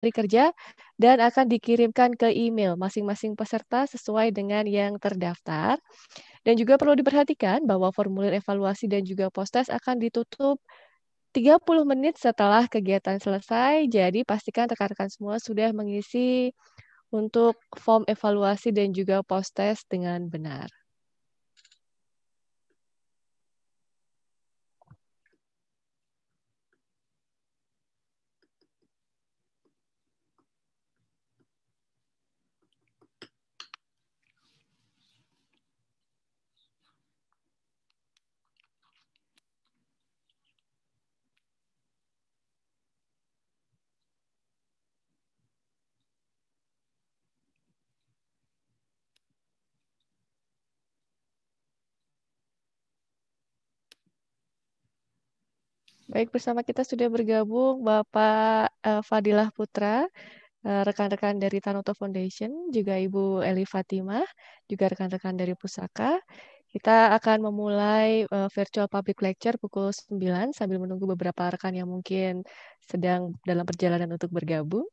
hari kerja dan akan dikirimkan ke email masing-masing peserta sesuai dengan yang terdaftar. Dan juga perlu diperhatikan bahwa formulir evaluasi dan juga postes akan ditutup 30 menit setelah kegiatan selesai. Jadi pastikan rekan-rekan semua sudah mengisi untuk form evaluasi dan juga postes dengan benar. Baik, bersama kita sudah bergabung Bapak uh, Fadilah Putra, eh, rekan-rekan uh, dari Tanoto Foundation, juga Ibu Eli Fatimah, juga rekan-rekan dari Pusaka. Kita akan memulai uh, virtual public lecture pukul 9 sambil menunggu beberapa rekan yang mungkin sedang dalam perjalanan untuk bergabung.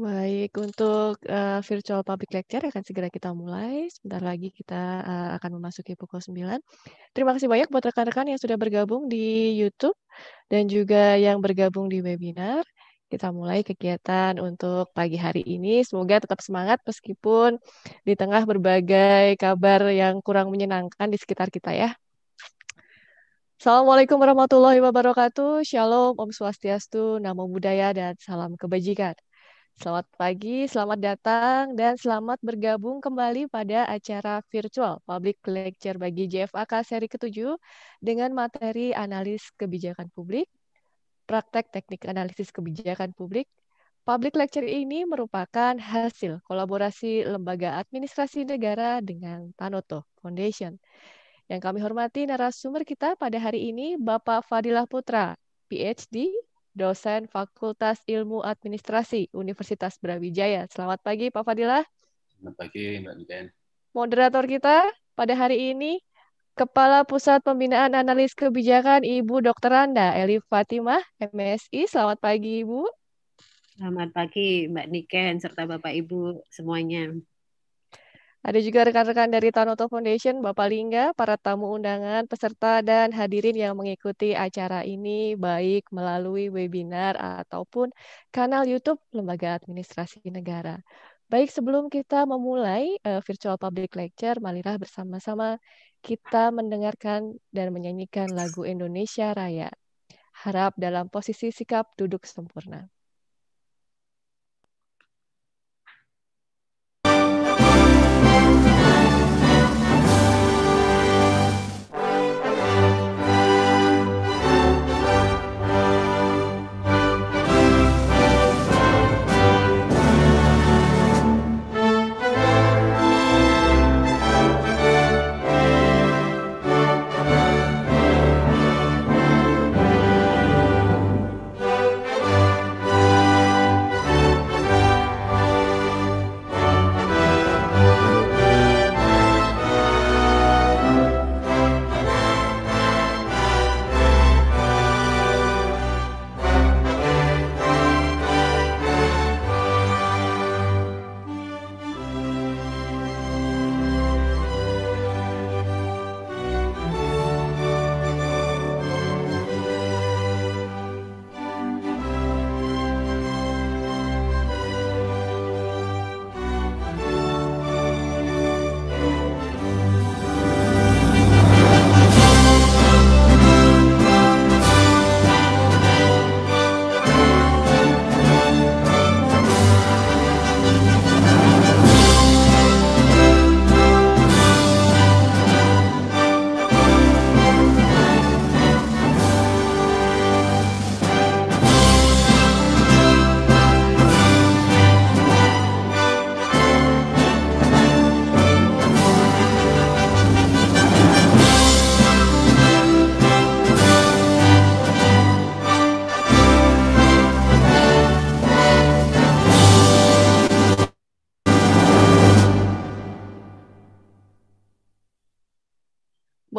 Baik, untuk uh, virtual public lecture akan segera kita mulai. Sebentar lagi kita uh, akan memasuki pukul 9. Terima kasih banyak buat rekan-rekan yang sudah bergabung di YouTube dan juga yang bergabung di webinar. Kita mulai kegiatan untuk pagi hari ini. Semoga tetap semangat meskipun di tengah berbagai kabar yang kurang menyenangkan di sekitar kita ya. Assalamualaikum warahmatullahi wabarakatuh. Shalom, Om Swastiastu, Namo Buddhaya, dan salam kebajikan. Selamat pagi, selamat datang, dan selamat bergabung kembali pada acara virtual Public Lecture bagi JFAK seri ke-7 dengan materi analis kebijakan publik, praktek teknik analisis kebijakan publik. Public Lecture ini merupakan hasil kolaborasi Lembaga Administrasi Negara dengan Tanoto Foundation. Yang kami hormati narasumber kita pada hari ini, Bapak Fadilah Putra, PhD, dosen Fakultas Ilmu Administrasi Universitas Brawijaya. Selamat pagi Pak Fadilah. Selamat pagi Mbak Niden. Moderator kita pada hari ini Kepala Pusat Pembinaan Analis Kebijakan Ibu Dr. Randa Eli Fatimah, MSI. Selamat pagi Ibu. Selamat pagi Mbak Niken serta Bapak Ibu semuanya. Ada juga rekan-rekan dari Tanoto Foundation, Bapak Lingga, para tamu undangan, peserta, dan hadirin yang mengikuti acara ini baik melalui webinar ataupun kanal YouTube Lembaga Administrasi Negara. Baik, sebelum kita memulai uh, virtual public lecture, marilah bersama-sama kita mendengarkan dan menyanyikan lagu Indonesia Raya. Harap dalam posisi sikap duduk sempurna.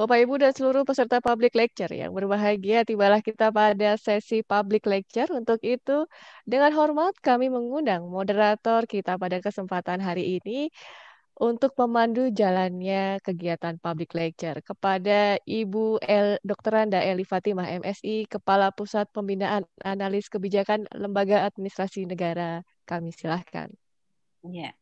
Bapak Ibu dan seluruh peserta public lecture yang berbahagia, tibalah kita pada sesi public lecture. Untuk itu, dengan hormat kami mengundang moderator kita pada kesempatan hari ini untuk memandu jalannya kegiatan public lecture kepada Ibu L Dr. Anda Eli Fatimah MSI, Kepala Pusat Pembinaan Analis Kebijakan Lembaga Administrasi Negara. Kami silahkan. Ya,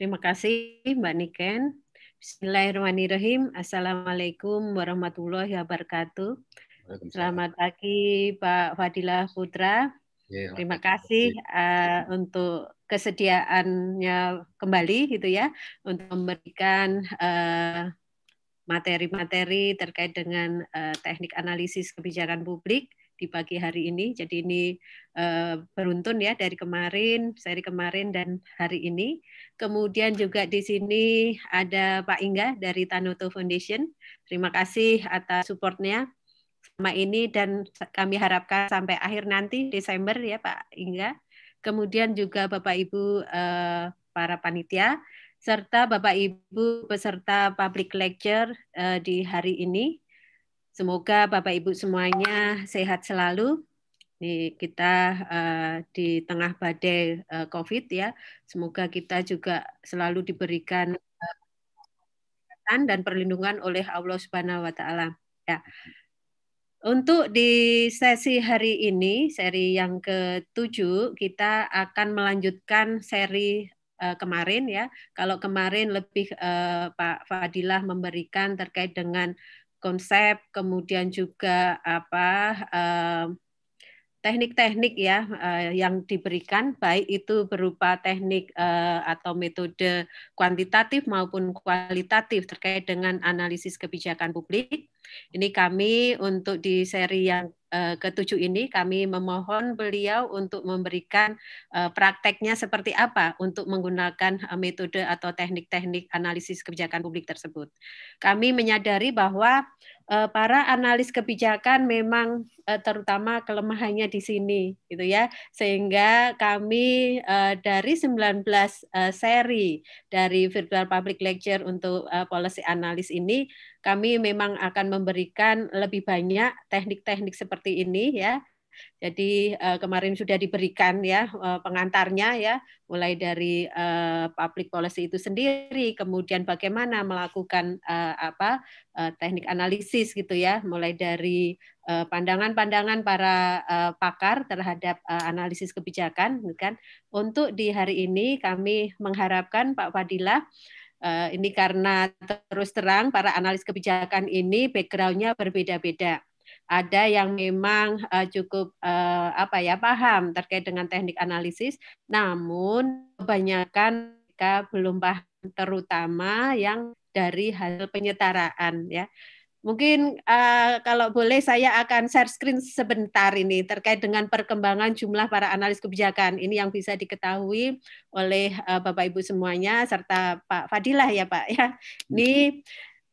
terima kasih Mbak Niken. Bismillahirrahmanirrahim. Assalamualaikum warahmatullahi wabarakatuh. Selamat pagi Pak Fadilah Putra. Iya, Terima kasih uh, untuk kesediaannya kembali gitu ya untuk memberikan materi eh, materi-materi terkait dengan uh, teknik analisis kebijakan publik di pagi hari ini. Jadi ini uh, beruntun ya dari kemarin, seri kemarin dan hari ini. Kemudian juga di sini ada Pak Ingga dari Tanoto Foundation. Terima kasih atas supportnya selama ini dan kami harapkan sampai akhir nanti Desember ya Pak Ingga. Kemudian juga Bapak Ibu uh, para panitia serta Bapak Ibu peserta public lecture uh, di hari ini. Semoga Bapak Ibu semuanya sehat selalu. Nih, kita uh, di tengah badai uh, COVID ya. Semoga kita juga selalu diberikan uh, dan perlindungan oleh Allah Subhanahu wa taala. Ya. Untuk di sesi hari ini, seri yang ketujuh kita akan melanjutkan seri kemarin ya. Kalau kemarin lebih uh, Pak Fadilah memberikan terkait dengan konsep kemudian juga apa eh, teknik-teknik ya eh, yang diberikan baik itu berupa teknik eh, atau metode kuantitatif maupun kualitatif terkait dengan analisis kebijakan publik. Ini kami untuk di seri yang eh, ketujuh ini kami memohon beliau untuk memberikan prakteknya seperti apa untuk menggunakan metode atau teknik-teknik analisis kebijakan publik tersebut. Kami menyadari bahwa Eh, para analis kebijakan memang eh, terutama kelemahannya di sini gitu ya sehingga kami eh, dari 19 seri dari virtual public lecture untuk policy analis ini kami memang akan memberikan lebih banyak teknik-teknik seperti ini ya jadi uh, kemarin sudah diberikan ya uh, pengantarnya ya, mulai dari uh, public policy itu sendiri, kemudian bagaimana melakukan uh, apa uh, teknik analisis gitu ya, mulai dari pandangan-pandangan para uh, pakar terhadap uh, analisis kebijakan, gitu kan? Untuk di hari ini kami mengharapkan Pak Fadila uh, ini karena terus terang para analis kebijakan ini backgroundnya berbeda-beda ada yang memang uh, cukup uh, apa ya paham terkait dengan teknik analisis, namun kebanyakan mereka belum paham, terutama yang dari hasil penyetaraan ya. Mungkin uh, kalau boleh saya akan share screen sebentar ini terkait dengan perkembangan jumlah para analis kebijakan. Ini yang bisa diketahui oleh uh, Bapak Ibu semuanya serta Pak Fadilah ya Pak ya. Ini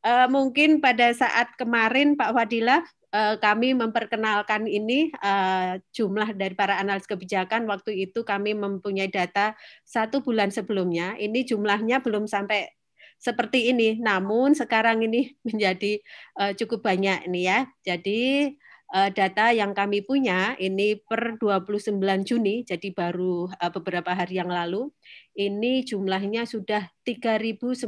uh, mungkin pada saat kemarin Pak Fadilah Eh, kami memperkenalkan ini eh, jumlah dari para analis kebijakan waktu itu kami mempunyai data satu bulan sebelumnya ini jumlahnya belum sampai seperti ini namun sekarang ini menjadi eh, cukup banyak ini ya jadi data yang kami punya ini per 29 Juni jadi baru beberapa hari yang lalu ini jumlahnya sudah 3923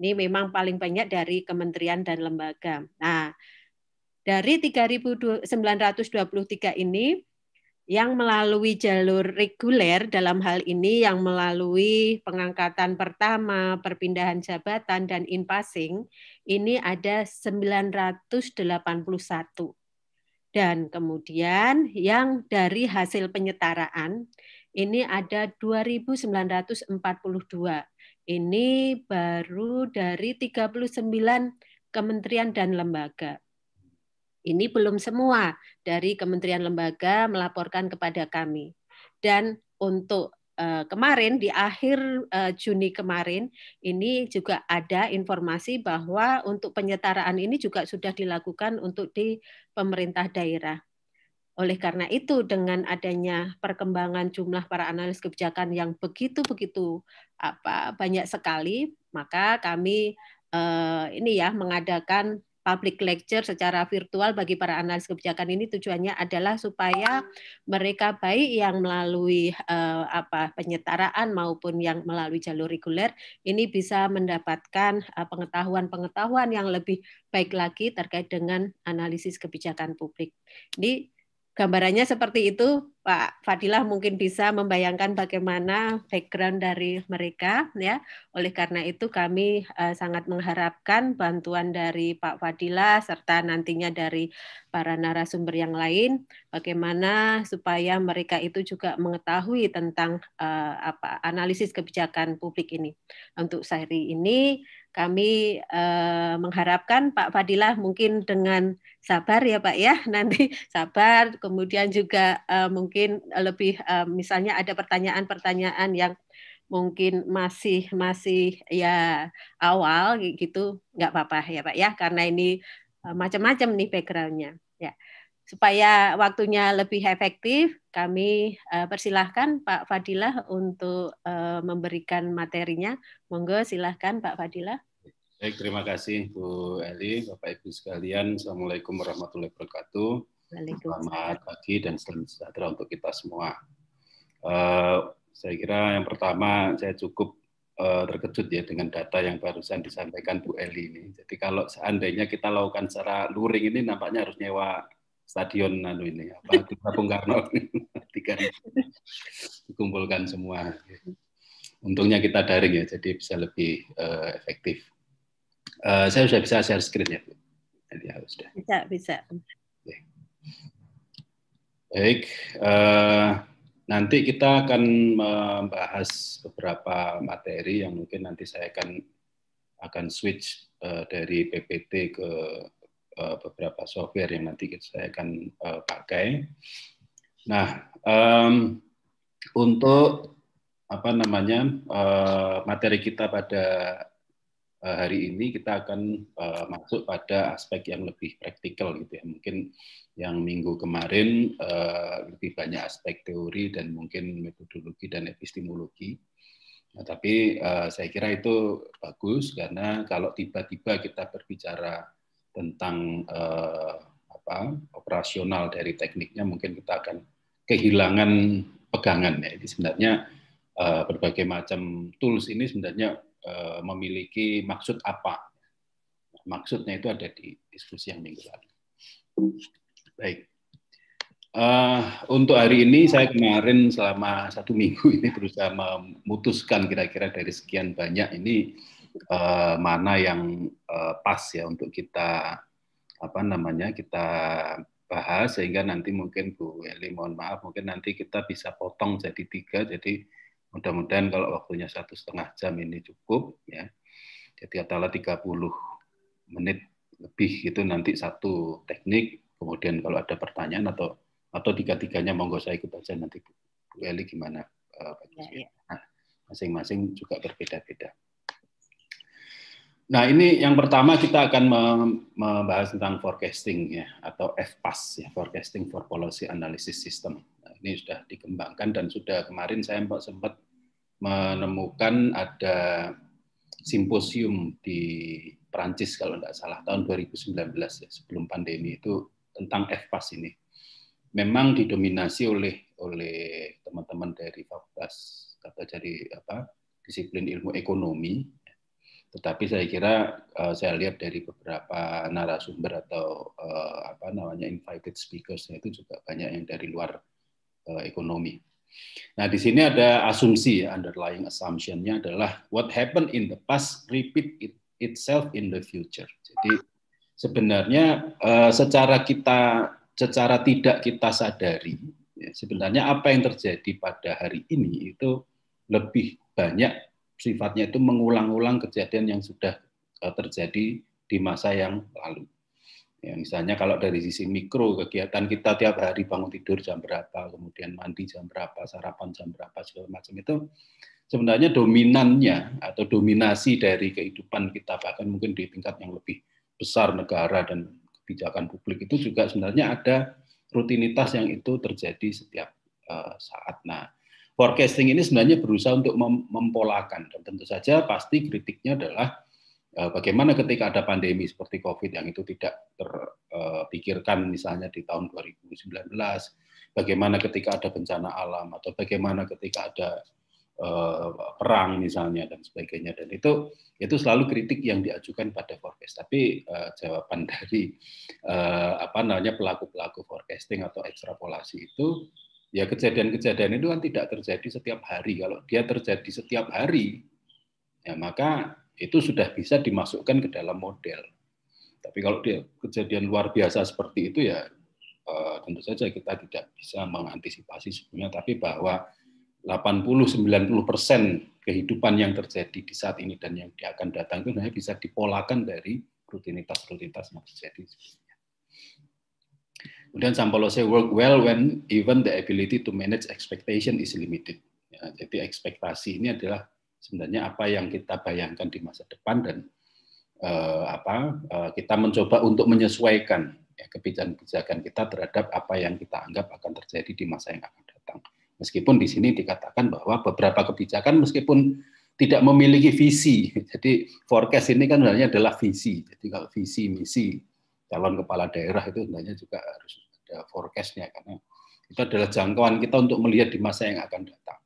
ini memang paling banyak dari kementerian dan lembaga. Nah, dari 3.923 ini yang melalui jalur reguler dalam hal ini yang melalui pengangkatan pertama, perpindahan jabatan dan in passing ini ada 981. Dan kemudian yang dari hasil penyetaraan ini ada 2942 ini baru dari 39 kementerian dan lembaga. Ini belum semua dari kementerian lembaga melaporkan kepada kami. Dan untuk eh, kemarin di akhir eh, Juni kemarin ini juga ada informasi bahwa untuk penyetaraan ini juga sudah dilakukan untuk di pemerintah daerah. Oleh karena itu, dengan adanya perkembangan jumlah para analis kebijakan yang begitu-begitu apa banyak sekali, maka kami eh, ini ya mengadakan public lecture secara virtual bagi para analis kebijakan ini tujuannya adalah supaya mereka baik yang melalui eh, apa penyetaraan maupun yang melalui jalur reguler ini bisa mendapatkan eh, pengetahuan-pengetahuan eh, yang lebih baik lagi terkait dengan analisis kebijakan publik. Ini gambarannya seperti itu Pak Fadilah mungkin bisa membayangkan bagaimana background dari mereka ya oleh karena itu kami uh, sangat mengharapkan bantuan dari Pak Fadilah serta nantinya dari para narasumber yang lain bagaimana supaya mereka itu juga mengetahui tentang uh, apa analisis kebijakan publik ini untuk sehari ini kami eh, mengharapkan Pak Fadilah mungkin dengan sabar ya Pak ya nanti sabar kemudian juga eh, mungkin lebih eh, misalnya ada pertanyaan-pertanyaan yang mungkin masih masih ya awal gitu nggak apa-apa ya Pak ya karena ini eh, macam-macam nih backgroundnya ya supaya waktunya lebih efektif kami uh, persilahkan Pak Fadilah untuk uh, memberikan materinya. Monggo silahkan Pak Fadilah. Baik, terima kasih Bu Eli, Bapak Ibu sekalian. Assalamualaikum warahmatullahi wabarakatuh. Selamat pagi dan selamat sejahtera untuk kita semua. Uh, saya kira yang pertama saya cukup uh, terkejut ya dengan data yang barusan disampaikan Bu Eli ini. Jadi kalau seandainya kita lakukan secara luring ini nampaknya harus nyewa stadion lalu ini apa Gelora Bung Karno tiga dikumpulkan semua. Untungnya kita daring ya, jadi bisa lebih uh, efektif. Uh, saya sudah bisa share screen ya, Bu. Ya, sudah. Bisa, bisa. okay. Baik, uh, nanti kita akan membahas beberapa materi yang mungkin nanti saya akan akan switch uh, dari PPT ke Eh, beberapa software yang nanti saya akan eh, pakai. Nah, um, untuk apa namanya eh, materi kita pada hari ini kita akan uh, masuk pada aspek yang lebih praktikal gitu ya mungkin yang minggu kemarin uh, lebih banyak aspek teori dan mungkin metodologi dan epistemologi nah, tapi uh, saya kira itu bagus karena kalau tiba-tiba kita berbicara tentang eh, apa, operasional dari tekniknya mungkin kita akan kehilangan pegangan ya. Jadi sebenarnya eh, berbagai macam tools ini sebenarnya eh, memiliki maksud apa. Maksudnya itu ada di diskusi yang minggu lalu. Baik. Uh, untuk hari ini saya kemarin selama satu minggu ini berusaha memutuskan kira-kira dari sekian banyak ini uh, mana yang uh, pas ya untuk kita apa namanya kita bahas sehingga nanti mungkin Bu Eli mohon maaf mungkin nanti kita bisa potong jadi tiga jadi mudah-mudahan kalau waktunya satu setengah jam ini cukup ya jadi adalah 30 menit lebih itu nanti satu teknik kemudian kalau ada pertanyaan atau atau tiga-tiganya monggo saya ikut aja nanti Bu, Eli gimana uh, ya, ya. nah, masing-masing juga berbeda-beda. Nah, ini yang pertama kita akan membahas tentang forecasting ya atau FPAS ya, forecasting for policy analysis system. Nah, ini sudah dikembangkan dan sudah kemarin saya sempat menemukan ada simposium di Prancis kalau tidak salah tahun 2019 ya, sebelum pandemi itu tentang FPAS ini. Memang didominasi oleh oleh teman-teman dari fakultas atau dari apa disiplin ilmu ekonomi tetapi saya kira uh, saya lihat dari beberapa narasumber atau uh, apa namanya invited speakers itu juga banyak yang dari luar uh, ekonomi. Nah, di sini ada asumsi underlying assumption-nya adalah what happened in the past repeat it, itself in the future. Jadi sebenarnya uh, secara kita secara tidak kita sadari ya, sebenarnya apa yang terjadi pada hari ini itu lebih banyak sifatnya itu mengulang-ulang kejadian yang sudah e, terjadi di masa yang lalu. Ya, misalnya kalau dari sisi mikro kegiatan kita tiap hari bangun tidur jam berapa, kemudian mandi jam berapa, sarapan jam berapa segala macam itu sebenarnya dominannya atau dominasi dari kehidupan kita bahkan mungkin di tingkat yang lebih besar negara dan kebijakan publik itu juga sebenarnya ada rutinitas yang itu terjadi setiap e, saat. Nah, forecasting ini sebenarnya berusaha untuk mem mempolakan dan tentu saja pasti kritiknya adalah eh, bagaimana ketika ada pandemi seperti COVID yang itu tidak terpikirkan eh, misalnya di tahun 2019, bagaimana ketika ada bencana alam atau bagaimana ketika ada eh, perang misalnya dan sebagainya dan itu itu selalu kritik yang diajukan pada forecast tapi uh, jawaban dari uh, apa namanya pelaku pelaku forecasting atau ekstrapolasi itu ya kejadian-kejadian itu kan tidak terjadi setiap hari. Kalau dia terjadi setiap hari, ya maka itu sudah bisa dimasukkan ke dalam model. Tapi kalau dia kejadian luar biasa seperti itu ya eh, tentu saja kita tidak bisa mengantisipasi sebelumnya, tapi bahwa 80-90 persen kehidupan yang terjadi di saat ini dan yang akan datang itu hanya bisa dipolakan dari rutinitas-rutinitas yang terjadi. Kemudian Sampolose work well when even the ability to manage expectation is limited. Ya, jadi ekspektasi ini adalah sebenarnya apa yang kita bayangkan di masa depan dan uh, apa uh, kita mencoba untuk menyesuaikan ya, kebijakan-kebijakan kita terhadap apa yang kita anggap akan terjadi di masa yang akan datang. Meskipun di sini dikatakan bahwa beberapa kebijakan meskipun tidak memiliki visi, jadi forecast ini kan sebenarnya adalah visi. Jadi kalau visi misi calon kepala daerah itu sebenarnya juga harus ada forecastnya karena itu adalah jangkauan kita untuk melihat di masa yang akan datang.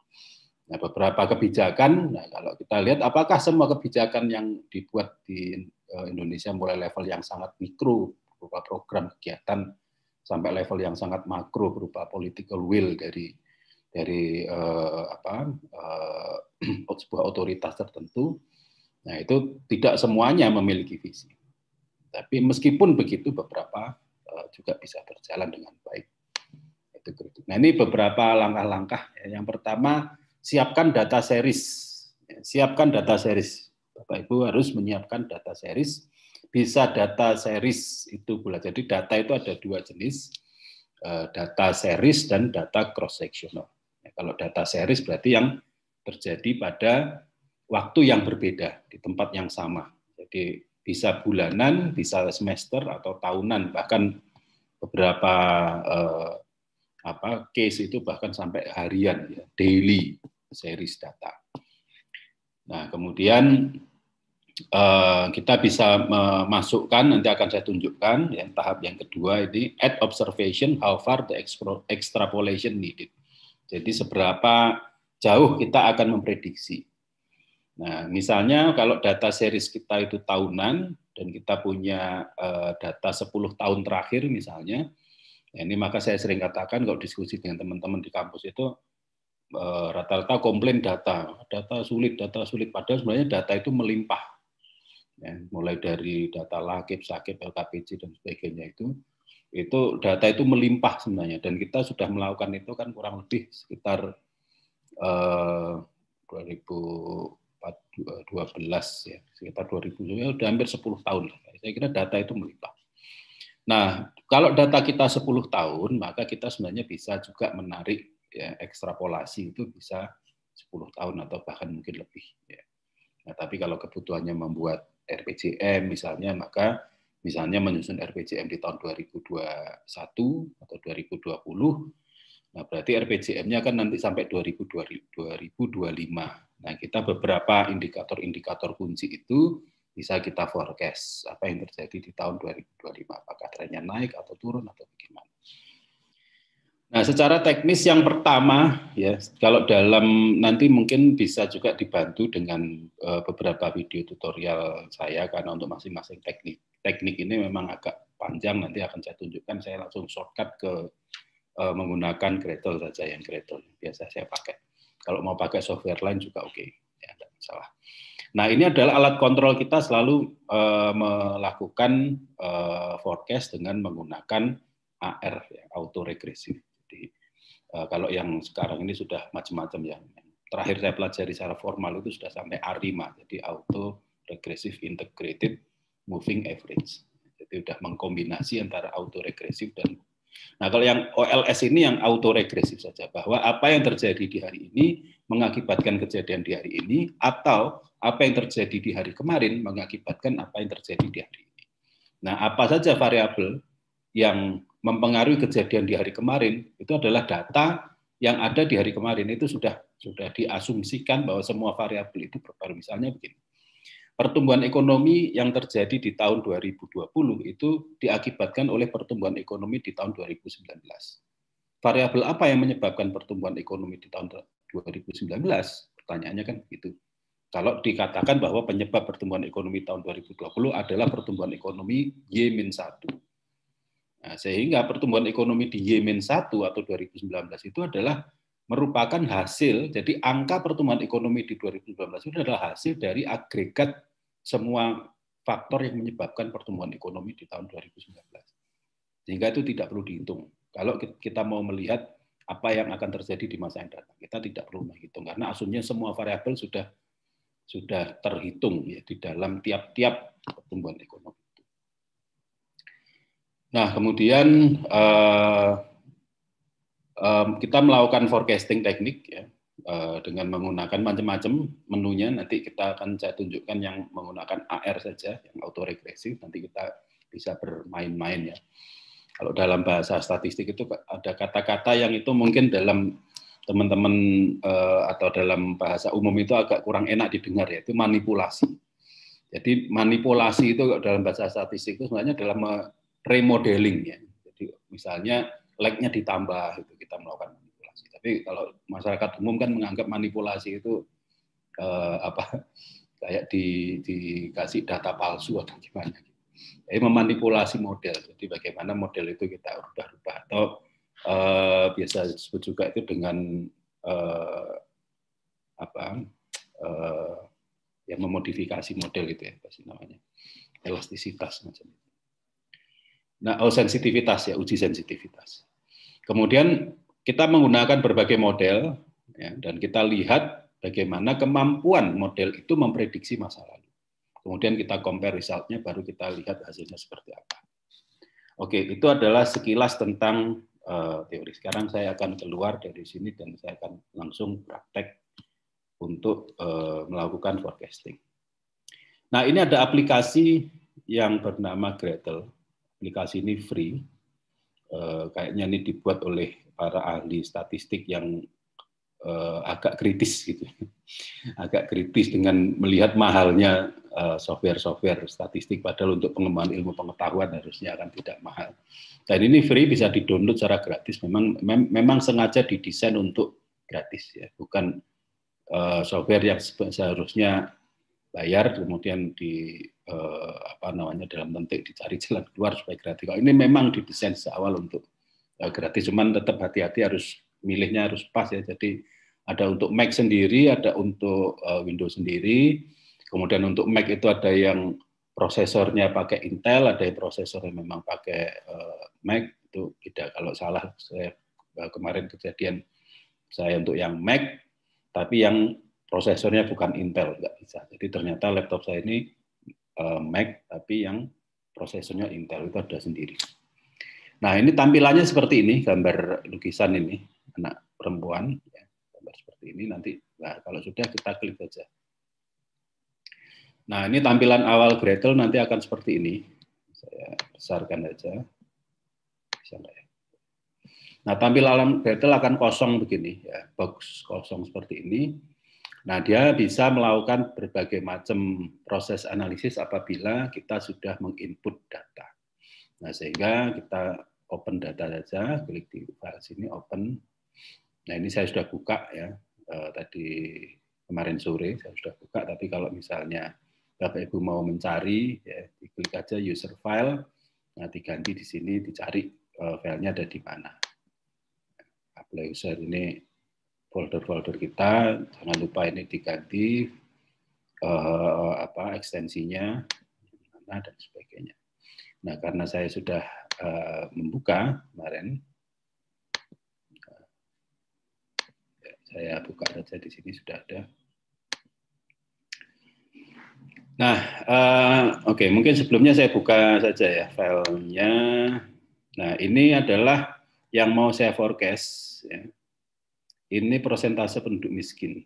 Nah, beberapa kebijakan, nah kalau kita lihat apakah semua kebijakan yang dibuat di eh, Indonesia mulai level yang sangat mikro berupa program kegiatan sampai level yang sangat makro berupa political will dari dari eh, apa eh, sebuah otoritas tertentu. Nah, itu tidak semuanya memiliki visi. Tapi meskipun begitu beberapa eh, juga bisa berjalan dengan baik. Itu kritik. Nah ini beberapa langkah-langkah. Ya, yang pertama siapkan data series. Ya, siapkan data series. Bapak Ibu harus menyiapkan data series. Bisa data series itu pula. Jadi data itu ada dua jenis, eh, data series dan data cross sectional. Ya, kalau data series berarti yang terjadi pada waktu yang berbeda di tempat yang sama. Jadi bisa bulanan, bisa semester atau tahunan, bahkan beberapa eh, apa case itu bahkan sampai harian ya, daily series data. Nah, kemudian eh, kita bisa memasukkan nanti akan saya tunjukkan yang tahap yang kedua ini at observation how far the extrapolation needed. Jadi seberapa jauh kita akan memprediksi Nah, misalnya kalau data series kita itu tahunan dan kita punya eh, data 10 tahun terakhir misalnya, ya ini maka saya sering katakan kalau diskusi dengan teman-teman di kampus itu eh, rata-rata komplain data, data sulit, data sulit. Padahal sebenarnya data itu melimpah, ya, mulai dari data lakip, sakip, LKPJ dan sebagainya itu, itu data itu melimpah sebenarnya. Dan kita sudah melakukan itu kan kurang lebih sekitar eh, 2000 2012 ya sekitar 2000 ya udah hampir 10 tahun lah. Saya kira data itu melimpah. Nah, kalau data kita 10 tahun, maka kita sebenarnya bisa juga menarik ya, ekstrapolasi itu bisa 10 tahun atau bahkan mungkin lebih. Ya. Nah, tapi kalau kebutuhannya membuat RPJM misalnya, maka misalnya menyusun RPJM di tahun 2021 atau 2020, nah berarti RPJM-nya kan nanti sampai 2025. Nah, kita beberapa indikator-indikator kunci itu bisa kita forecast apa yang terjadi di tahun 2025, apakah trennya naik atau turun atau bagaimana. Nah, secara teknis yang pertama ya, kalau dalam nanti mungkin bisa juga dibantu dengan eh, beberapa video tutorial saya karena untuk masing-masing teknik teknik ini memang agak panjang nanti akan saya tunjukkan saya langsung shortcut ke eh, menggunakan Gretel saja yang Gretel biasa saya pakai. Kalau mau pakai software lain juga oke, okay. ya, tidak masalah. Nah ini adalah alat kontrol kita selalu uh, melakukan uh, forecast dengan menggunakan AR, ya, auto regresif. Jadi uh, kalau yang sekarang ini sudah macam-macam ya. terakhir saya pelajari secara formal itu sudah sampai ARIMA, jadi auto regressive integrated moving average. Jadi sudah mengkombinasi antara auto regresif dan Nah, kalau yang OLS ini yang autoregresif saja bahwa apa yang terjadi di hari ini mengakibatkan kejadian di hari ini atau apa yang terjadi di hari kemarin mengakibatkan apa yang terjadi di hari ini. Nah, apa saja variabel yang mempengaruhi kejadian di hari kemarin itu adalah data yang ada di hari kemarin itu sudah sudah diasumsikan bahwa semua variabel itu berpengaruh. Misalnya begini pertumbuhan ekonomi yang terjadi di tahun 2020 itu diakibatkan oleh pertumbuhan ekonomi di tahun 2019. Variabel apa yang menyebabkan pertumbuhan ekonomi di tahun 2019? Pertanyaannya kan begitu. Kalau dikatakan bahwa penyebab pertumbuhan ekonomi tahun 2020 adalah pertumbuhan ekonomi Y-1. Nah, sehingga pertumbuhan ekonomi di Y-1 atau 2019 itu adalah merupakan hasil, jadi angka pertumbuhan ekonomi di 2019 itu adalah hasil dari agregat semua faktor yang menyebabkan pertumbuhan ekonomi di tahun 2019. Sehingga itu tidak perlu dihitung. Kalau kita mau melihat apa yang akan terjadi di masa yang datang, kita tidak perlu menghitung karena asumsinya semua variabel sudah sudah terhitung ya di dalam tiap-tiap pertumbuhan ekonomi. Nah, kemudian eh, um, kita melakukan forecasting teknik ya uh, dengan menggunakan macam-macam menunya. Nanti kita akan saya tunjukkan yang menggunakan AR saja, yang autoregresif. Nanti kita bisa bermain-main ya. Kalau dalam bahasa statistik itu ada kata-kata yang itu mungkin dalam teman-teman uh, atau dalam bahasa umum itu agak kurang enak didengar yaitu manipulasi. Jadi manipulasi itu dalam bahasa statistik itu sebenarnya dalam remodeling ya. Jadi misalnya like-nya ditambah itu kita melakukan manipulasi. Tapi kalau masyarakat umum kan menganggap manipulasi itu eh, apa kayak di, dikasih data palsu atau gimana. Jadi memanipulasi model. Jadi bagaimana model itu kita rubah-rubah atau eh, biasa disebut juga itu dengan eh, apa eh, yang memodifikasi model itu ya pasti namanya elastisitas macam itu. Nah, oh, sensitivitas ya, uji sensitivitas. Kemudian kita menggunakan berbagai model ya, dan kita lihat bagaimana kemampuan model itu memprediksi masa lalu. Kemudian kita compare resultnya, baru kita lihat hasilnya seperti apa. Oke, itu adalah sekilas tentang uh, teori. Sekarang saya akan keluar dari sini dan saya akan langsung praktek untuk uh, melakukan forecasting. Nah, ini ada aplikasi yang bernama Gretel aplikasi ini free. Eh, kayaknya ini dibuat oleh para ahli statistik yang eh, agak kritis gitu, agak kritis dengan melihat mahalnya eh, software-software statistik. Padahal untuk pengembangan ilmu pengetahuan harusnya akan tidak mahal. Dan ini free bisa didownload secara gratis. Memang mem memang sengaja didesain untuk gratis ya, bukan software yang seharusnya bayar kemudian di eh, apa namanya dalam bentuk dicari jalan keluar supaya gratis. Kalau ini memang didesain sejak awal untuk eh, gratis, cuman tetap hati-hati harus milihnya harus pas ya. Jadi ada untuk Mac sendiri, ada untuk eh, Windows sendiri. Kemudian untuk Mac itu ada yang prosesornya pakai Intel, ada yang prosesornya memang pakai eh, Mac. Itu tidak kalau salah saya eh, kemarin kejadian saya untuk yang Mac, tapi yang prosesornya bukan Intel nggak bisa. Jadi ternyata laptop saya ini eh, Mac tapi yang prosesornya Intel itu ada sendiri. Nah ini tampilannya seperti ini gambar lukisan ini anak perempuan ya, gambar seperti ini nanti nah, kalau sudah kita klik saja. Nah ini tampilan awal Gretel nanti akan seperti ini. Saya besarkan saja. Ya? Nah tampilan Gretel akan kosong begini ya box kosong seperti ini Nah, dia bisa melakukan berbagai macam proses analisis apabila kita sudah menginput data. Nah, sehingga kita open data saja, klik di file sini open. Nah, ini saya sudah buka ya. Eh, tadi kemarin sore saya sudah buka, tapi kalau misalnya Bapak Ibu mau mencari, ya, klik aja user file, nah diganti di sini, dicari eh, filenya ada di mana. Apply user ini folder-folder kita. Jangan lupa ini diganti uh, apa ekstensinya dan sebagainya. Nah, karena saya sudah uh, membuka kemarin eh, saya buka saja di sini sudah ada. Nah, uh, oke, okay, mungkin sebelumnya saya buka saja ya filenya. Nah, ini adalah yang mau saya forecast. Ya ini persentase penduduk miskin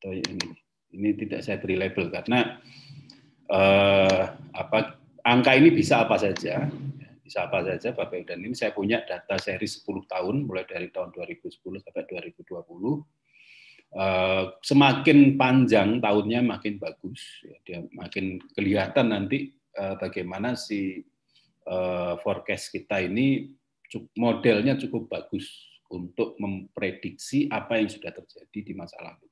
atau ini ini tidak saya beri label karena eh, apa angka ini bisa apa saja bisa apa saja Bapak Ibu dan ini saya punya data seri 10 tahun mulai dari tahun 2010 sampai 2020 eh, semakin panjang tahunnya makin bagus ya, dia makin kelihatan nanti eh, bagaimana si eh, forecast kita ini modelnya cukup bagus untuk memprediksi apa yang sudah terjadi di masa lalu.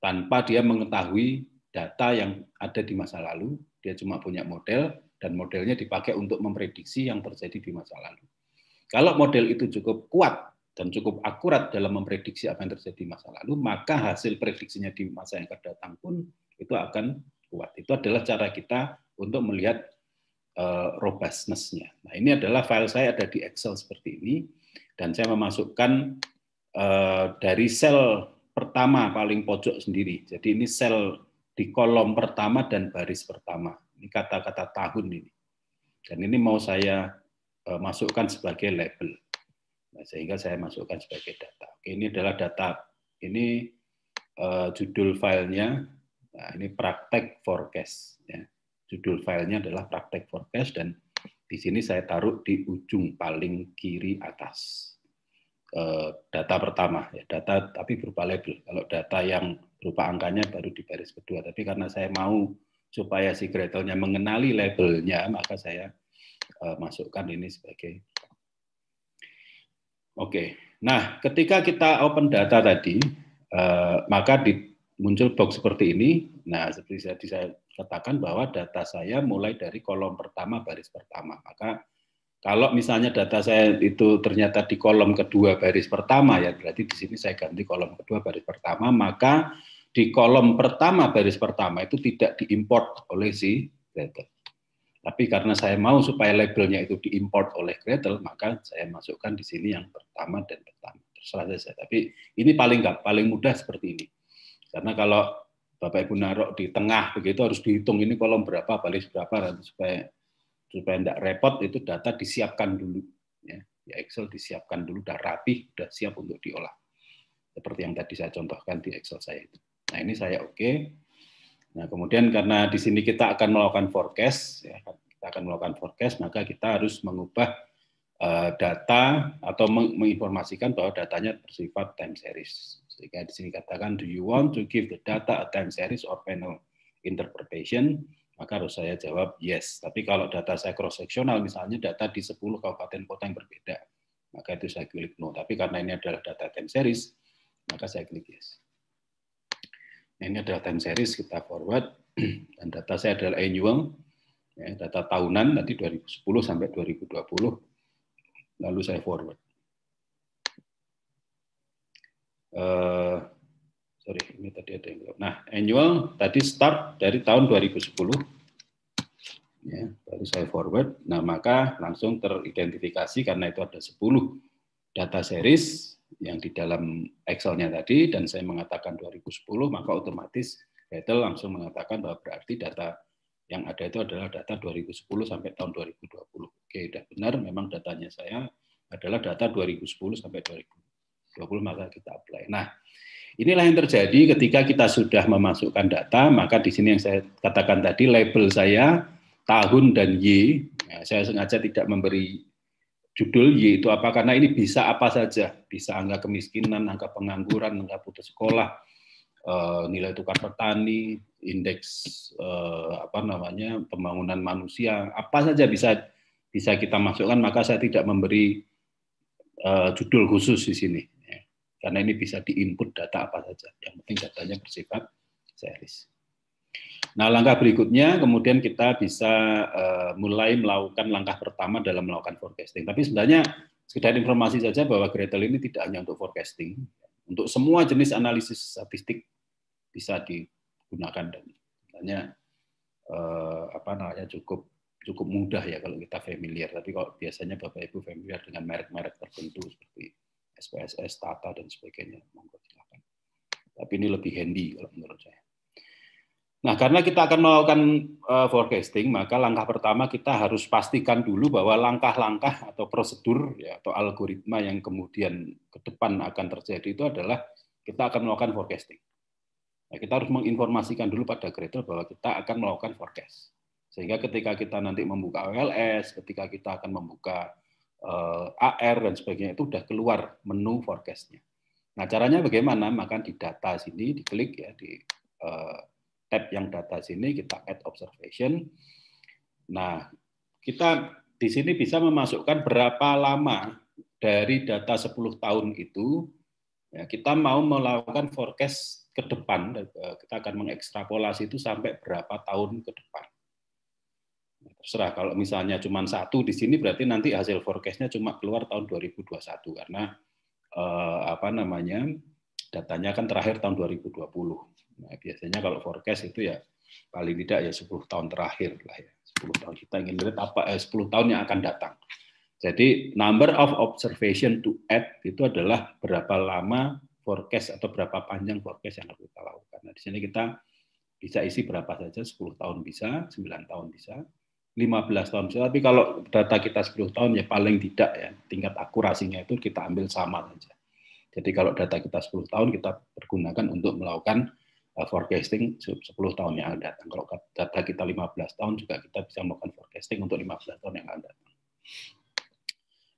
Tanpa dia mengetahui data yang ada di masa lalu, dia cuma punya model dan modelnya dipakai untuk memprediksi yang terjadi di masa lalu. Kalau model itu cukup kuat dan cukup akurat dalam memprediksi apa yang terjadi di masa lalu, maka hasil prediksinya di masa yang akan datang pun itu akan kuat. Itu adalah cara kita untuk melihat eh, robustness-nya. Nah, ini adalah file saya ada di Excel seperti ini dan saya memasukkan uh, dari sel pertama paling pojok sendiri. Jadi ini sel di kolom pertama dan baris pertama. Ini kata-kata tahun ini. Dan ini mau saya uh, masukkan sebagai label. Nah, sehingga saya masukkan sebagai data. Oke, ini adalah data. Ini uh, judul filenya. Nah, ini praktek forecast. Ya. Judul filenya adalah praktek forecast dan di sini saya taruh di ujung paling kiri atas. Eh, data pertama, ya data tapi berupa label. Kalau data yang berupa angkanya baru di baris kedua. Tapi karena saya mau supaya si Gretelnya mengenali labelnya, maka saya eh, masukkan ini sebagai Oke, nah ketika kita open data tadi, eh, maka di, muncul box seperti ini. Nah, seperti saya katakan bahwa data saya mulai dari kolom pertama baris pertama. Maka kalau misalnya data saya itu ternyata di kolom kedua baris pertama ya berarti di sini saya ganti kolom kedua baris pertama maka di kolom pertama baris pertama itu tidak diimport oleh si Gretel. Tapi karena saya mau supaya labelnya itu diimport oleh Gretel, maka saya masukkan di sini yang pertama dan pertama. Terserah saya. Tapi ini paling enggak paling mudah seperti ini. Karena kalau Bapak Ibu narok di tengah begitu harus dihitung ini kolom berapa balik berapa supaya supaya tidak repot itu data disiapkan dulu ya. ya Excel disiapkan dulu udah rapi udah siap untuk diolah seperti yang tadi saya contohkan di Excel saya itu nah ini saya oke okay. nah kemudian karena di sini kita akan melakukan forecast ya kita akan melakukan forecast maka kita harus mengubah eh, data atau menginformasikan bahwa datanya bersifat time series jika di sini katakan, do you want to give the data a time series or panel interpretation? Maka harus saya jawab yes. Tapi kalau data saya cross-sectional, misalnya data di 10 kabupaten kota yang berbeda, maka itu saya klik no. Tapi karena ini adalah data time series, maka saya klik yes. Nah, ini adalah time series, kita forward. Dan data saya adalah annual, ya, data tahunan, nanti 2010 sampai 2020. Lalu saya forward. Eh, sorry ini tadi ada yang belum. Nah annual tadi start dari tahun 2010 ya baru saya forward. Nah maka langsung teridentifikasi karena itu ada 10 data series yang di dalam Excel-nya tadi dan saya mengatakan 2010 maka otomatis title langsung mengatakan bahwa berarti data yang ada itu adalah data 2010 sampai tahun 2020. Oke, sudah benar memang datanya saya adalah data 2010 sampai 2020. 20 maka kita apply. Nah, inilah yang terjadi ketika kita sudah memasukkan data, maka di sini yang saya katakan tadi label saya tahun dan Y. Ya, saya sengaja tidak memberi judul Y itu apa karena ini bisa apa saja, bisa angka kemiskinan, angka pengangguran, angka putus sekolah, eh, nilai tukar petani, indeks eh, apa namanya pembangunan manusia, apa saja bisa bisa kita masukkan maka saya tidak memberi eh, judul khusus di sini. Karena ini bisa diinput data apa saja. Yang penting datanya bersifat series. Nah, langkah berikutnya kemudian kita bisa uh, mulai melakukan langkah pertama dalam melakukan forecasting. Tapi sebenarnya sekedar informasi saja bahwa Gretel ini tidak hanya untuk forecasting, untuk semua jenis analisis statistik bisa digunakan dan sebenarnya uh, apa namanya cukup cukup mudah ya kalau kita familiar. Tapi kalau biasanya Bapak Ibu familiar dengan merek-merek tertentu seperti SPSS, Tata, dan sebagainya. Monggo silakan. Tapi ini lebih handy kalau menurut saya. Nah, karena kita akan melakukan uh, forecasting, maka langkah pertama kita harus pastikan dulu bahwa langkah-langkah atau prosedur ya, atau algoritma yang kemudian ke depan akan terjadi itu adalah kita akan melakukan forecasting. Nah, kita harus menginformasikan dulu pada kreator bahwa kita akan melakukan forecast. Sehingga ketika kita nanti membuka OLS, ketika kita akan membuka Eh, AR dan sebagainya itu sudah keluar menu forecastnya. Nah caranya bagaimana? Maka di data sini diklik ya di uh, tab yang data sini kita add observation. Nah kita di sini bisa memasukkan berapa lama dari data 10 tahun itu ya, kita mau melakukan forecast ke depan eh, kita akan mengekstrapolasi itu sampai berapa tahun ke depan. Terserah kalau misalnya cuma satu di sini berarti nanti hasil forecastnya cuma keluar tahun 2021 karena eh, apa namanya datanya kan terakhir tahun 2020. Nah, biasanya kalau forecast itu ya paling tidak ya 10 tahun terakhir lah ya. 10 tahun kita ingin lihat apa eh, 10 tahun yang akan datang. Jadi number of observation to add itu adalah berapa lama forecast atau berapa panjang forecast yang harus kita lakukan. Nah, di sini kita bisa isi berapa saja, 10 tahun bisa, 9 tahun bisa, 15 tahun. Tapi kalau data kita 10 tahun ya paling tidak ya tingkat akurasinya itu kita ambil sama saja. Jadi kalau data kita 10 tahun kita pergunakan untuk melakukan uh, forecasting 10 tahun yang akan datang. Kalau data kita 15 tahun juga kita bisa melakukan forecasting untuk 15 tahun yang akan datang.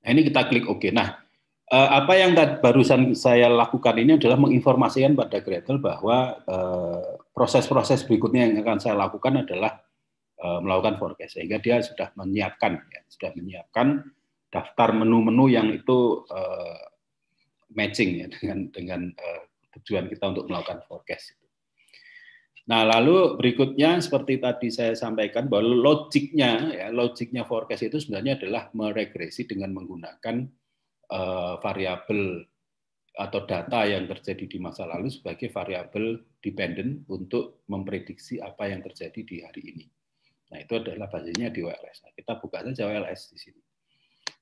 Nah, ini kita klik OK. Nah, uh, apa yang barusan saya lakukan ini adalah menginformasikan pada Gretel bahwa uh, proses-proses berikutnya yang akan saya lakukan adalah Eh, melakukan forecast sehingga dia sudah menyiapkan ya, sudah menyiapkan daftar menu-menu yang itu uh, matching ya dengan dengan uh, tujuan kita untuk melakukan forecast itu. Nah, lalu berikutnya seperti tadi saya sampaikan bahwa logiknya ya logiknya forecast itu sebenarnya adalah meregresi dengan menggunakan uh, variabel atau data yang terjadi di masa lalu sebagai variabel dependent untuk memprediksi apa yang terjadi di hari ini. Nah, itu adalah basisnya di WLS. Nah, kita buka saja WLS di sini.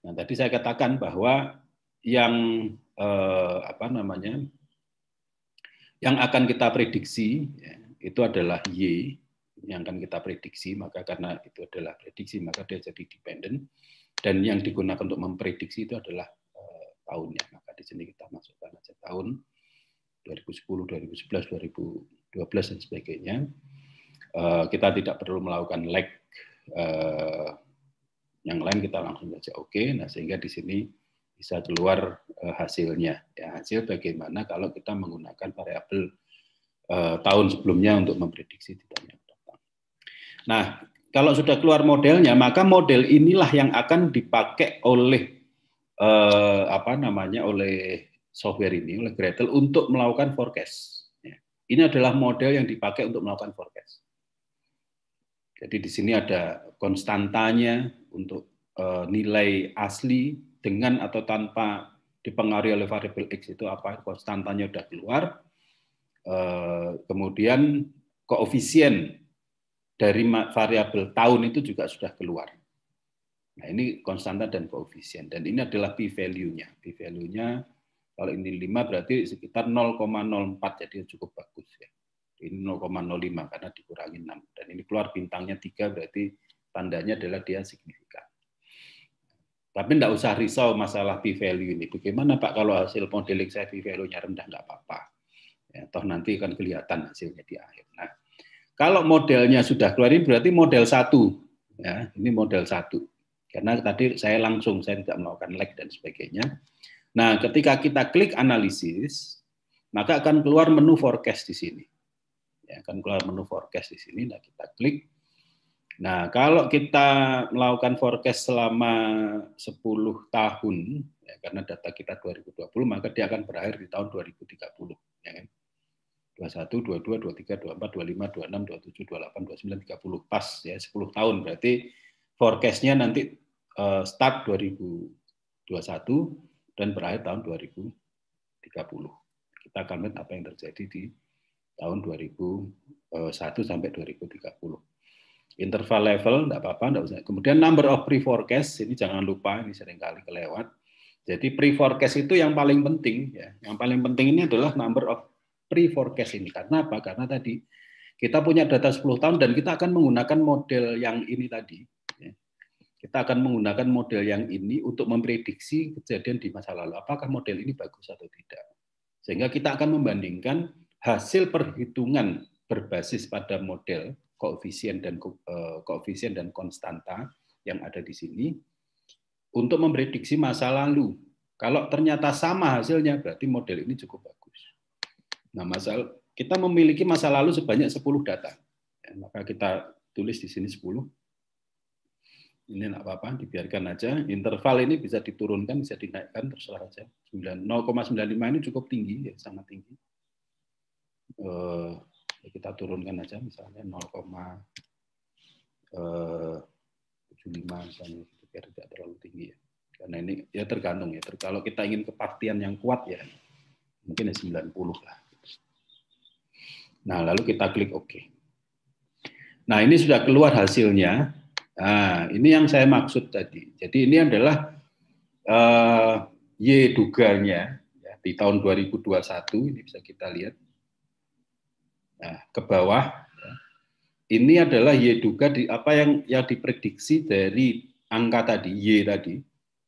Nah, tadi saya katakan bahwa yang eh, apa namanya? yang akan kita prediksi ya, itu adalah Y yang akan kita prediksi, maka karena itu adalah prediksi, maka dia jadi dependent dan yang digunakan untuk memprediksi itu adalah eh, tahunnya. Maka di sini kita masukkan aja tahun 2010, 2011, 2012 dan sebagainya. Eh, kita tidak perlu melakukan lag eh, yang lain kita langsung saja oke okay. nah sehingga di sini bisa keluar eh, hasilnya ya hasil bagaimana kalau kita menggunakan variabel tahun sebelumnya untuk memprediksi tidaknya datang nah kalau sudah keluar modelnya maka model inilah yang akan dipakai oleh apa namanya oleh software ini oleh Gretel untuk melakukan forecast ya, ini adalah model yang dipakai untuk melakukan forecast jadi di sini ada konstantanya untuk uh, nilai asli dengan atau tanpa dipengaruhi oleh variabel x itu apa konstantanya sudah keluar. Uh, kemudian koefisien dari variabel tahun itu juga sudah keluar. Nah, ini konstanta dan koefisien. Dan ini adalah p-value-nya. P-value-nya kalau ini 5 berarti sekitar 0,04, jadi cukup bagus. ya ini 0,05 karena dikurangi 6 dan ini keluar bintangnya 3 berarti tandanya adalah dia signifikan. Tapi tidak usah risau masalah p-value ini. Bagaimana Pak kalau hasil modeling saya p-value-nya rendah nggak apa-apa. Ya, toh nanti akan kelihatan hasilnya di akhir. Nah, kalau modelnya sudah keluar ini berarti model satu. Ya, ini model satu. Karena tadi saya langsung saya tidak melakukan lag dan sebagainya. Nah, ketika kita klik analisis, maka akan keluar menu forecast di sini ya akan keluar menu forecast di sini nah kita klik nah kalau kita melakukan forecast selama 10 tahun ya, karena data kita 2020 maka dia akan berakhir di tahun 2030 ya kan 21, 22, 23, 24, 25, 26, 27, 28, 29, 30 pas ya 10 tahun berarti forecastnya nanti uh, start 2021 dan berakhir tahun 2030 kita akan lihat apa yang terjadi di tahun 2001 eh, sampai 2030. Interval level tidak apa-apa, tidak usah. Kemudian number of pre-forecast ini jangan lupa ini seringkali kelewat. Jadi pre-forecast itu yang paling penting ya. Yang paling penting ini adalah number of pre-forecast ini. Karena apa? Karena tadi kita punya data 10 tahun dan kita akan menggunakan model yang ini tadi. Ya. Kita akan menggunakan model yang ini untuk memprediksi kejadian di masa lalu. Apakah model ini bagus atau tidak? Sehingga kita akan membandingkan hasil perhitungan berbasis pada model koefisien dan eh, koefisien dan konstanta yang ada di sini untuk memprediksi masa lalu. Kalau ternyata sama hasilnya berarti model ini cukup bagus. Nah, masalah kita memiliki masa lalu sebanyak 10 data. Ya, maka kita tulis di sini 10. Ini enggak apa-apa, dibiarkan aja. Interval ini bisa diturunkan, bisa dinaikkan, terserah aja. 0,95 ini cukup tinggi, ya, sangat tinggi eh, ya kita turunkan aja misalnya 0, eh, misalnya gitu, biar tidak terlalu tinggi ya. Karena ini ya tergantung ya. Kalau kita ingin kepastian yang kuat ya mungkin ya 90 lah. Nah, lalu kita klik OK. Nah, ini sudah keluar hasilnya. Nah, ini yang saya maksud tadi. Jadi ini adalah uh, Y duganya ya, di tahun 2021 ini bisa kita lihat nah, ke bawah. Ini adalah Y duga di apa yang yang diprediksi dari angka tadi Y tadi.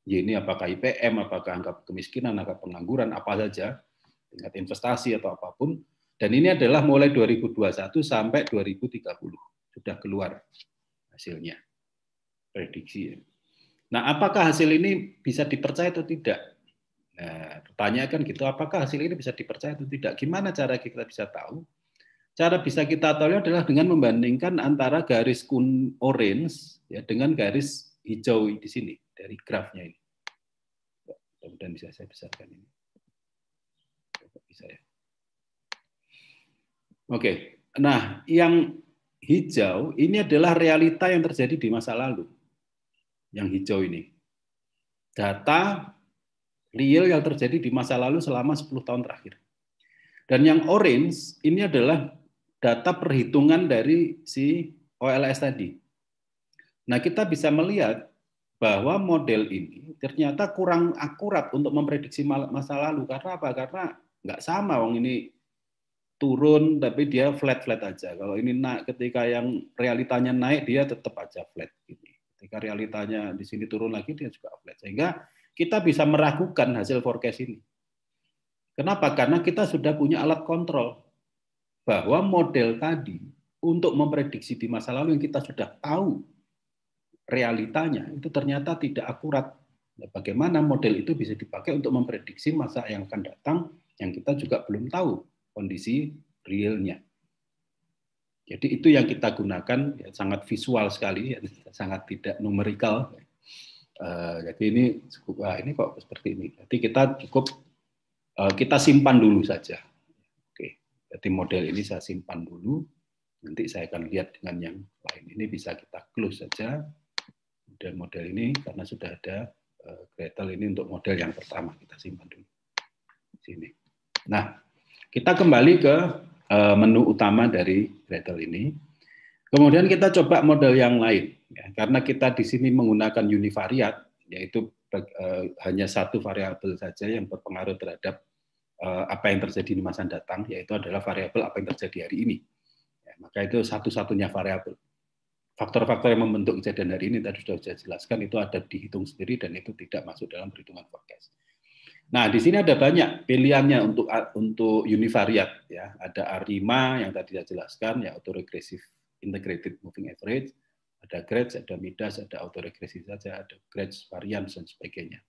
Y ini apakah IPM, apakah angka kemiskinan, angka pengangguran, apa saja, tingkat investasi atau apapun. Dan ini adalah mulai 2021 sampai 2030 sudah keluar hasilnya prediksi. Ya. Nah, apakah hasil ini bisa dipercaya atau tidak? Nah, pertanyaan kan gitu, apakah hasil ini bisa dipercaya atau tidak? Gimana cara kita bisa tahu? Cara bisa kita tahu adalah dengan membandingkan antara garis kun orange ya dengan garis hijau di sini dari grafnya ini. Kemudian bisa saya besarkan ini. Bisa ya. Oke. Nah, yang hijau ini adalah realita yang terjadi di masa lalu. Yang hijau ini. Data real yang terjadi di masa lalu selama 10 tahun terakhir. Dan yang orange ini adalah data perhitungan dari si OLS tadi. Nah, kita bisa melihat bahwa model ini ternyata kurang akurat untuk memprediksi masa lalu karena apa? Karena nggak sama wong ini turun tapi dia flat flat aja. Kalau ini naik ketika yang realitanya naik dia tetap aja flat Ketika realitanya di sini turun lagi dia juga flat. Sehingga kita bisa meragukan hasil forecast ini. Kenapa? Karena kita sudah punya alat kontrol bahwa model tadi untuk memprediksi di masa lalu yang kita sudah tahu realitanya itu ternyata tidak akurat. Nah, bagaimana model itu bisa dipakai untuk memprediksi masa yang akan datang yang kita juga belum tahu kondisi realnya. Jadi itu yang kita gunakan ya, sangat visual sekali, ya, sangat tidak numerikal. Uh, jadi ini cukup, ah, ini kok seperti ini. Jadi kita cukup uh, kita simpan dulu saja jadi model ini saya simpan dulu, nanti saya akan lihat dengan yang lain. Ini bisa kita close saja model-model ini karena sudah ada Gretel eh, ini untuk model yang pertama kita simpan dulu sini. Nah, kita kembali ke eh, menu utama dari Gretel ini. Kemudian kita coba model yang lain, ya, karena kita di sini menggunakan univariat, yaitu eh, hanya satu variabel saja yang berpengaruh terhadap Eh, apa yang terjadi di masa datang, yaitu adalah variabel apa yang terjadi hari ini. Ya, maka itu satu-satunya variabel. Faktor-faktor yang membentuk kejadian hari ini tadi sudah saya jelaskan itu ada dihitung sendiri dan itu tidak masuk dalam perhitungan forecast. Nah, di sini ada banyak pilihannya untuk untuk univariate ya. Ada ARIMA yang tadi saya jelaskan ya autoregressive integrated moving average, ada grades ada MIDAS, ada autoregresi saja, ada grades varian dan sebagainya.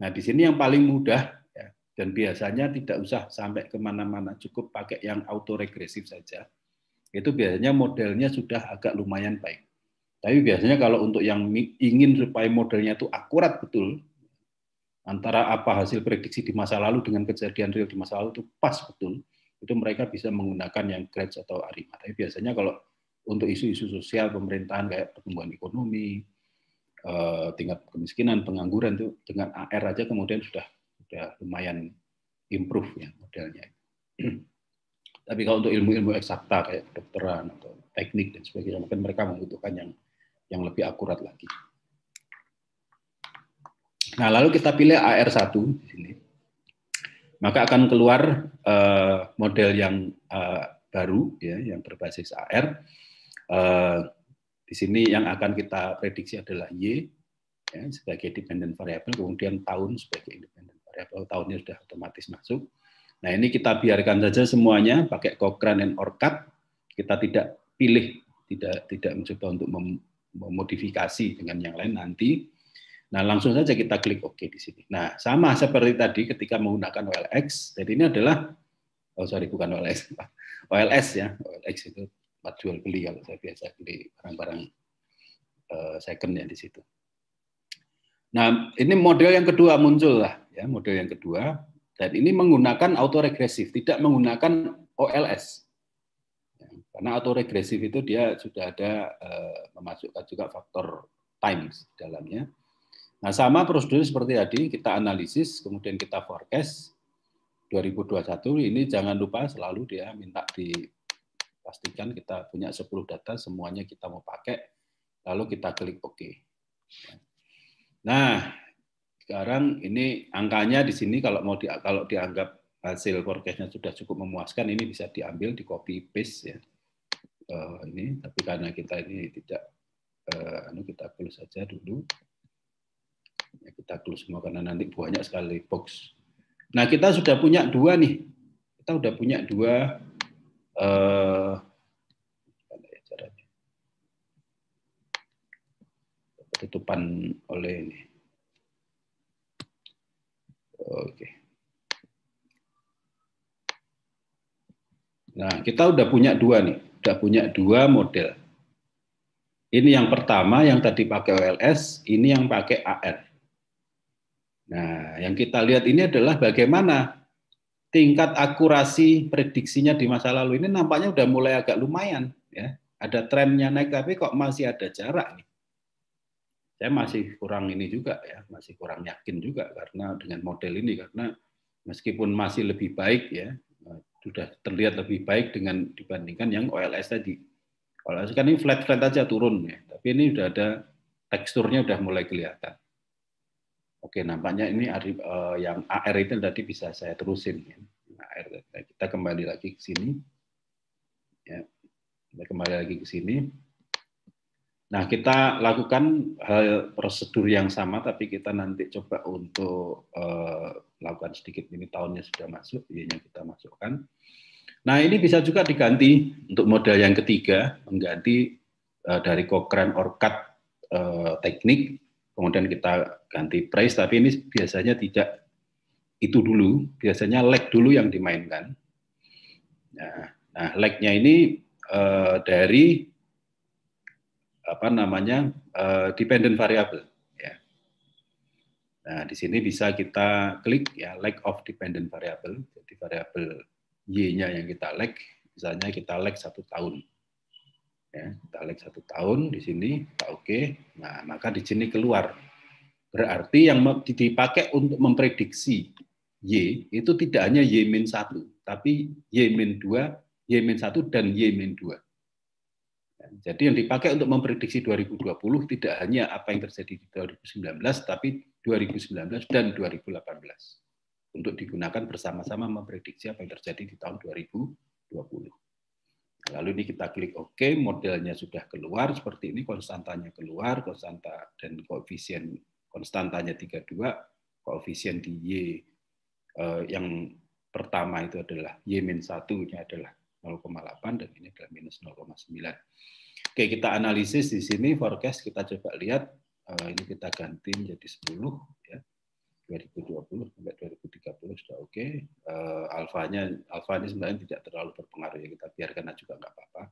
Nah, di sini yang paling mudah ya, dan biasanya tidak usah sampai kemana-mana, cukup pakai yang autoregresif saja. Itu biasanya modelnya sudah agak lumayan baik. Tapi biasanya kalau untuk yang ingin supaya modelnya itu akurat betul, antara apa hasil prediksi di masa lalu dengan kejadian real di masa lalu itu pas betul, itu mereka bisa menggunakan yang GREDS atau ARIMA. Tapi biasanya kalau untuk isu-isu sosial pemerintahan kayak pertumbuhan ekonomi, eh, tingkat kemiskinan, pengangguran itu dengan AR aja kemudian sudah sudah lumayan improve ya modelnya. Tapi kalau untuk ilmu-ilmu eksakta kayak kedokteran atau teknik dan sebagainya, mungkin mereka membutuhkan yang yang lebih akurat lagi. Nah, lalu kita pilih AR1 di sini. Maka akan keluar uh, model yang uh, baru ya, yang berbasis AR. Uh, eh, di sini yang akan kita prediksi adalah Y ya, sebagai dependent variable, kemudian tahun sebagai independent Tahun ya, tahunnya sudah otomatis masuk. Nah ini kita biarkan saja semuanya pakai Cochrane dan Orcat. Kita tidak pilih, tidak tidak mencoba untuk mem memodifikasi dengan yang lain nanti. Nah langsung saja kita klik OK di sini. Nah sama seperti tadi ketika menggunakan OLX. Jadi ini adalah oh sorry bukan OLX, OLS ya. OLX itu jual beli kalau saya biasa beli barang-barang eh, second ya di situ. Nah, ini model yang kedua muncul lah, ya, model yang kedua. Dan ini menggunakan autoregresif, tidak menggunakan OLS. Ya, karena autoregresif itu dia sudah ada eh, memasukkan juga faktor times di dalamnya. Nah, sama prosedur seperti tadi, kita analisis, kemudian kita forecast 2021. Ini jangan lupa selalu dia minta dipastikan kita punya 10 data, semuanya kita mau pakai, lalu kita klik OK. Nah, sekarang ini angkanya di sini kalau mau di, kalau dianggap hasil forecastnya sudah cukup memuaskan, ini bisa diambil di copy paste ya. Uh, ini tapi karena kita ini tidak uh, kita close saja dulu. Ya, kita close semua karena nanti banyak sekali box. Nah, kita sudah punya dua nih. Kita sudah punya dua uh, tutupan oleh ini. Oke. Nah, kita udah punya dua nih, udah punya dua model. Ini yang pertama yang tadi pakai OLS, ini yang pakai AR. Nah, yang kita lihat ini adalah bagaimana tingkat akurasi prediksinya di masa lalu ini nampaknya udah mulai agak lumayan ya. Ada trennya naik tapi kok masih ada jarak nih saya masih kurang ini juga ya, masih kurang yakin juga karena dengan model ini karena meskipun masih lebih baik ya, eh, sudah terlihat lebih baik dengan dibandingkan yang OLS tadi. OLS kan ini flat-flat aja turun ya, tapi ini sudah ada teksturnya sudah mulai kelihatan. Oke, nampaknya ini eh, yang AR itu tadi bisa saya terusin. Ya. AR, kita kembali lagi ke sini. Ya, kita kembali lagi ke sini. Nah, kita lakukan hal prosedur yang sama, tapi kita nanti coba untuk uh, lakukan sedikit ini tahunnya sudah masuk, biayanya kita masukkan. Nah, ini bisa juga diganti untuk modal yang ketiga, mengganti uh, dari Cochrane Orcat uh, eh, teknik, kemudian kita ganti price, tapi ini biasanya tidak itu dulu, biasanya lag dulu yang dimainkan. Nah, nah lagnya ini uh, dari apa namanya eh, dependent variable. Ya. Nah di sini bisa kita klik ya lack of dependent variable. Jadi variabel y-nya yang kita lack, misalnya kita lack satu tahun. Ya, kita lack satu tahun di sini, oke. Okay. Nah maka di sini keluar. Berarti yang dipakai untuk memprediksi Y itu tidak hanya Y min 1, tapi Y min 2, Y min 1, dan Y min dua jadi yang dipakai untuk memprediksi 2020 tidak hanya apa yang terjadi di 2019, tapi 2019 dan 2018 untuk digunakan bersama-sama memprediksi apa yang terjadi di tahun 2020. Lalu ini kita klik OK, modelnya sudah keluar seperti ini, konstantanya keluar, konstanta dan koefisien konstantanya 32, koefisien di Y eh, yang pertama itu adalah Y min 1-nya adalah 0,8 dan ini adalah minus 0,9. Oke, kita analisis di sini forecast kita coba lihat eh, ini kita ganti menjadi 10 ya. 2020 sampai 2030 sudah oke. Okay. Uh, eh, alfanya alfa ini sebenarnya tidak terlalu berpengaruh ya kita biarkan aja juga nggak apa-apa.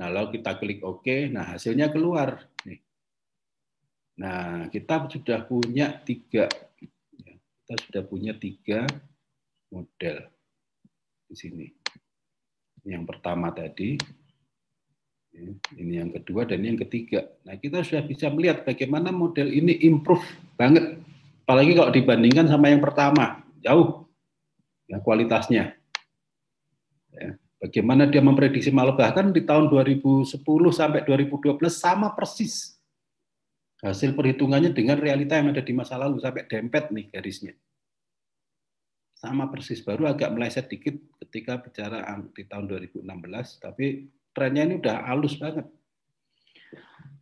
Nah, lalu kita klik oke. OK. Nah, hasilnya keluar nih. Nah, kita sudah punya tiga ya. kita sudah punya tiga model di sini yang pertama tadi, ya, ini yang kedua dan yang ketiga. Nah kita sudah bisa melihat bagaimana model ini improve banget, apalagi kalau dibandingkan sama yang pertama, jauh ya kualitasnya. Ya, bagaimana dia memprediksi malah bahkan di tahun 2010 sampai 2012 sama persis hasil perhitungannya dengan realita yang ada di masa lalu sampai dempet nih garisnya sama persis baru agak meleset dikit ketika bicara di tahun 2016 tapi trennya ini udah halus banget.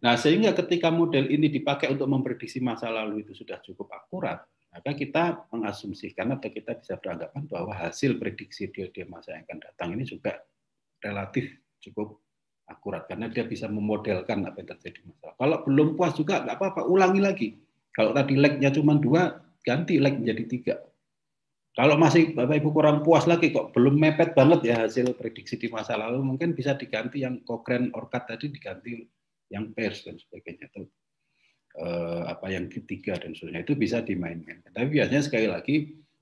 Nah, sehingga ketika model ini dipakai untuk memprediksi masa lalu itu sudah cukup akurat, maka kita mengasumsikan atau kita bisa beranggapan bahwa hasil prediksi dia-dia masa yang akan datang ini juga relatif cukup akurat karena dia bisa memodelkan apa yang terjadi masalah. Kalau belum puas juga nggak apa-apa, ulangi lagi. Kalau tadi lag-nya cuma dua, ganti lag menjadi tiga. Kalau masih Bapak Ibu kurang puas lagi kok belum mepet banget ya hasil prediksi di masa lalu mungkin bisa diganti yang Cochrane Orkat tadi diganti yang pers dan sebagainya itu eh, apa yang ketiga dan sebagainya itu bisa dimainkan. Tapi biasanya sekali lagi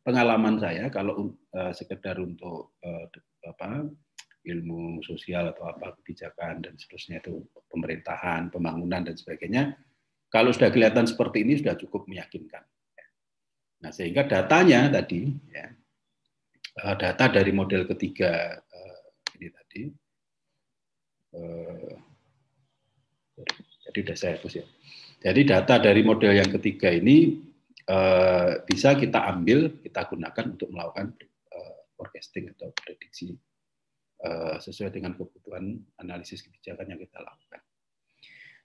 pengalaman saya kalau eh, sekedar untuk eh, apa ilmu sosial atau apa kebijakan dan seterusnya itu pemerintahan, pembangunan dan sebagainya kalau sudah kelihatan seperti ini sudah cukup meyakinkan Nah, sehingga datanya tadi, ya, eh, data dari model ketiga eh, ini tadi, eh, jadi sudah saya hapus ya. Jadi data dari model yang ketiga ini bisa kita ambil, kita gunakan untuk melakukan forecasting atau prediksi sesuai dengan kebutuhan analisis kebijakan yang kita lakukan.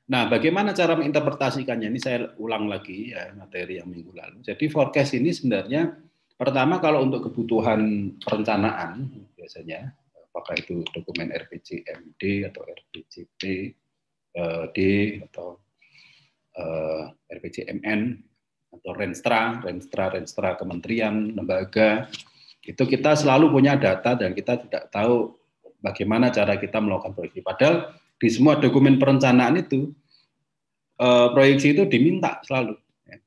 Nah, bagaimana cara menginterpretasikannya? Ini saya ulang lagi ya materi yang minggu lalu. Jadi forecast ini sebenarnya pertama kalau untuk kebutuhan perencanaan biasanya apakah itu dokumen RPJMD atau RPJP D atau RPJMN eh, eh, atau Renstra, Renstra, Renstra kementerian, lembaga itu kita selalu punya data dan kita tidak tahu bagaimana cara kita melakukan proyeksi. Padahal di semua dokumen perencanaan itu eh, proyeksi itu diminta selalu. Ya.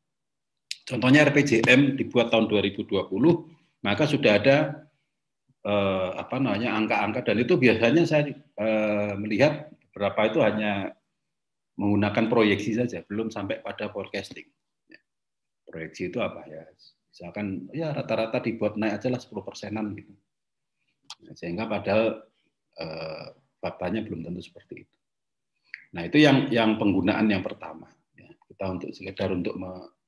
Contohnya RPJM dibuat tahun 2020, maka sudah ada eh, apa namanya angka-angka dan itu biasanya saya eh, melihat berapa itu hanya menggunakan proyeksi saja, belum sampai pada forecasting. Ya. Proyeksi itu apa ya? Misalkan ya rata-rata dibuat naik aja lah 10 persenan gitu. Nah, sehingga padahal faktanya belum tentu seperti itu. Nah itu yang yang penggunaan yang pertama. Ya, kita untuk sekedar untuk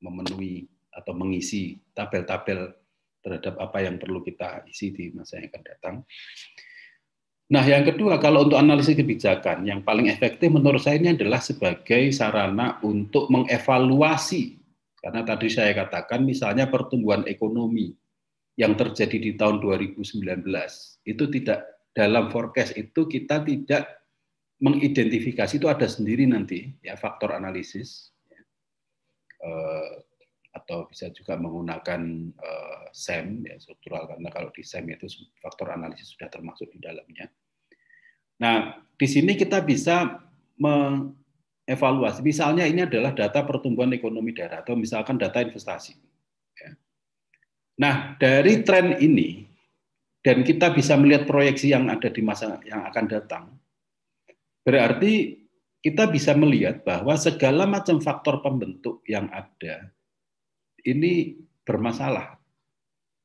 memenuhi atau mengisi tabel-tabel terhadap apa yang perlu kita isi di masa yang akan datang. Nah yang kedua kalau untuk analisis kebijakan yang paling efektif menurut saya ini adalah sebagai sarana untuk mengevaluasi karena tadi saya katakan misalnya pertumbuhan ekonomi yang terjadi di tahun 2019 itu tidak dalam forecast itu kita tidak mengidentifikasi itu ada sendiri nanti ya faktor analisis ya. Eh, atau bisa juga menggunakan eh, SEM ya struktural karena kalau di SEM itu faktor analisis sudah termasuk di dalamnya. Nah di sini kita bisa mengevaluasi misalnya ini adalah data pertumbuhan ekonomi daerah atau misalkan data investasi. Ya. Nah dari tren ini dan kita bisa melihat proyeksi yang ada di masa yang akan datang, berarti kita bisa melihat bahwa segala macam faktor pembentuk yang ada ini bermasalah.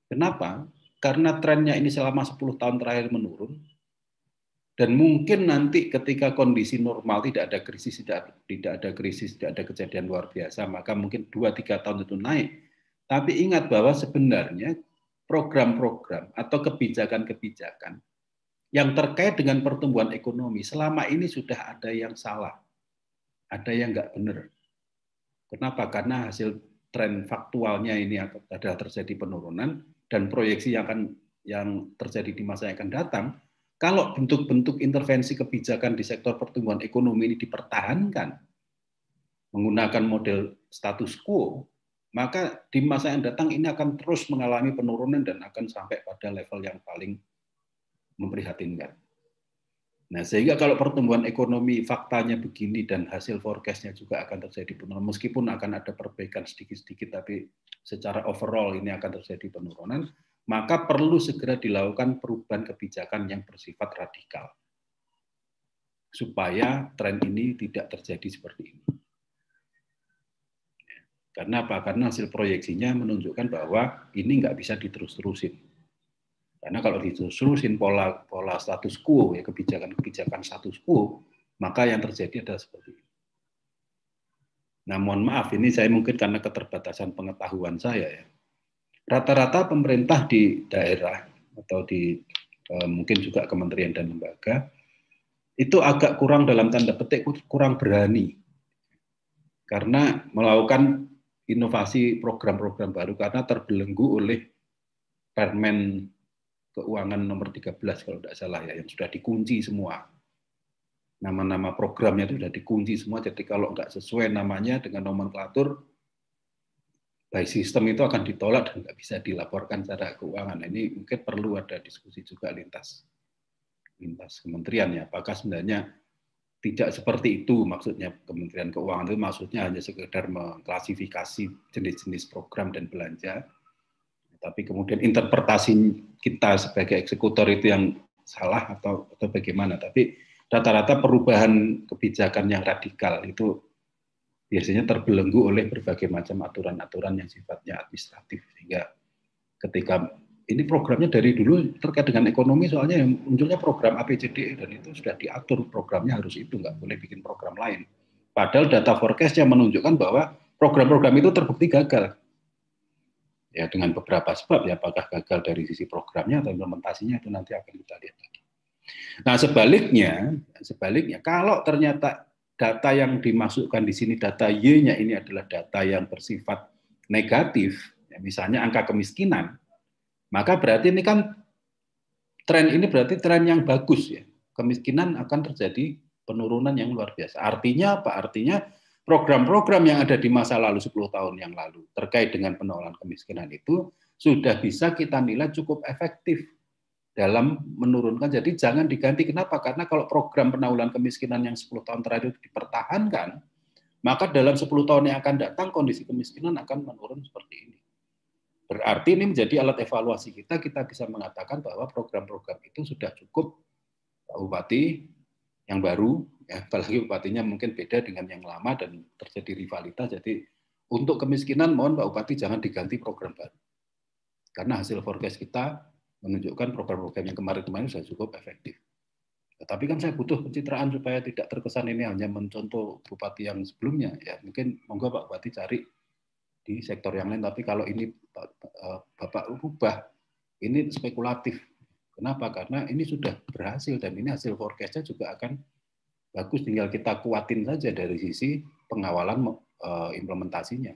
Kenapa? Karena trennya ini selama 10 tahun terakhir menurun, dan mungkin nanti ketika kondisi normal tidak ada krisis, tidak, tidak ada krisis, tidak ada kejadian luar biasa, maka mungkin 2-3 tahun itu naik. Tapi ingat bahwa sebenarnya program-program atau kebijakan-kebijakan yang terkait dengan pertumbuhan ekonomi selama ini sudah ada yang salah, ada yang nggak benar. Kenapa? Karena hasil tren faktualnya ini ada terjadi penurunan dan proyeksi yang akan yang terjadi di masa yang akan datang, kalau bentuk-bentuk intervensi kebijakan di sektor pertumbuhan ekonomi ini dipertahankan menggunakan model status quo, maka di masa yang datang ini akan terus mengalami penurunan dan akan sampai pada level yang paling memprihatinkan. Nah, sehingga kalau pertumbuhan ekonomi faktanya begini dan hasil forecastnya juga akan terjadi penurunan, meskipun akan ada perbaikan sedikit-sedikit, tapi secara overall ini akan terjadi penurunan, maka perlu segera dilakukan perubahan kebijakan yang bersifat radikal supaya tren ini tidak terjadi seperti ini. Karena apa? Karena hasil proyeksinya menunjukkan bahwa ini nggak bisa diterus-terusin. Karena kalau diterus-terusin pola pola status quo ya kebijakan-kebijakan status quo, maka yang terjadi adalah seperti ini. Nah, mohon maaf ini saya mungkin karena keterbatasan pengetahuan saya ya. Rata-rata pemerintah di daerah atau di eh, mungkin juga kementerian dan lembaga itu agak kurang dalam tanda petik kurang berani karena melakukan inovasi program-program baru karena terbelenggu oleh Permen Keuangan nomor 13 kalau tidak salah ya yang sudah dikunci semua. Nama-nama programnya itu sudah dikunci semua jadi kalau nggak sesuai namanya dengan nomenklatur by sistem itu akan ditolak dan nggak bisa dilaporkan secara keuangan. Nah, ini mungkin perlu ada diskusi juga lintas lintas kementerian ya apakah sebenarnya tidak seperti itu maksudnya Kementerian Keuangan itu maksudnya hanya sekedar mengklasifikasi jenis-jenis program dan belanja tapi kemudian interpretasi kita sebagai eksekutor itu yang salah atau atau bagaimana tapi rata-rata perubahan kebijakan yang radikal itu biasanya terbelenggu oleh berbagai macam aturan-aturan yang sifatnya administratif sehingga ketika ini programnya dari dulu terkait dengan ekonomi soalnya yang munculnya program APJD e dan itu sudah diatur programnya harus itu nggak boleh bikin program lain. Padahal data forecastnya menunjukkan bahwa program-program itu terbukti gagal. Ya dengan beberapa sebab ya apakah gagal dari sisi programnya atau implementasinya itu nanti akan kita lihat lagi. Nah sebaliknya sebaliknya kalau ternyata data yang dimasukkan di sini data Y-nya ini adalah data yang bersifat negatif, ya, misalnya angka kemiskinan, maka berarti ini kan tren ini berarti tren yang bagus ya. Kemiskinan akan terjadi penurunan yang luar biasa. Artinya apa? Artinya program-program yang ada di masa lalu 10 tahun yang lalu terkait dengan penolakan kemiskinan itu sudah bisa kita nilai cukup efektif dalam menurunkan. Jadi jangan diganti. Kenapa? Karena kalau program penanggulangan kemiskinan yang 10 tahun terakhir dipertahankan, maka dalam 10 tahun yang akan datang kondisi kemiskinan akan menurun seperti ini. Berarti ini menjadi alat evaluasi kita, kita bisa mengatakan bahwa program-program itu sudah cukup Pak Bupati yang baru, ya, apalagi bupatinya mungkin beda dengan yang lama dan terjadi rivalitas. Jadi untuk kemiskinan mohon Pak Bupati jangan diganti program baru. Karena hasil forecast kita menunjukkan program-program yang kemarin-kemarin sudah cukup efektif. Tetapi kan saya butuh pencitraan supaya tidak terkesan ini hanya mencontoh bupati yang sebelumnya. Ya mungkin monggo Pak Bupati cari di sektor yang lain. Tapi kalau ini eh, Bapak ubah, ini spekulatif. Kenapa? Karena ini sudah berhasil dan ini hasil forecastnya juga akan bagus. Tinggal kita kuatin saja dari sisi pengawalan eh, implementasinya.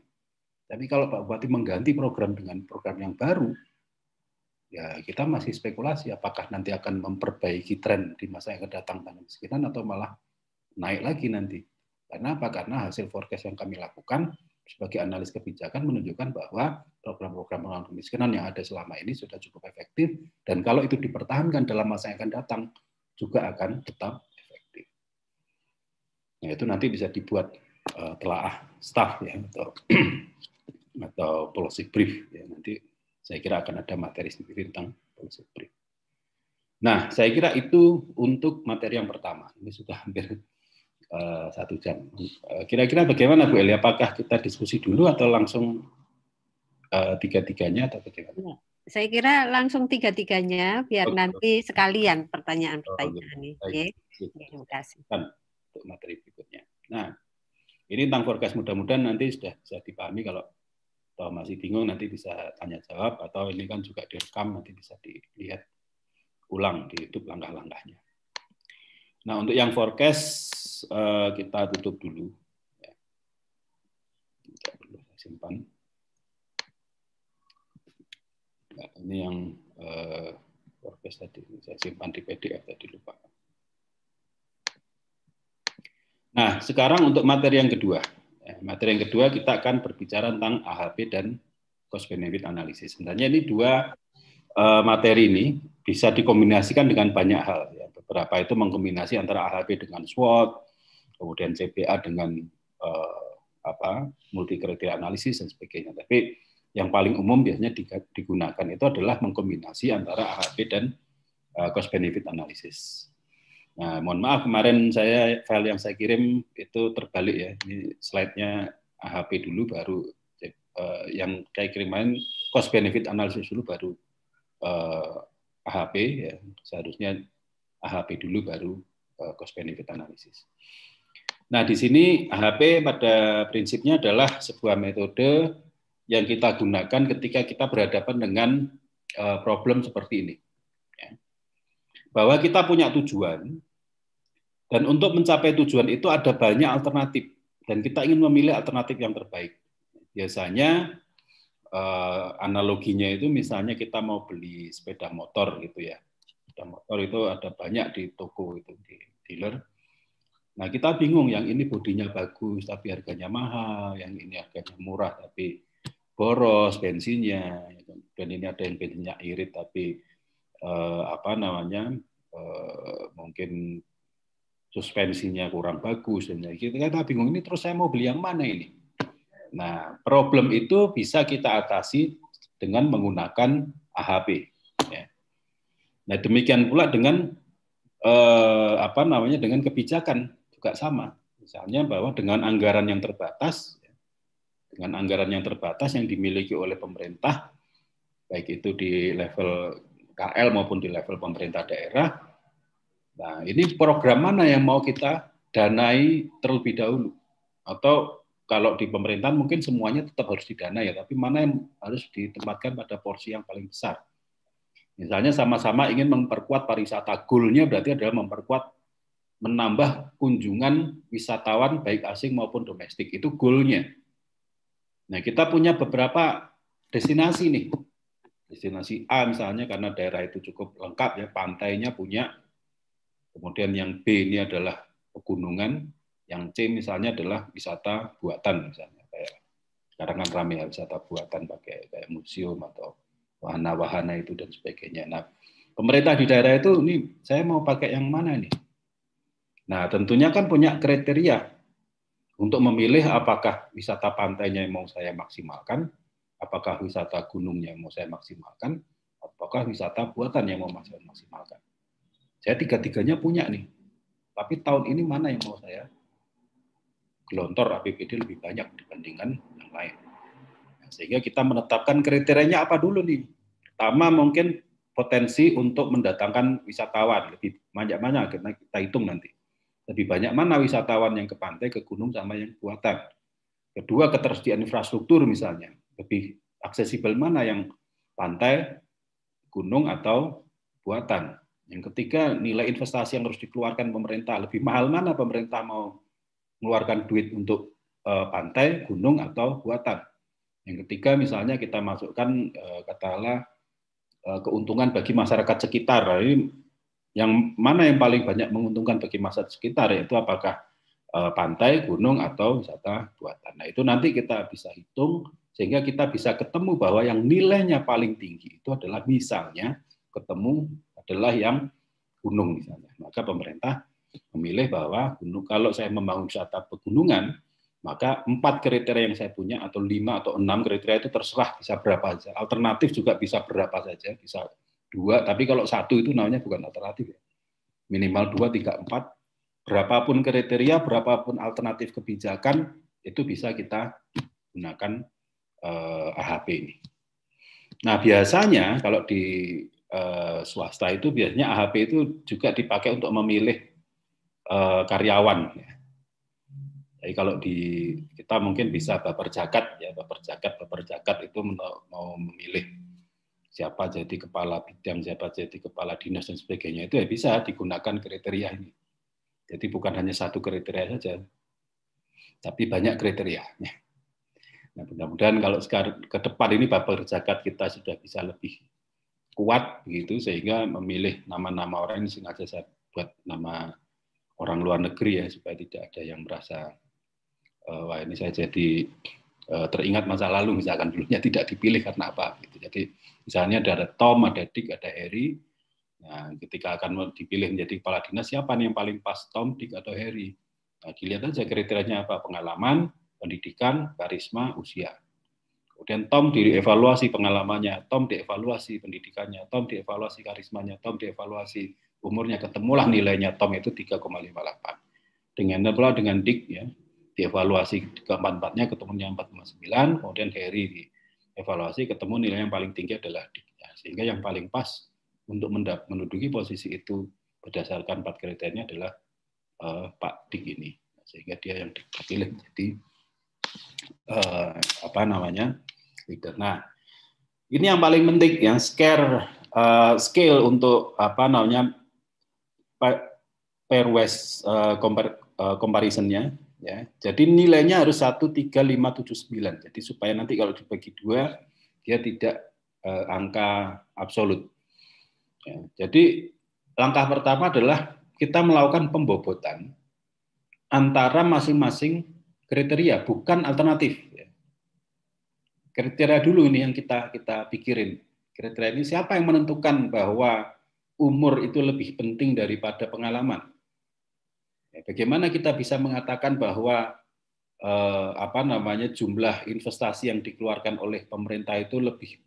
Tapi kalau Pak Bupati mengganti program dengan program yang baru, ya kita masih spekulasi apakah nanti akan memperbaiki tren di masa yang akan datang kemiskinan atau malah naik lagi nanti. Karena apa? Karena hasil forecast yang kami lakukan sebagai analis kebijakan menunjukkan bahwa program-program melawan kemiskinan yang ada selama ini sudah cukup efektif dan kalau itu dipertahankan dalam masa yang akan datang juga akan tetap efektif. Nah, itu nanti bisa dibuat uh, telaah staff ya atau atau policy brief ya nanti saya kira akan ada materi sendiri tentang policy brief. Nah, saya kira itu untuk materi yang pertama. Ini sudah hampir Eh, satu jam. Eh, kira-kira bagaimana Bu Eli? Apakah kita diskusi dulu atau langsung uh, tiga-tiganya atau bagaimana? Ya, saya kira langsung tiga-tiganya biar oh, nanti sekalian pertanyaan-pertanyaan oh, ini. Iya. Iya. terima kasih. Untuk materi berikutnya. Nah, ini tentang forecast mudah-mudahan nanti sudah bisa dipahami kalau atau masih bingung nanti bisa tanya jawab atau ini kan juga direkam nanti bisa dilihat ulang di YouTube langkah-langkahnya. Nah, untuk yang forecast eh, kita tutup dulu. Ya. simpan. Nah, ini yang eh, forecast tadi saya simpan di PDF tadi lupa. Nah, sekarang untuk materi yang kedua. Ya, materi yang kedua kita akan berbicara tentang AHP dan cost benefit analysis. Sebenarnya ini dua eh, materi ini bisa dikombinasikan dengan banyak hal. Ya berapa itu mengkombinasi antara AHP dengan SWOT, kemudian CPA dengan eh, apa multi kriteria analisis dan sebagainya. Tapi yang paling umum biasanya digunakan itu adalah mengkombinasi antara AHP dan eh, cost benefit analysis. Nah, mohon maaf kemarin saya file yang saya kirim itu terbalik ya. Ini slide-nya AHP dulu baru eh, yang saya kirimin cost benefit analysis dulu baru eh, AHP ya. Seharusnya AHP dulu baru eh, cost benefit analysis. Nah, di sini AHP pada prinsipnya adalah sebuah metode yang kita gunakan ketika kita berhadapan dengan eh, problem seperti ini. Ya. Bahwa kita punya tujuan, dan untuk mencapai tujuan itu ada banyak alternatif, dan kita ingin memilih alternatif yang terbaik. Biasanya eh, analoginya itu misalnya kita mau beli sepeda motor gitu ya sepeda motor itu ada banyak di toko itu di dealer. Nah kita bingung yang ini bodinya bagus tapi harganya mahal, yang ini harganya murah tapi boros bensinnya, gitu. dan ini ada yang bensinnya irit tapi eh, apa namanya eh, mungkin suspensinya kurang bagus dan kita kita bingung ini terus saya mau beli yang mana ini. Nah problem itu bisa kita atasi dengan menggunakan AHP Nah demikian pula dengan eh, apa namanya dengan kebijakan juga sama. Misalnya bahwa dengan anggaran yang terbatas, ya, dengan anggaran yang terbatas yang dimiliki oleh pemerintah, baik itu di level KL maupun di level pemerintah daerah. Nah ini program mana yang mau kita danai terlebih dahulu? Atau kalau di pemerintahan mungkin semuanya tetap harus didanai ya, tapi mana yang harus ditempatkan pada porsi yang paling besar? Misalnya sama-sama ingin memperkuat pariwisata, goalnya berarti adalah memperkuat, menambah kunjungan wisatawan baik asing maupun domestik. Itu goalnya. Nah, kita punya beberapa destinasi nih. Destinasi A misalnya karena daerah itu cukup lengkap ya, pantainya punya. Kemudian yang B ini adalah pegunungan, yang C misalnya adalah wisata buatan misalnya kayak sekarang kan ramai ya, wisata buatan pakai kayak museum atau wahana-wahana itu dan sebagainya. Nah, pemerintah di daerah itu ini saya mau pakai yang mana nih? Nah, tentunya kan punya kriteria untuk memilih apakah wisata pantainya yang mau saya maksimalkan, apakah wisata gunungnya yang mau saya maksimalkan, apakah wisata buatan yang mau saya maksimalkan. Saya tiga-tiganya punya nih. Tapi tahun ini mana yang mau saya gelontor APBD lebih banyak dibandingkan yang lain. Sehingga kita menetapkan kriterianya apa dulu nih. Pertama mungkin potensi untuk mendatangkan wisatawan lebih banyak mana kita, kita hitung nanti. Lebih banyak mana wisatawan yang ke pantai, ke gunung sama yang buatan. Kedua ketersediaan infrastruktur misalnya, lebih aksesibel mana yang pantai, gunung atau buatan. Yang ketiga, nilai investasi yang harus dikeluarkan pemerintah. Lebih mahal mana pemerintah mau mengeluarkan duit untuk eh, pantai, gunung, atau buatan. Yang ketiga misalnya kita masukkan eh, katakanlah eh, keuntungan bagi masyarakat sekitar. Nah, ini yang mana yang paling banyak menguntungkan bagi masyarakat sekitar yaitu apakah eh, pantai, gunung atau wisata buatan. Nah, itu nanti kita bisa hitung sehingga kita bisa ketemu bahwa yang nilainya paling tinggi itu adalah misalnya ketemu adalah yang gunung misalnya. Maka pemerintah memilih bahwa gunung kalau saya membangun wisata pegunungan maka empat kriteria yang saya punya atau lima atau enam kriteria itu terserah bisa berapa saja. Alternatif juga bisa berapa saja, bisa dua. Tapi kalau satu itu namanya bukan alternatif ya. Minimal dua, tiga, empat. Berapapun kriteria, berapapun alternatif kebijakan itu bisa kita gunakan eh, AHP ini. Nah biasanya kalau di eh, swasta itu biasanya AHP itu juga dipakai untuk memilih eh, karyawan. Ya jadi kalau di kita mungkin bisa baper jakat ya baper jakat baper jakat itu mau memilih siapa jadi kepala bidang siapa jadi kepala dinas dan sebagainya itu ya bisa digunakan kriteria ini. Jadi bukan hanya satu kriteria saja, tapi banyak kriterianya. Nah, mudah-mudahan kalau sekarang ke depan ini baper jakat kita sudah bisa lebih kuat begitu sehingga memilih nama-nama orang ini sengaja saya buat nama orang luar negeri ya supaya tidak ada yang merasa bahwa eh, ini saya jadi eh, teringat masa lalu misalkan dulunya tidak dipilih karena apa gitu. Jadi misalnya ada Tom, ada Dick, ada Harry. Nah, ketika akan dipilih menjadi kepala dinas siapa nih yang paling pas Tom, Dick atau Harry? Nah, dilihat aja kriterianya apa? Pengalaman, pendidikan, karisma, usia. Kemudian Tom dievaluasi pengalamannya, Tom dievaluasi pendidikannya, Tom dievaluasi karismanya, Tom dievaluasi umurnya, ketemulah nilainya Tom itu 3,58. Dengan pula dengan Dick ya, dievaluasi keempat empatnya ketemunya 4,9 kemudian Harry dievaluasi ketemu nilai yang paling tinggi adalah adiknya sehingga yang paling pas untuk menduduki posisi itu berdasarkan empat kriterianya adalah uh, Pak Dik ini sehingga dia yang dipilih jadi uh, apa namanya leader nah ini yang paling penting yang scare uh, scale untuk apa namanya pairwise uh, compar, uh, comparisonnya ya. Jadi nilainya harus 13579. Jadi supaya nanti kalau dibagi dua dia tidak eh, angka absolut. Ya, jadi langkah pertama adalah kita melakukan pembobotan antara masing-masing kriteria, bukan alternatif. Ya. Kriteria dulu ini yang kita kita pikirin. Kriteria ini siapa yang menentukan bahwa umur itu lebih penting daripada pengalaman? Ya, bagaimana kita bisa mengatakan bahwa eh, apa namanya jumlah investasi yang dikeluarkan oleh pemerintah itu lebih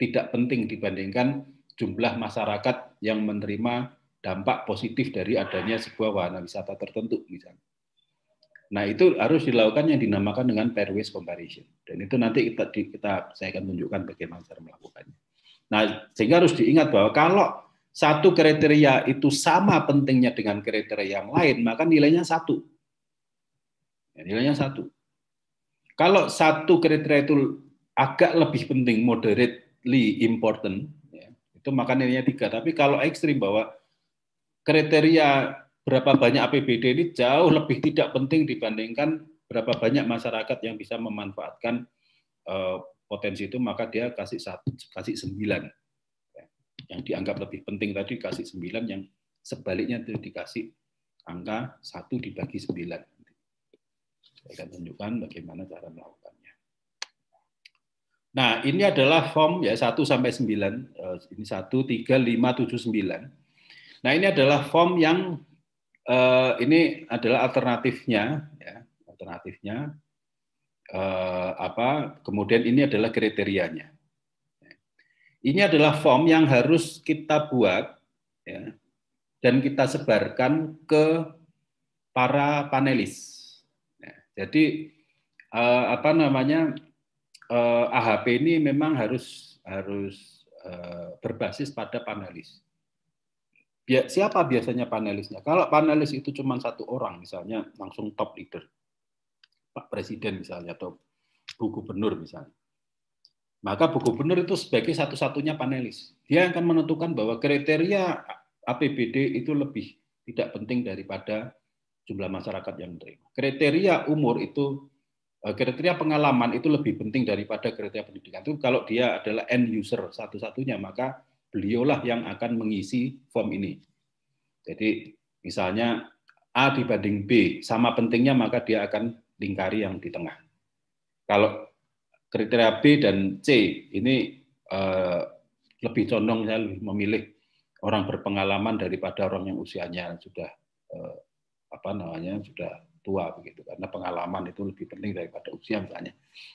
tidak penting dibandingkan jumlah masyarakat yang menerima dampak positif dari adanya sebuah wahana wisata tertentu misalnya. Nah itu harus dilakukan yang dinamakan dengan pairways comparison dan itu nanti kita, kita saya akan tunjukkan bagaimana cara melakukannya. Nah sehingga harus diingat bahwa kalau satu kriteria itu sama pentingnya dengan kriteria yang lain, maka nilainya satu. Ya, nilainya satu. Kalau satu kriteria itu agak lebih penting, moderately important, ya, itu maka nilainya tiga. Tapi kalau ekstrim bahwa kriteria berapa banyak APBD ini jauh lebih tidak penting dibandingkan berapa banyak masyarakat yang bisa memanfaatkan uh, potensi itu, maka dia kasih satu, kasih sembilan yang dianggap lebih penting tadi dikasih 9, yang sebaliknya itu dikasih angka 1 dibagi 9. Saya akan tunjukkan bagaimana cara melakukannya. Nah, ini adalah form ya 1 sampai 9. Eh, ini 1, 3, 5, 7, 9. Nah, ini adalah form yang eh, ini adalah alternatifnya ya, alternatifnya eh, apa? Kemudian ini adalah kriterianya. Ini adalah form yang harus kita buat ya, dan kita sebarkan ke para panelis. Ya, jadi eh, apa namanya eh, AHP ini memang harus harus eh, berbasis pada panelis. Ya, siapa biasanya panelisnya? Kalau panelis itu cuma satu orang, misalnya langsung top leader, Pak Presiden misalnya atau Bu Gubernur misalnya maka buku benar itu sebagai satu-satunya panelis. Dia akan menentukan bahwa kriteria APBD itu lebih tidak penting daripada jumlah masyarakat yang menerima. Kriteria umur itu eh, kriteria pengalaman itu lebih penting daripada kriteria pendidikan. Itu kalau dia adalah end user satu-satunya, maka beliaulah yang akan mengisi form ini. Jadi misalnya A dibanding B sama pentingnya, maka dia akan lingkari yang di tengah. Kalau kriteria B dan C ini eh, lebih condong saya lebih memilih orang berpengalaman daripada orang yang usianya sudah eh, apa namanya sudah tua begitu karena pengalaman itu lebih penting daripada usia misalnya.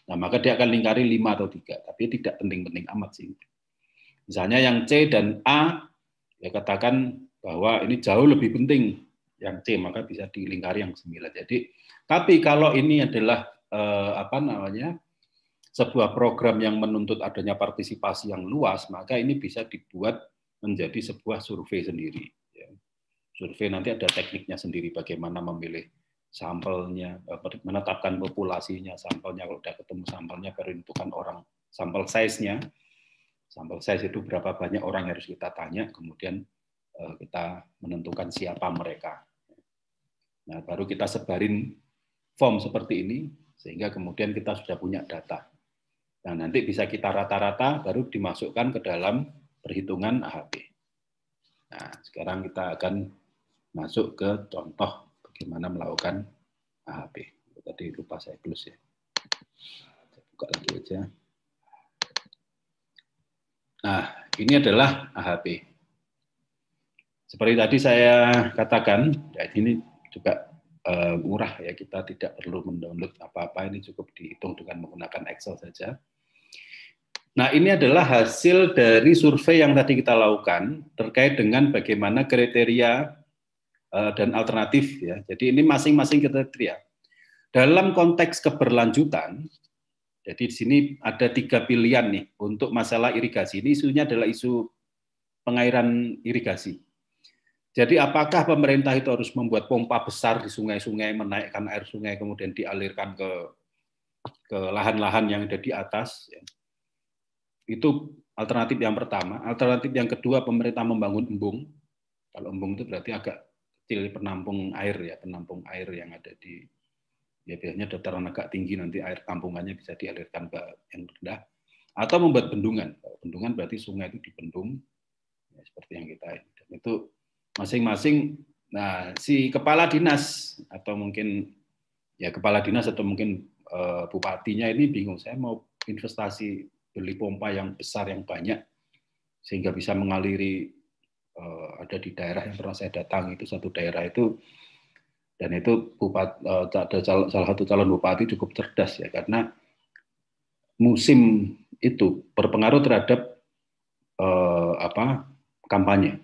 Nah maka dia akan lingkari lima atau tiga, tapi tidak penting-penting amat sih. Misalnya yang C dan A ya katakan bahwa ini jauh lebih penting yang C maka bisa dilingkari yang sembilan. Jadi tapi kalau ini adalah eh, apa namanya sebuah program yang menuntut adanya partisipasi yang luas, maka ini bisa dibuat menjadi sebuah survei sendiri. Ya. Survei nanti ada tekniknya sendiri bagaimana memilih sampelnya, menetapkan populasinya, sampelnya kalau sudah ketemu sampelnya baru ditentukan orang sampel size-nya. Sampel size itu berapa banyak orang yang harus kita tanya, kemudian eh, kita menentukan siapa mereka. Nah, baru kita sebarin form seperti ini sehingga kemudian kita sudah punya data. Nah, nanti bisa kita rata-rata baru dimasukkan ke dalam perhitungan AHP. Nah, sekarang kita akan masuk ke contoh bagaimana melakukan AHP. Tadi lupa saya close ya. Saya buka lagi aja. Nah, ini adalah AHP. Seperti tadi saya katakan, ya ini juga eh, murah ya kita tidak perlu mendownload apa-apa ini cukup dihitung dengan menggunakan Excel saja Nah, ini adalah hasil dari survei yang tadi kita lakukan terkait dengan bagaimana kriteria uh, dan alternatif ya. Jadi ini masing-masing kriteria. Dalam konteks keberlanjutan, jadi di sini ada tiga pilihan nih untuk masalah irigasi. Ini isunya adalah isu pengairan irigasi. Jadi apakah pemerintah itu harus membuat pompa besar di sungai-sungai menaikkan air sungai kemudian dialirkan ke ke lahan-lahan yang ada di atas? Ya? Itu alternatif yang pertama. Alternatif yang kedua, pemerintah membangun embung. Kalau embung itu berarti agak kecil penampung air ya, penampung air yang ada di ya biasanya dataran agak tinggi nanti air tampungannya bisa dialirkan ke yang rendah atau membuat bendungan. Bendungan berarti sungai itu dibendung ya, seperti yang kita Dan itu masing-masing nah si kepala dinas atau mungkin ya kepala dinas atau mungkin uh, bupatinya ini bingung saya mau investasi beli pompa yang besar yang banyak sehingga bisa mengaliri eh, ada di daerah yang pernah saya datang itu satu daerah itu dan itu bupati eh, ada salah satu calon bupati cukup cerdas ya karena musim itu berpengaruh terhadap eh, apa kampanye.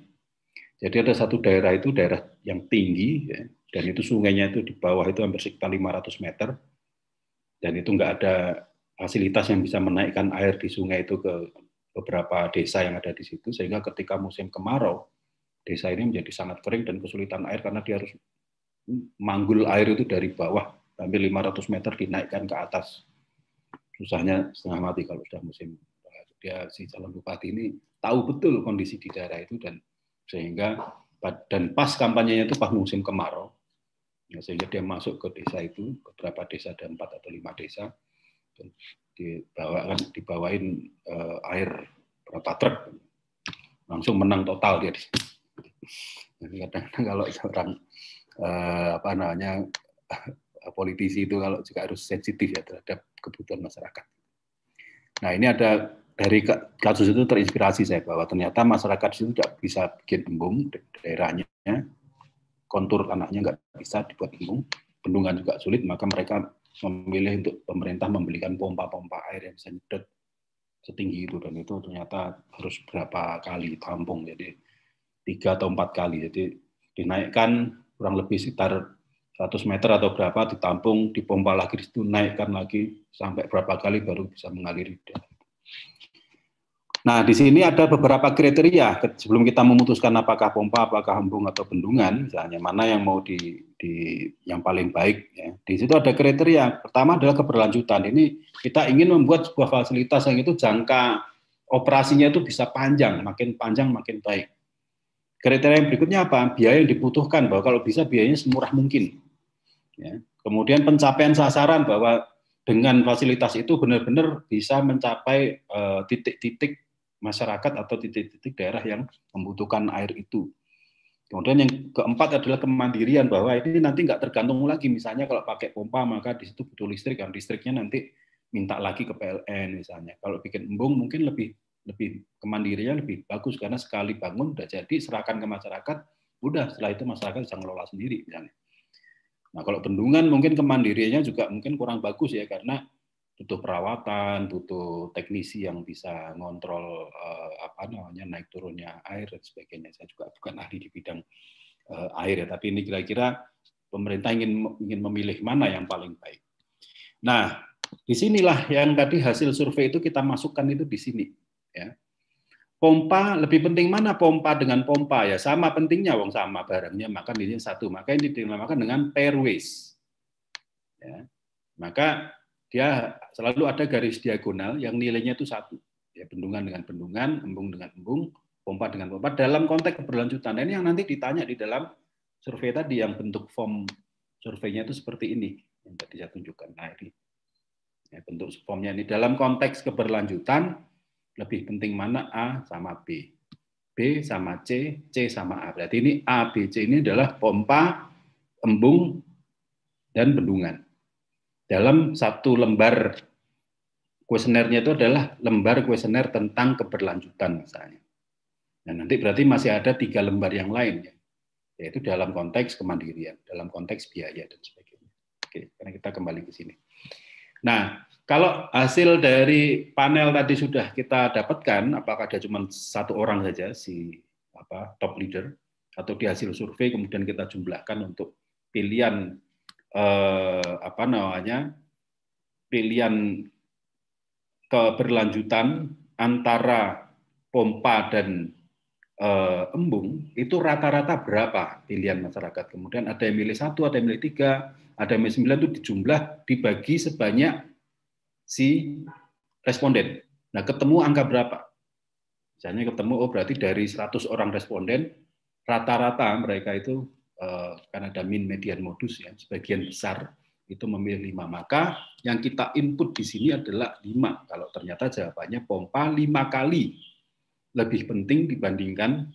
Jadi ada satu daerah itu daerah yang tinggi ya, dan itu sungainya itu di bawah itu hampir sekitar 500 meter dan itu enggak ada fasilitas yang bisa menaikkan air di sungai itu ke beberapa desa yang ada di situ sehingga ketika musim kemarau desa ini menjadi sangat kering dan kesulitan air karena dia harus manggul air itu dari bawah hampir 500 meter dinaikkan ke atas susahnya setengah mati kalau sudah musim dia si calon bupati ini tahu betul kondisi di daerah itu dan sehingga dan pas kampanyenya itu pas musim kemarau ya sehingga dia masuk ke desa itu beberapa desa dan empat atau lima desa Gitu. dibawa kan dibawain uh, air berapa truk langsung menang total dia jadi kadang-kadang kalau seorang uh, apa namanya eh, politisi itu kalau juga harus sensitif ya terhadap kebutuhan masyarakat. Nah ini ada dari kasus itu terinspirasi saya bahwa ternyata masyarakat itu tidak bisa bikin embung daerahnya, kontur tanahnya nggak bisa dibuat embung, bendungan juga sulit, maka mereka memilih untuk pemerintah membelikan pompa-pompa air yang bisa setinggi itu dan itu ternyata harus berapa kali tampung jadi tiga atau empat kali jadi dinaikkan kurang lebih sekitar 100 meter atau berapa ditampung dipompa lagi di naikkan lagi sampai berapa kali baru bisa mengalir Nah, di sini ada beberapa kriteria sebelum kita memutuskan apakah pompa, apakah embung atau bendungan, misalnya mana yang mau di, di yang paling baik. Ya. Di situ ada kriteria. Pertama adalah keberlanjutan. Ini kita ingin membuat sebuah fasilitas yang itu jangka operasinya itu bisa panjang, makin panjang makin baik. Kriteria yang berikutnya apa? Biaya yang dibutuhkan bahwa kalau bisa biayanya semurah mungkin. Ya. Kemudian pencapaian sasaran bahwa dengan fasilitas itu benar-benar bisa mencapai eh, titik-titik uh, titik -titik masyarakat atau titik-titik daerah yang membutuhkan air itu. Kemudian yang keempat adalah kemandirian bahwa ini nanti nggak tergantung lagi misalnya kalau pakai pompa maka di situ butuh listrik dan listriknya nanti minta lagi ke PLN misalnya. Kalau bikin embung mungkin lebih lebih kemandirian lebih bagus karena sekali bangun udah jadi serahkan ke masyarakat udah setelah itu masyarakat bisa ngelola sendiri misalnya. Nah kalau bendungan mungkin kemandiriannya juga mungkin kurang bagus ya karena butuh perawatan, butuh teknisi yang bisa ngontrol uh, apa namanya naik turunnya air dan sebagainya. Saya juga bukan ahli di bidang uh, air ya, tapi ini kira-kira pemerintah ingin ingin memilih mana yang paling baik. Nah, disinilah yang tadi hasil survei itu kita masukkan itu di sini ya. Pompa lebih penting mana pompa dengan pompa ya sama pentingnya wong sama barangnya maka ini satu maka ini dinamakan dengan pairways ya. Maka dia selalu ada garis diagonal yang nilainya itu satu. Ya, bendungan dengan bendungan, embung dengan embung, pompa dengan pompa dalam konteks keberlanjutan. Dan ini yang nanti ditanya di dalam survei tadi yang bentuk form surveinya itu seperti ini yang tadi saya tunjukkan. Nah, ini ya, bentuk formnya ini dalam konteks keberlanjutan lebih penting mana A sama B. B sama C, C sama A. Berarti ini A, B, C ini adalah pompa, embung, dan bendungan dalam satu lembar kuesionernya itu adalah lembar kuesioner tentang keberlanjutan misalnya. Nah, nanti berarti masih ada tiga lembar yang lain ya, yaitu dalam konteks kemandirian, dalam konteks biaya dan sebagainya. Oke, karena kita kembali ke sini. Nah, kalau hasil dari panel tadi sudah kita dapatkan, apakah ada cuma satu orang saja si apa top leader atau di hasil survei kemudian kita jumlahkan untuk pilihan eh, apa namanya pilihan keberlanjutan antara pompa dan eh, embung itu rata-rata berapa pilihan masyarakat. Kemudian ada yang milih satu, ada yang milih tiga, ada yang milih sembilan itu dijumlah dibagi sebanyak si responden. Nah, ketemu angka berapa? Misalnya ketemu, oh berarti dari 100 orang responden, rata-rata mereka itu Eh, karena ada min median modus ya sebagian besar itu memilih lima maka yang kita input di sini adalah lima. kalau ternyata jawabannya pompa lima kali lebih penting dibandingkan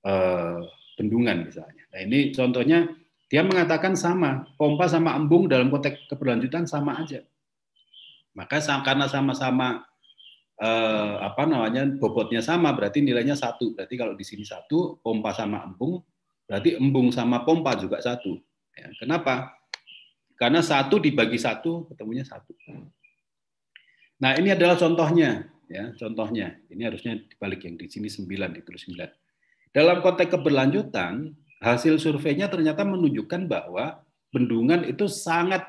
eh, bendungan misalnya nah ini contohnya dia mengatakan sama pompa sama embung dalam konteks keberlanjutan sama aja maka karena sama-sama eh, apa namanya bobotnya sama berarti nilainya satu berarti kalau di sini satu pompa sama embung Berarti embung sama pompa juga satu. Ya, kenapa? Karena satu dibagi satu ketemunya satu. Nah ini adalah contohnya, ya contohnya. Ini harusnya dibalik yang di sini sembilan ditulis sembilan. Dalam konteks keberlanjutan, hasil surveinya ternyata menunjukkan bahwa bendungan itu sangat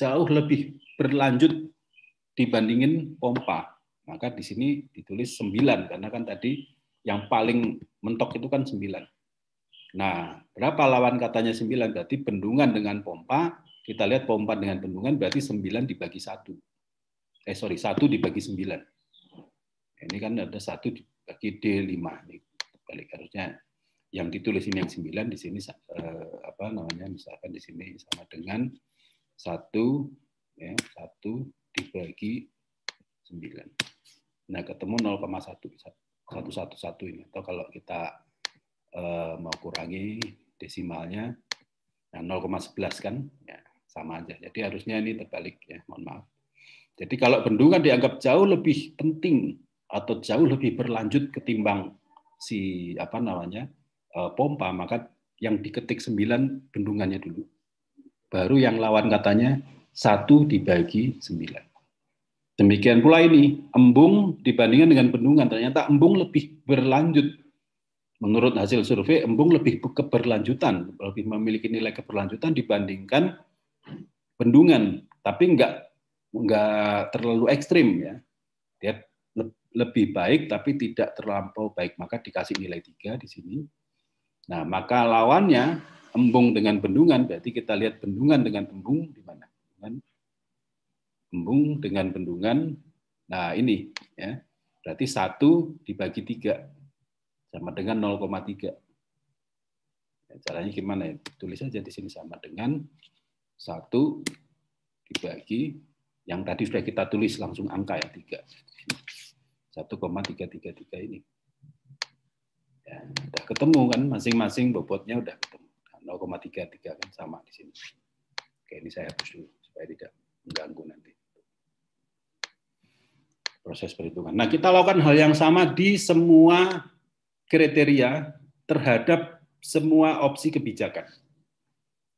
jauh lebih berlanjut dibandingin pompa. Maka di sini ditulis 9 karena kan tadi yang paling mentok itu kan 9. Nah, berapa lawan katanya 9? Berarti bendungan dengan pompa, kita lihat pompa dengan bendungan berarti 9 dibagi 1. Eh, sorry, 1 dibagi 9. Ini kan ada 1 dibagi D5. Ini balik harusnya yang ditulis ini yang 9, di sini eh, apa namanya, misalkan di sini sama dengan 1, ya, 1 dibagi 9. Nah, ketemu 0,1. 111 ini. Atau kalau kita Eh, mau kurangi desimalnya ya, nah 0,11 kan ya sama aja jadi harusnya ini terbalik ya mohon maaf jadi kalau bendungan dianggap jauh lebih penting atau jauh lebih berlanjut ketimbang si apa namanya eh, pompa maka yang diketik 9 bendungannya dulu baru yang lawan katanya satu dibagi sembilan. Demikian pula ini, embung dibandingkan dengan bendungan. Ternyata embung lebih berlanjut menurut hasil survei embung lebih keberlanjutan, lebih memiliki nilai keberlanjutan dibandingkan bendungan, tapi enggak enggak terlalu ekstrim ya. Dia lebih baik tapi tidak terlampau baik, maka dikasih nilai tiga di sini. Nah, maka lawannya embung dengan bendungan, berarti kita lihat bendungan dengan embung di mana? Embung dengan bendungan. Nah, ini ya. Berarti satu dibagi tiga sama dengan 0,3. Ya, caranya gimana ya? Tulis saja di sini sama dengan 1 dibagi yang tadi sudah kita tulis langsung angka ya 3. 1,333 ini. Ya, sudah ketemu kan masing-masing bobotnya udah ketemu. 0,33 nah, kan sama di sini. Oke, ini saya hapus dulu supaya tidak mengganggu nanti proses perhitungan. Nah, kita lakukan hal yang sama di semua kriteria terhadap semua opsi kebijakan.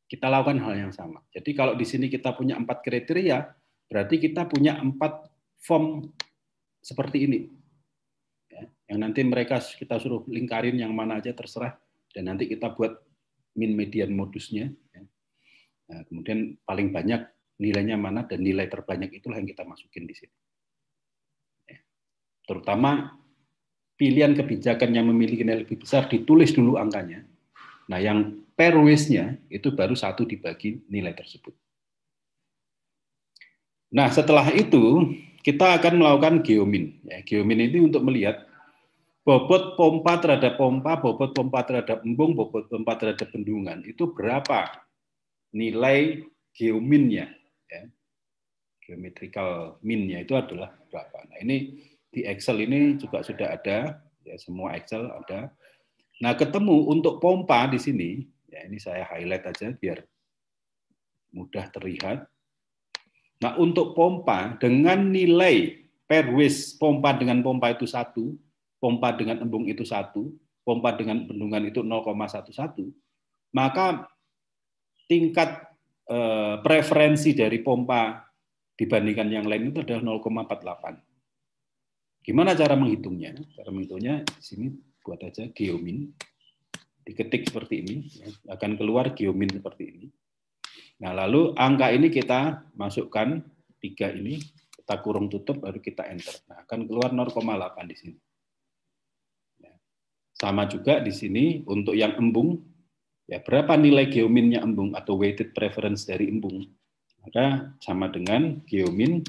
Kita lakukan hal yang sama. Jadi kalau di sini kita punya empat kriteria, berarti kita punya empat form seperti ini. Ya, yang nanti mereka kita suruh lingkarin yang mana aja terserah, dan nanti kita buat min median modusnya. Ya. Nah, kemudian paling banyak nilainya mana dan nilai terbanyak itulah yang kita masukin di sini. Ya. Terutama pilihan kebijakan yang memiliki nilai lebih besar ditulis dulu angkanya. Nah, yang perwisnya nya itu baru satu dibagi nilai tersebut. Nah, setelah itu kita akan melakukan geomin. Ya, geomin ini untuk melihat bobot pompa terhadap pompa, bobot pompa terhadap embung, bobot pompa terhadap bendungan itu berapa nilai geominnya. Ya. Geometrical minnya itu adalah berapa. Nah, ini di Excel ini juga sudah ada, ya semua Excel ada. Nah, ketemu untuk pompa di sini, ya ini saya highlight aja biar mudah terlihat. Nah, untuk pompa dengan nilai per waste pompa dengan pompa itu satu, pompa dengan embung itu satu, pompa dengan bendungan itu 0,11, maka tingkat eh, preferensi dari pompa dibandingkan yang lain itu adalah 0,48. Gimana cara menghitungnya? Cara menghitungnya di sini buat aja geomin. Diketik seperti ini, ya. akan keluar geomin seperti ini. Nah, lalu angka ini kita masukkan tiga ini, kita kurung tutup, baru kita enter. Nah, akan keluar 0,8 di sini. Ya. Sama juga di sini untuk yang embung, ya berapa nilai geominnya embung atau weighted preference dari embung? Maka sama dengan geomin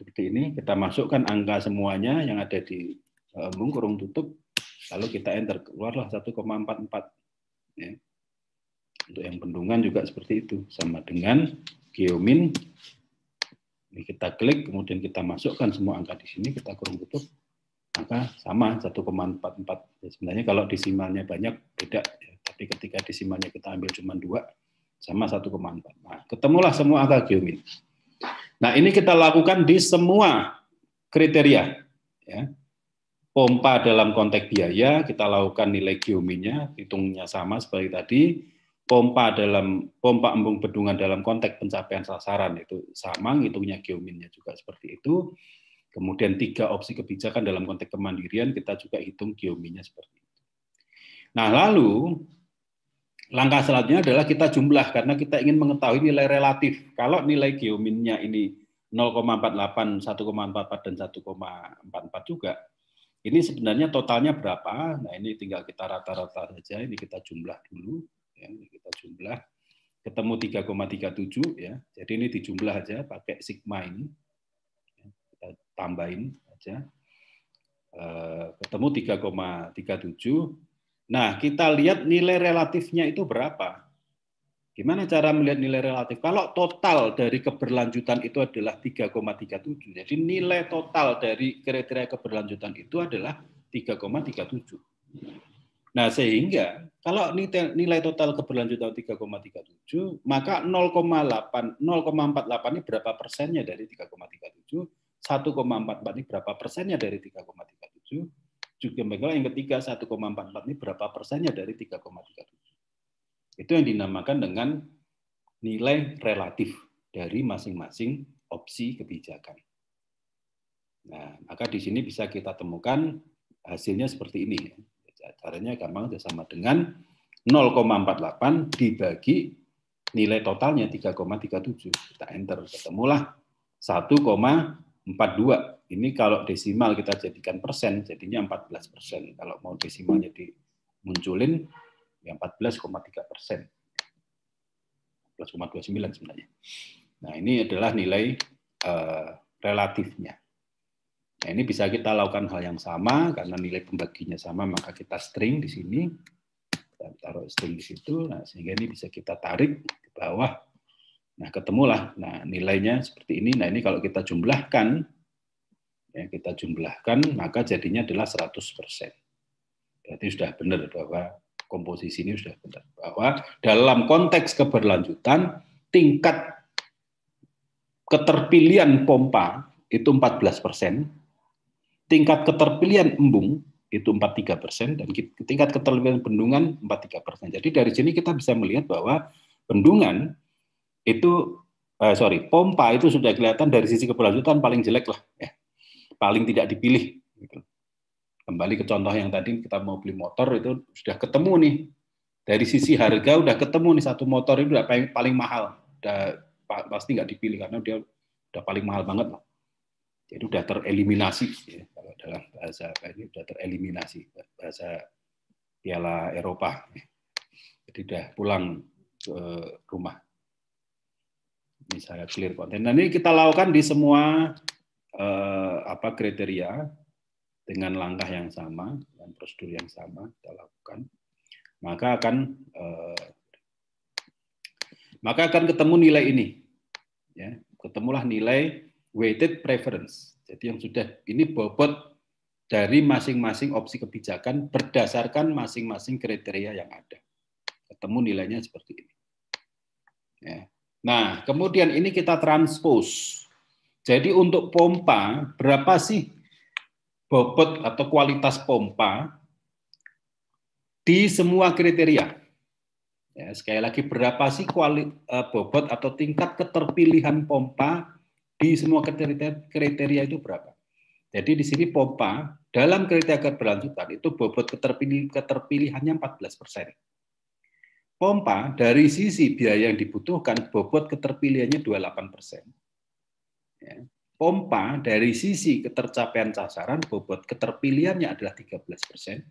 seperti ini, kita masukkan angka semuanya yang ada di embung eh, kurung tutup, lalu kita enter, keluarlah 1,44. Ya. Untuk yang bendungan juga seperti itu, sama dengan geomin. Ini kita klik, kemudian kita masukkan semua angka di sini, kita kurung tutup, maka sama 1,44. Ya, sebenarnya kalau desimalnya banyak, beda. Ya. Tapi ketika desimalnya kita ambil cuma dua, sama 1,4. Nah, ketemulah semua angka geomin. Nah, ini kita lakukan di semua kriteria. Ya. Pompa dalam konteks biaya, kita lakukan nilai geominya, hitungnya sama seperti tadi. Pompa dalam pompa embung bedungan dalam konteks pencapaian sasaran itu sama, hitungnya geominnya juga seperti itu. Kemudian tiga opsi kebijakan dalam konteks kemandirian kita juga hitung geominya seperti itu. Nah lalu langkah selanjutnya adalah kita jumlah karena kita ingin mengetahui nilai relatif. Kalau nilai geominnya ini 0,48, 1,44 dan 1,44 juga. Ini sebenarnya totalnya berapa? Nah, ini tinggal kita rata-rata saja, ini kita jumlah dulu ya, ini kita jumlah ketemu 3,37 ya. Jadi ini dijumlah aja pakai sigma ini. Kita tambahin aja. Eh, ketemu 3,37 Nah, kita lihat nilai relatifnya itu berapa. Gimana cara melihat nilai relatif? Kalau total dari keberlanjutan itu adalah 3,37. Jadi nilai total dari kriteria keberlanjutan itu adalah 3,37. Nah, sehingga kalau nilai total keberlanjutan 3,37, maka 0,8 0,48 ini berapa persennya dari 3,37? 1,44 ini berapa persennya dari 3,37? juga megawatt yang ketiga 1,44 ini berapa persennya dari 3,37. Itu yang dinamakan dengan nilai relatif dari masing-masing opsi kebijakan. Nah, maka di sini bisa kita temukan hasilnya seperti ini. Caranya gampang sama dengan 0,48 dibagi nilai totalnya 3,37. Kita enter, ketemulah 1,42 ini kalau desimal kita jadikan persen, jadinya 14 persen. Kalau mau desimal jadi munculin ya 14,3 persen. 14,29 sebenarnya. Nah, ini adalah nilai uh, relatifnya. Nah, ini bisa kita lakukan hal yang sama karena nilai pembaginya sama, maka kita string di sini. Kita taruh string di situ, nah, sehingga ini bisa kita tarik ke bawah. Nah, ketemulah. Nah, nilainya seperti ini. Nah, ini kalau kita jumlahkan, ya, kita jumlahkan maka jadinya adalah 100%. Berarti sudah benar bahwa komposisi ini sudah benar bahwa dalam konteks keberlanjutan tingkat keterpilihan pompa itu 14 persen, tingkat keterpilihan embung itu 43 persen, dan tingkat keterpilihan bendungan 43 persen. Jadi dari sini kita bisa melihat bahwa bendungan itu, eh, sorry, pompa itu sudah kelihatan dari sisi keberlanjutan paling jelek lah. Ya paling tidak dipilih. Gitu. Kembali ke contoh yang tadi kita mau beli motor itu sudah ketemu nih dari sisi harga sudah ketemu nih satu motor itu udah paling, paling mahal, udah pasti nggak dipilih karena dia udah paling mahal banget lah. Jadi udah tereliminasi ya, dalam bahasa ini udah tereliminasi bahasa Piala Eropa. Jadi udah pulang ke rumah. Ini saya clear konten. Nah ini kita lakukan di semua Eh, apa kriteria dengan langkah yang sama dan prosedur yang sama kita lakukan, maka akan eh, maka akan ketemu nilai ini, ya ketemulah nilai weighted preference. Jadi yang sudah ini bobot dari masing-masing opsi kebijakan berdasarkan masing-masing kriteria yang ada. Ketemu nilainya seperti ini. Ya. Nah, kemudian ini kita transpose jadi untuk pompa, berapa sih bobot atau kualitas pompa di semua kriteria? Ya, sekali lagi, berapa sih kuali, eh, bobot atau tingkat keterpilihan pompa di semua kriteria, kriteria itu berapa? Jadi di sini pompa dalam kriteria keberlanjutan itu bobot keterpilih, keterpilihannya 14 persen. Pompa dari sisi biaya yang dibutuhkan bobot keterpilihannya 28 persen. Ya. pompa dari sisi ketercapaian sasaran bobot keterpilihannya adalah 13 persen.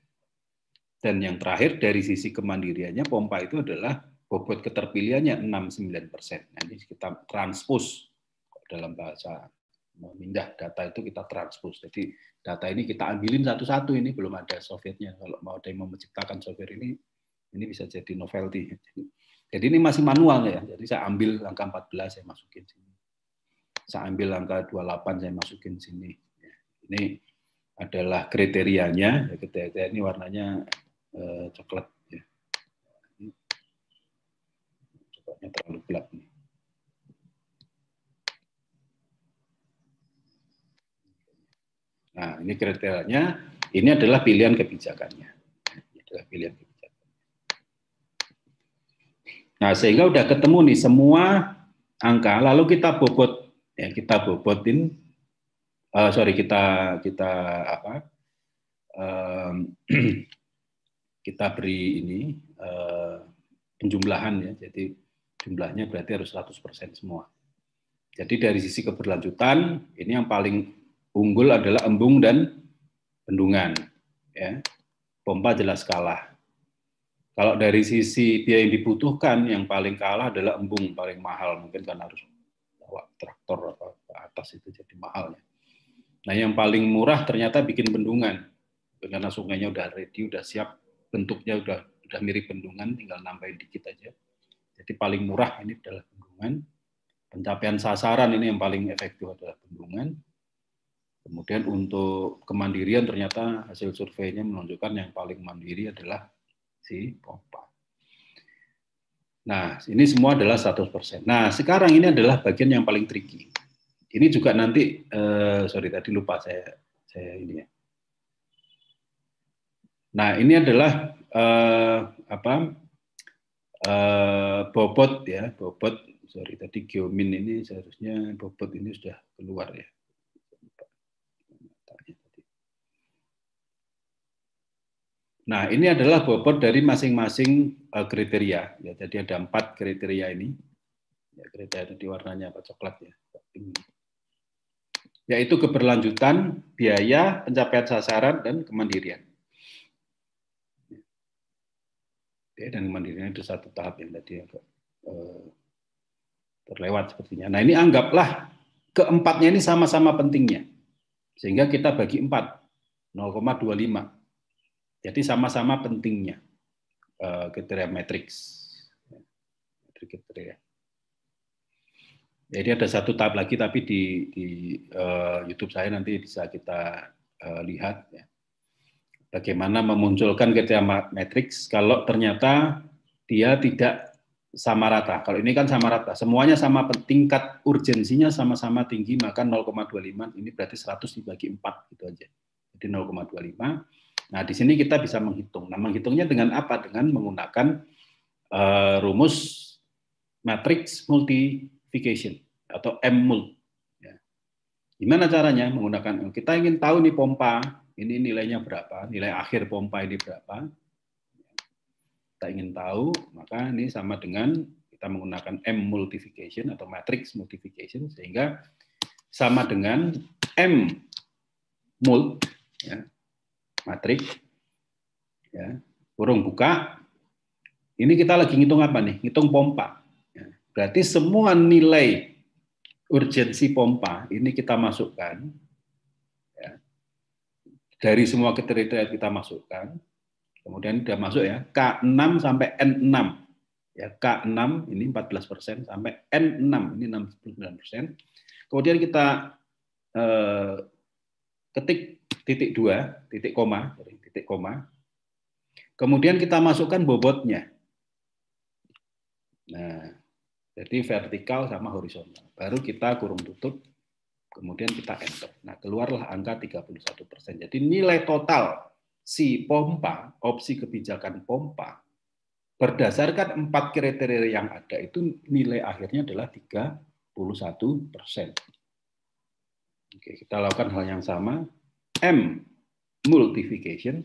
Dan yang terakhir dari sisi kemandiriannya pompa itu adalah bobot keterpilihannya 69 persen. Nanti kita transpose dalam bahasa memindah data itu kita transpose. Jadi data ini kita ambilin satu-satu ini belum ada softwarenya. Kalau mau ada yang mau menciptakan software ini, ini bisa jadi novelty. Jadi ini masih manual ya. Jadi saya ambil angka 14 saya masukin sini saya ambil angka 28 saya masukin sini. Ini adalah kriterianya. Ya, kriteria ini warnanya eh, coklat. Ya. Coklatnya terlalu gelap nih. Nah, ini kriterianya. Ini adalah pilihan kebijakannya. Ini adalah pilihan kebijakan. Nah, sehingga udah ketemu nih semua angka. Lalu kita bobot ya kita bobotin uh, sorry kita kita apa um, kita beri ini uh, penjumlahan ya jadi jumlahnya berarti harus 100% semua jadi dari sisi keberlanjutan ini yang paling unggul adalah embung dan bendungan ya pompa jelas kalah kalau dari sisi biaya yang dibutuhkan yang paling kalah adalah embung paling mahal mungkin karena harus bawa traktor apa eh, ke atas itu jadi mahal ya. Nah yang paling murah ternyata bikin bendungan karena sungainya udah ready, udah siap, bentuknya udah udah mirip bendungan, tinggal nambahin dikit aja. Jadi paling murah ini adalah bendungan. Pencapaian sasaran ini yang paling efektif adalah bendungan. Kemudian untuk kemandirian ternyata hasil surveinya menunjukkan yang paling mandiri adalah si pompa. Nah, ini semua adalah 100%. Nah, sekarang ini adalah bagian yang paling tricky. Ini juga nanti, eh, sorry tadi lupa saya, saya ini ya. Nah, ini adalah eh, apa eh, bobot ya, bobot. Sorry tadi geomin ini seharusnya bobot ini sudah keluar ya. Nah, ini adalah bobot dari masing-masing eh, kriteria. Ya, jadi ada empat kriteria ini. Ya, kriteria di warnanya apa coklat ya. Yaitu keberlanjutan, biaya, pencapaian sasaran, dan kemandirian. Ya, dan kemandirian itu satu tahap yang tadi agak eh, terlewat sepertinya. Nah, ini anggaplah keempatnya ini sama-sama pentingnya. Sehingga kita bagi empat, 0,25 jadi sama-sama pentingnya eh, kriteria matriks. Kriteria. Jadi ada satu tab lagi tapi di, di uh, YouTube saya nanti bisa kita uh, lihat ya. Bagaimana memunculkan kriteria matriks kalau ternyata dia tidak sama rata. Kalau ini kan sama rata, semuanya sama tingkat urgensinya sama-sama tinggi, maka 0,25 ini berarti 100 dibagi 4 gitu aja. Jadi 0,25 Nah, di sini kita bisa menghitung. Nah, menghitungnya dengan apa? Dengan menggunakan uh, rumus matrix multiplication atau M-mul. Ya. Gimana caranya menggunakan nah, Kita ingin tahu nih pompa, ini nilainya berapa, nilai akhir pompa ini berapa. Kita ingin tahu, maka ini sama dengan kita menggunakan M multiplication atau matrix multiplication, sehingga sama dengan M mul, ya, matriks ya kurung buka ini kita lagi ngitung apa nih ngitung pompa ya, berarti semua nilai urgensi pompa ini kita masukkan ya, dari semua kriteria kita masukkan kemudian sudah masuk ya K6 sampai N6 ya K6 ini 14 persen sampai N6 ini 69 persen kemudian kita eh, ketik titik dua, titik koma, titik koma. Kemudian kita masukkan bobotnya. Nah, jadi vertikal sama horizontal. Baru kita kurung tutup, kemudian kita enter. Nah, keluarlah angka 31 persen. Jadi nilai total si pompa, opsi kebijakan pompa, berdasarkan empat kriteria yang ada itu nilai akhirnya adalah 31 persen. Oke, kita lakukan hal yang sama M multiplication,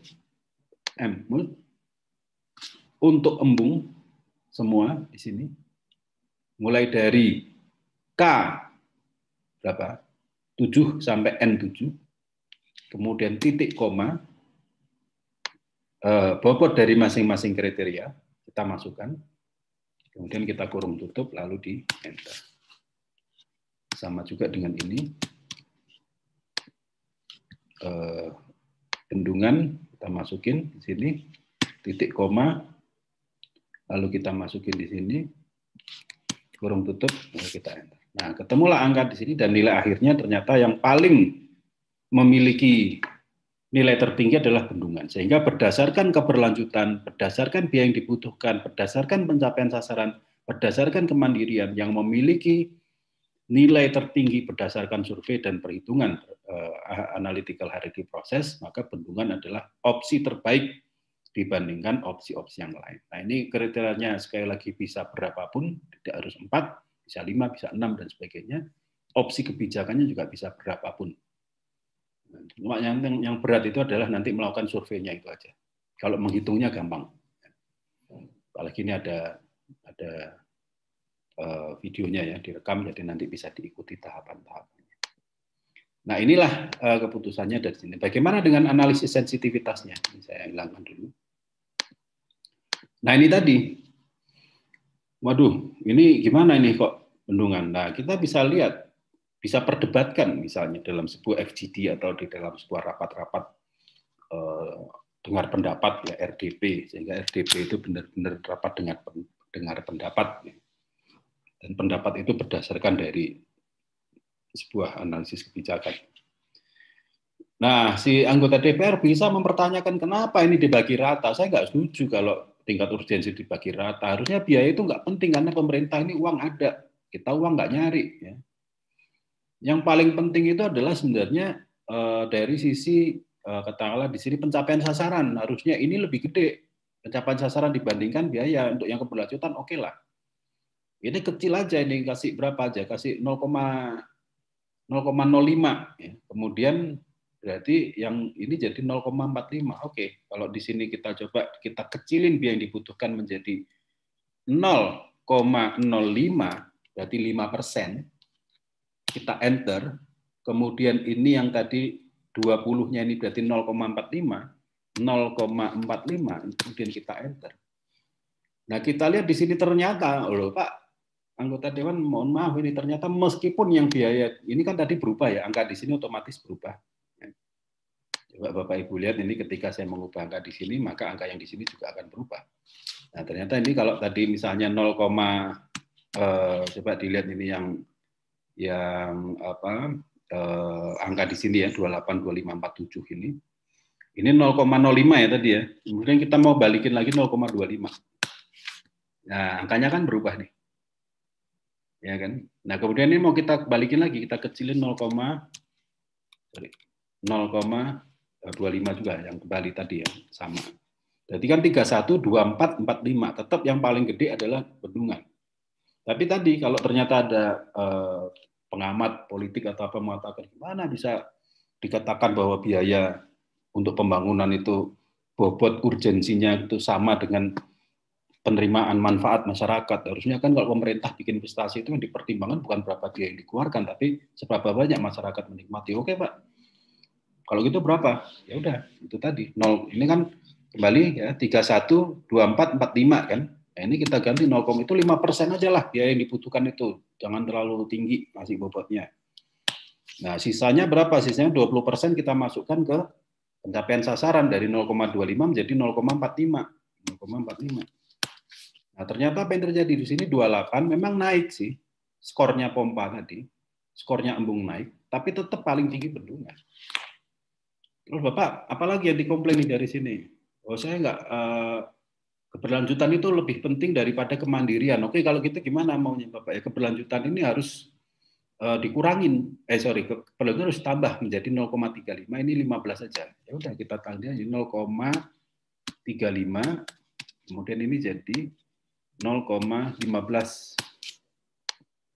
M mul, untuk embung semua di sini, mulai dari K berapa? 7 sampai N7, kemudian titik koma, eh, bobot dari masing-masing kriteria, kita masukkan, kemudian kita kurung tutup, lalu di enter. Sama juga dengan ini, eh, bendungan kita masukin di sini titik koma lalu kita masukin di sini kurung tutup lalu kita enter. Nah, ketemulah angka di sini dan nilai akhirnya ternyata yang paling memiliki nilai tertinggi adalah bendungan. Sehingga berdasarkan keberlanjutan, berdasarkan biaya yang dibutuhkan, berdasarkan pencapaian sasaran, berdasarkan kemandirian yang memiliki nilai tertinggi berdasarkan survei dan perhitungan uh, analytical hierarchy proses, maka bendungan adalah opsi terbaik dibandingkan opsi-opsi yang lain. Nah ini kriterianya sekali lagi bisa berapapun, tidak harus empat, bisa lima, bisa enam dan sebagainya. Opsi kebijakannya juga bisa berapapun. Cuma yang, yang berat itu adalah nanti melakukan surveinya itu aja. Kalau menghitungnya gampang. Apalagi ini ada ada Eh, videonya ya direkam jadi nanti bisa diikuti tahapan-tahapannya. Nah inilah eh, keputusannya dari sini. Bagaimana dengan analisis sensitivitasnya? Ini saya hilangkan dulu. Nah ini tadi, waduh, ini gimana ini kok bendungan? Nah kita bisa lihat, bisa perdebatkan misalnya dalam sebuah FGD atau di dalam sebuah rapat-rapat eh, dengar pendapat ya RDP sehingga RDP itu benar-benar rapat dengar dengar pendapat. Ya dan pendapat itu berdasarkan dari sebuah analisis kebijakan. Nah, si anggota DPR bisa mempertanyakan kenapa ini dibagi rata. Saya nggak setuju kalau tingkat urgensi dibagi rata. Harusnya biaya itu nggak penting karena pemerintah ini uang ada. Kita uang nggak nyari. Ya. Yang paling penting itu adalah sebenarnya eh, dari sisi eh, katakanlah di sini pencapaian sasaran. Harusnya ini lebih gede pencapaian sasaran dibandingkan biaya untuk yang keberlanjutan oke okay lah. Ini kecil aja ini kasih berapa aja, kasih 0,05 ya. Kemudian berarti yang ini jadi 0,45. Oke, kalau di sini kita coba kita kecilin biaya yang dibutuhkan menjadi 0,05 berarti 5 persen. Kita enter, kemudian ini yang tadi 20-nya ini berarti 0,45, 0,45, kemudian kita enter. Nah kita lihat di sini ternyata, loh Pak, anggota dewan mohon maaf ini ternyata meskipun yang biaya ini kan tadi berubah ya angka di sini otomatis berubah coba bapak ibu lihat ini ketika saya mengubah angka di sini maka angka yang di sini juga akan berubah nah ternyata ini kalau tadi misalnya 0, eh, coba dilihat ini yang yang apa eh, angka di sini ya 28 25 47 ini ini 0,05 ya tadi ya kemudian kita mau balikin lagi 0,25 nah angkanya kan berubah nih ya kan? Nah kemudian ini mau kita balikin lagi, kita kecilin 0, 0,25 eh, juga yang kembali tadi ya sama. Jadi kan 31, 24, 45 tetap yang paling gede adalah bendungan. Tapi tadi kalau ternyata ada eh, pengamat politik atau apa mengatakan gimana bisa dikatakan bahwa biaya untuk pembangunan itu bobot urgensinya itu sama dengan penerimaan manfaat masyarakat. Harusnya kan kalau pemerintah bikin investasi itu yang dipertimbangkan bukan berapa dia yang dikeluarkan, tapi seberapa banyak masyarakat menikmati. Oke Pak, kalau gitu berapa? Ya udah, itu tadi. Nol ini kan kembali ya 31, 24, 45 kan. Nah, ini kita ganti 0, itu 5 persen aja lah biaya yang dibutuhkan itu. Jangan terlalu tinggi masih bobotnya. Nah, sisanya berapa? Sisanya 20 persen kita masukkan ke pencapaian sasaran dari 0,25 menjadi 0,45. 0,45. Nah, ternyata apa yang terjadi di sini dua lapan memang naik sih skornya pompa tadi, skornya embung naik, tapi tetap paling tinggi bendungan. Terus Bapak, apalagi yang dikomplaini dari sini? Oh, saya enggak eh, keberlanjutan itu lebih penting daripada kemandirian. Oke, kalau kita gitu gimana maunya Bapak? Ya keberlanjutan ini harus eh, dikurangin. Eh sorry, keberlanjutan harus tambah menjadi 0,35. Ini 15 saja. Ya udah kita tanggalnya 0,35 kemudian ini jadi 0,15.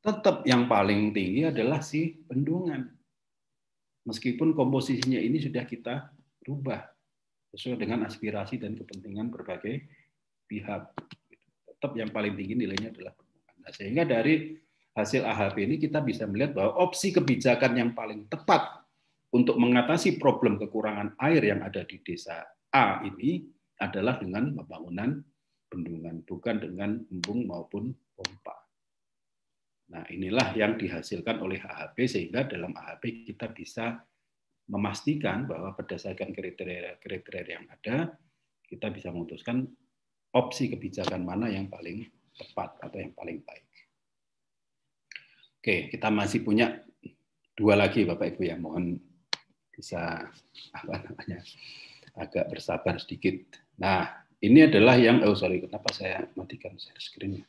Tetap yang paling tinggi adalah si bendungan. Meskipun komposisinya ini sudah kita rubah sesuai dengan aspirasi dan kepentingan berbagai pihak. Tetap yang paling tinggi nilainya adalah bendungan. Nah, sehingga dari hasil AHP ini kita bisa melihat bahwa opsi kebijakan yang paling tepat untuk mengatasi problem kekurangan air yang ada di desa A ini adalah dengan pembangunan bendungan, bukan dengan embung maupun pompa. Nah, inilah yang dihasilkan oleh AHP sehingga dalam AHP kita bisa memastikan bahwa berdasarkan kriteria-kriteria yang ada, kita bisa memutuskan opsi kebijakan mana yang paling tepat atau yang paling baik. Oke, kita masih punya dua lagi Bapak Ibu yang mohon bisa apa namanya agak bersabar sedikit. Nah, ini adalah yang oh sorry kenapa saya matikan share screen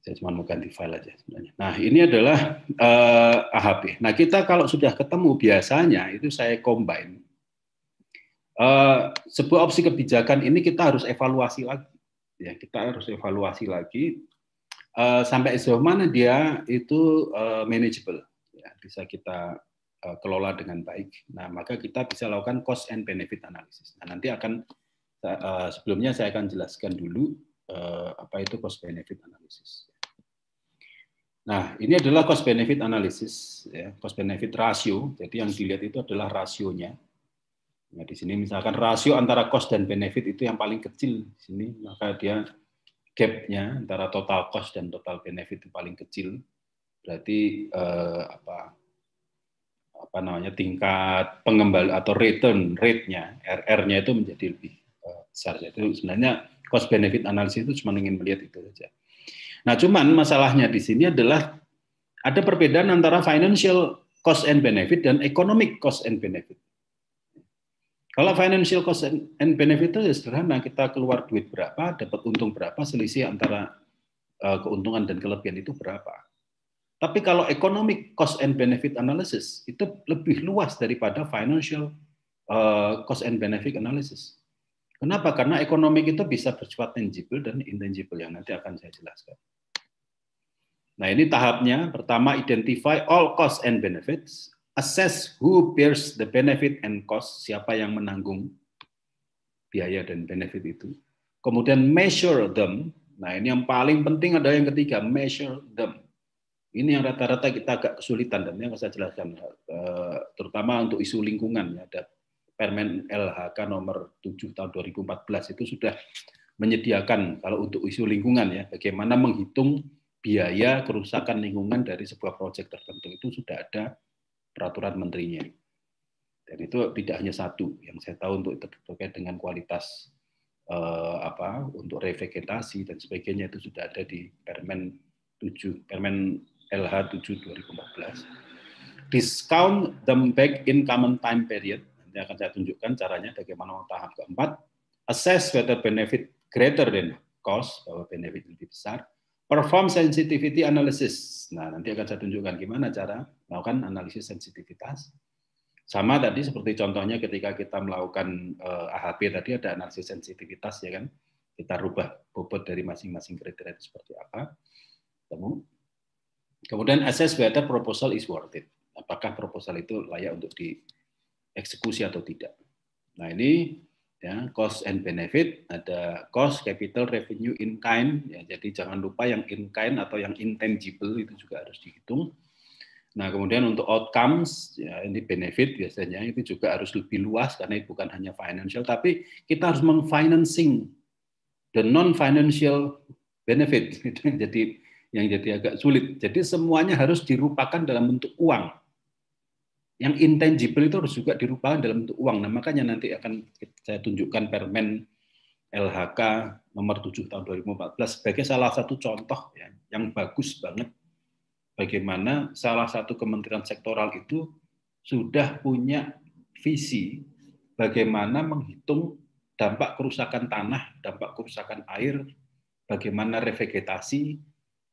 saya cuma mau ganti file aja sebenarnya. Nah ini adalah uh, eh, AHP. Nah kita kalau sudah ketemu biasanya itu saya combine. Uh, sebuah opsi kebijakan ini kita harus evaluasi lagi. Ya kita harus evaluasi lagi uh, sampai sejauh mana dia itu uh, manageable, ya, bisa kita kelola dengan baik. Nah maka kita bisa lakukan cost and benefit analysis. Nah nanti akan Eh, sebelumnya saya akan jelaskan dulu eh, apa itu cost benefit analysis. Nah, ini adalah cost benefit analysis, ya, cost benefit ratio. Jadi yang dilihat itu adalah rasionya. Nah, di sini misalkan rasio antara cost dan benefit itu yang paling kecil di sini, maka dia gapnya antara total cost dan total benefit itu paling kecil. Berarti eh, apa apa namanya tingkat pengembal atau return rate-nya, RR-nya itu menjadi lebih besar. Jadi sebenarnya cost benefit analisis itu cuma ingin melihat itu saja. Nah, cuman masalahnya di sini adalah ada perbedaan antara financial cost and benefit dan economic cost and benefit. Kalau financial cost and benefit itu ya sederhana, kita keluar duit berapa, dapat untung berapa, selisih antara eh, keuntungan dan kelebihan itu berapa. Tapi kalau economic cost and benefit analysis itu lebih luas daripada financial eh, cost and benefit analysis. Kenapa? Karena ekonomi itu bisa bersifat tangible dan intangible yang nanti akan saya jelaskan. Nah ini tahapnya. Pertama, identify all costs and benefits. Assess who bears the benefit and cost. Siapa yang menanggung biaya dan benefit itu. Kemudian measure them. Nah ini yang paling penting adalah yang ketiga, measure them. Ini yang rata-rata kita agak kesulitan dan yang saya jelaskan, eh, terutama untuk isu lingkungan. Ya, ada Permen LHK nomor 7 tahun 2014 itu sudah menyediakan kalau untuk isu lingkungan ya bagaimana menghitung biaya kerusakan lingkungan dari sebuah proyek tertentu itu sudah ada peraturan menterinya. Dan itu tidak hanya satu yang saya tahu untuk terkait dengan kualitas eh, apa untuk revegetasi dan sebagainya itu sudah ada di Permen 7 Permen LH 7 2014. Discount them back in common time period Nanti akan saya tunjukkan caranya bagaimana tahap keempat. Assess whether benefit greater than cost, bahwa benefit lebih besar. Perform sensitivity analysis. Nah, nanti akan saya tunjukkan gimana cara melakukan analisis sensitivitas. Sama tadi seperti contohnya ketika kita melakukan uh, eh, AHP tadi ada analisis sensitivitas ya kan. Kita rubah bobot dari masing-masing kriteria itu seperti apa. Temu. Kemudian assess whether proposal is worth it. Apakah proposal itu layak untuk di eksekusi atau tidak. Nah ini ya cost and benefit ada cost capital revenue in kind ya jadi jangan lupa yang in kind atau yang intangible itu juga harus dihitung nah kemudian untuk outcomes ya ini benefit biasanya itu juga harus lebih luas karena itu bukan hanya financial tapi kita harus mengfinancing the non financial benefit jadi yang jadi agak sulit jadi semuanya harus dirupakan dalam bentuk uang yang intangible itu harus juga dirubah dalam bentuk uang. Nah, makanya nanti akan saya tunjukkan permen LHK nomor 7 tahun 2014 sebagai salah satu contoh ya, yang bagus banget bagaimana salah satu kementerian sektoral itu sudah punya visi bagaimana menghitung dampak kerusakan tanah, dampak kerusakan air, bagaimana revegetasi,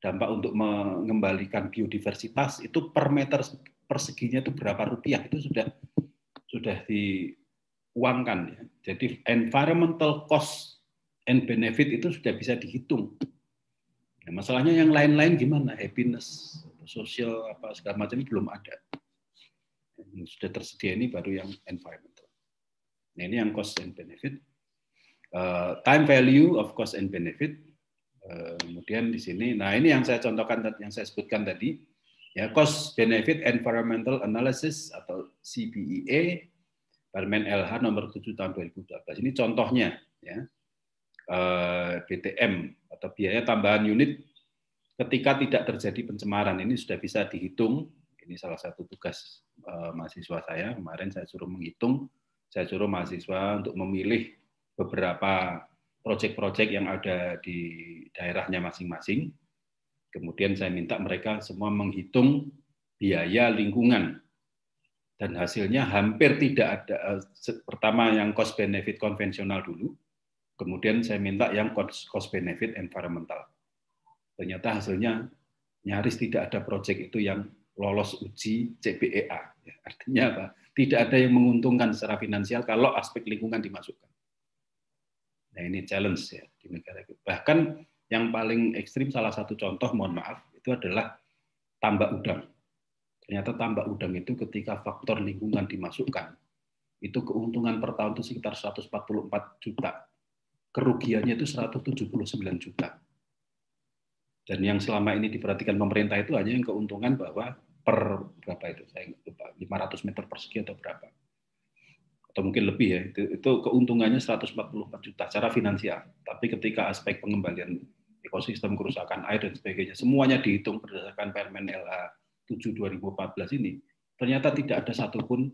dampak untuk mengembalikan biodiversitas itu per meter perseginya itu berapa rupiah itu sudah sudah diuangkan ya. Jadi environmental cost and benefit itu sudah bisa dihitung. Nah, masalahnya yang lain-lain gimana happiness, sosial apa segala macam belum ada. Yang sudah tersedia ini baru yang environmental. Nah, ini yang cost and benefit. Uh, time value of cost and benefit. Uh, kemudian di sini, nah ini yang saya contohkan yang saya sebutkan tadi Ya, Cost Benefit Environmental Analysis atau CBEA Permen LH nomor 7 tahun 2012. Ini contohnya ya. Eh, BTM atau biaya tambahan unit ketika tidak terjadi pencemaran ini sudah bisa dihitung. Ini salah satu tugas eh, mahasiswa saya kemarin saya suruh menghitung, saya suruh mahasiswa untuk memilih beberapa proyek-proyek yang ada di daerahnya masing-masing Kemudian saya minta mereka semua menghitung biaya lingkungan dan hasilnya hampir tidak ada eh, pertama yang cost benefit konvensional dulu, kemudian saya minta yang cost, benefit environmental. Ternyata hasilnya nyaris tidak ada proyek itu yang lolos uji CBEA. Ya, artinya apa? Tidak ada yang menguntungkan secara finansial kalau aspek lingkungan dimasukkan. Nah ini challenge ya di negara kita. Bahkan yang paling ekstrim salah satu contoh, mohon maaf, itu adalah tambak udang. Ternyata tambak udang itu ketika faktor lingkungan dimasukkan, itu keuntungan per tahun itu sekitar 144 juta. Kerugiannya itu 179 juta. Dan yang selama ini diperhatikan pemerintah itu hanya yang keuntungan bahwa per berapa itu saya lupa 500 meter persegi atau berapa atau mungkin lebih ya itu, itu keuntungannya 144 juta secara finansial tapi ketika aspek pengembalian ekosistem kerusakan air dan sebagainya, semuanya dihitung berdasarkan Permen LA 7 2014 ini, ternyata tidak ada satupun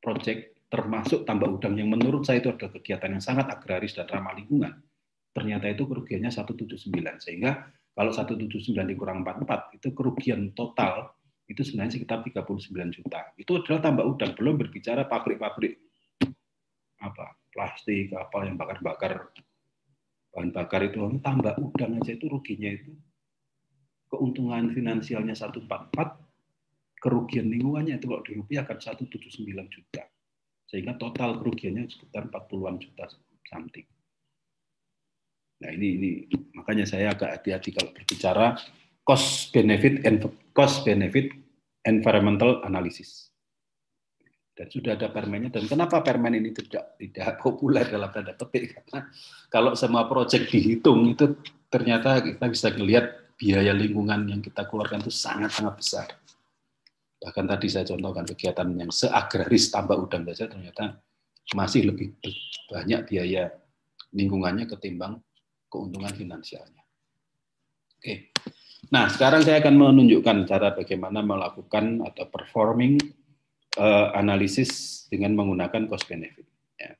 proyek termasuk tambah udang yang menurut saya itu adalah kegiatan yang sangat agraris dan ramah lingkungan. Ternyata itu kerugiannya 179. Sehingga kalau 179 dikurang 44 itu kerugian total itu sebenarnya sekitar 39 juta. Itu adalah tambah udang, belum berbicara pabrik-pabrik apa plastik apa yang bakar-bakar bahan bakar itu tambah udang aja itu ruginya itu keuntungan finansialnya 144 kerugian lingkungannya itu kalau dirupiahkan 179 juta sehingga total kerugiannya sekitar 40-an juta something. Nah ini ini makanya saya agak hati-hati kalau berbicara cost benefit and cost benefit environmental analysis dan sudah ada permennya dan kenapa permen ini tidak tidak populer dalam tanda petik karena kalau semua proyek dihitung itu ternyata kita bisa melihat biaya lingkungan yang kita keluarkan itu sangat sangat besar bahkan tadi saya contohkan kegiatan yang seagraris tambah udang saja ternyata masih lebih banyak biaya lingkungannya ketimbang keuntungan finansialnya oke nah sekarang saya akan menunjukkan cara bagaimana melakukan atau performing uh, analisis dengan menggunakan cost benefit. Ya.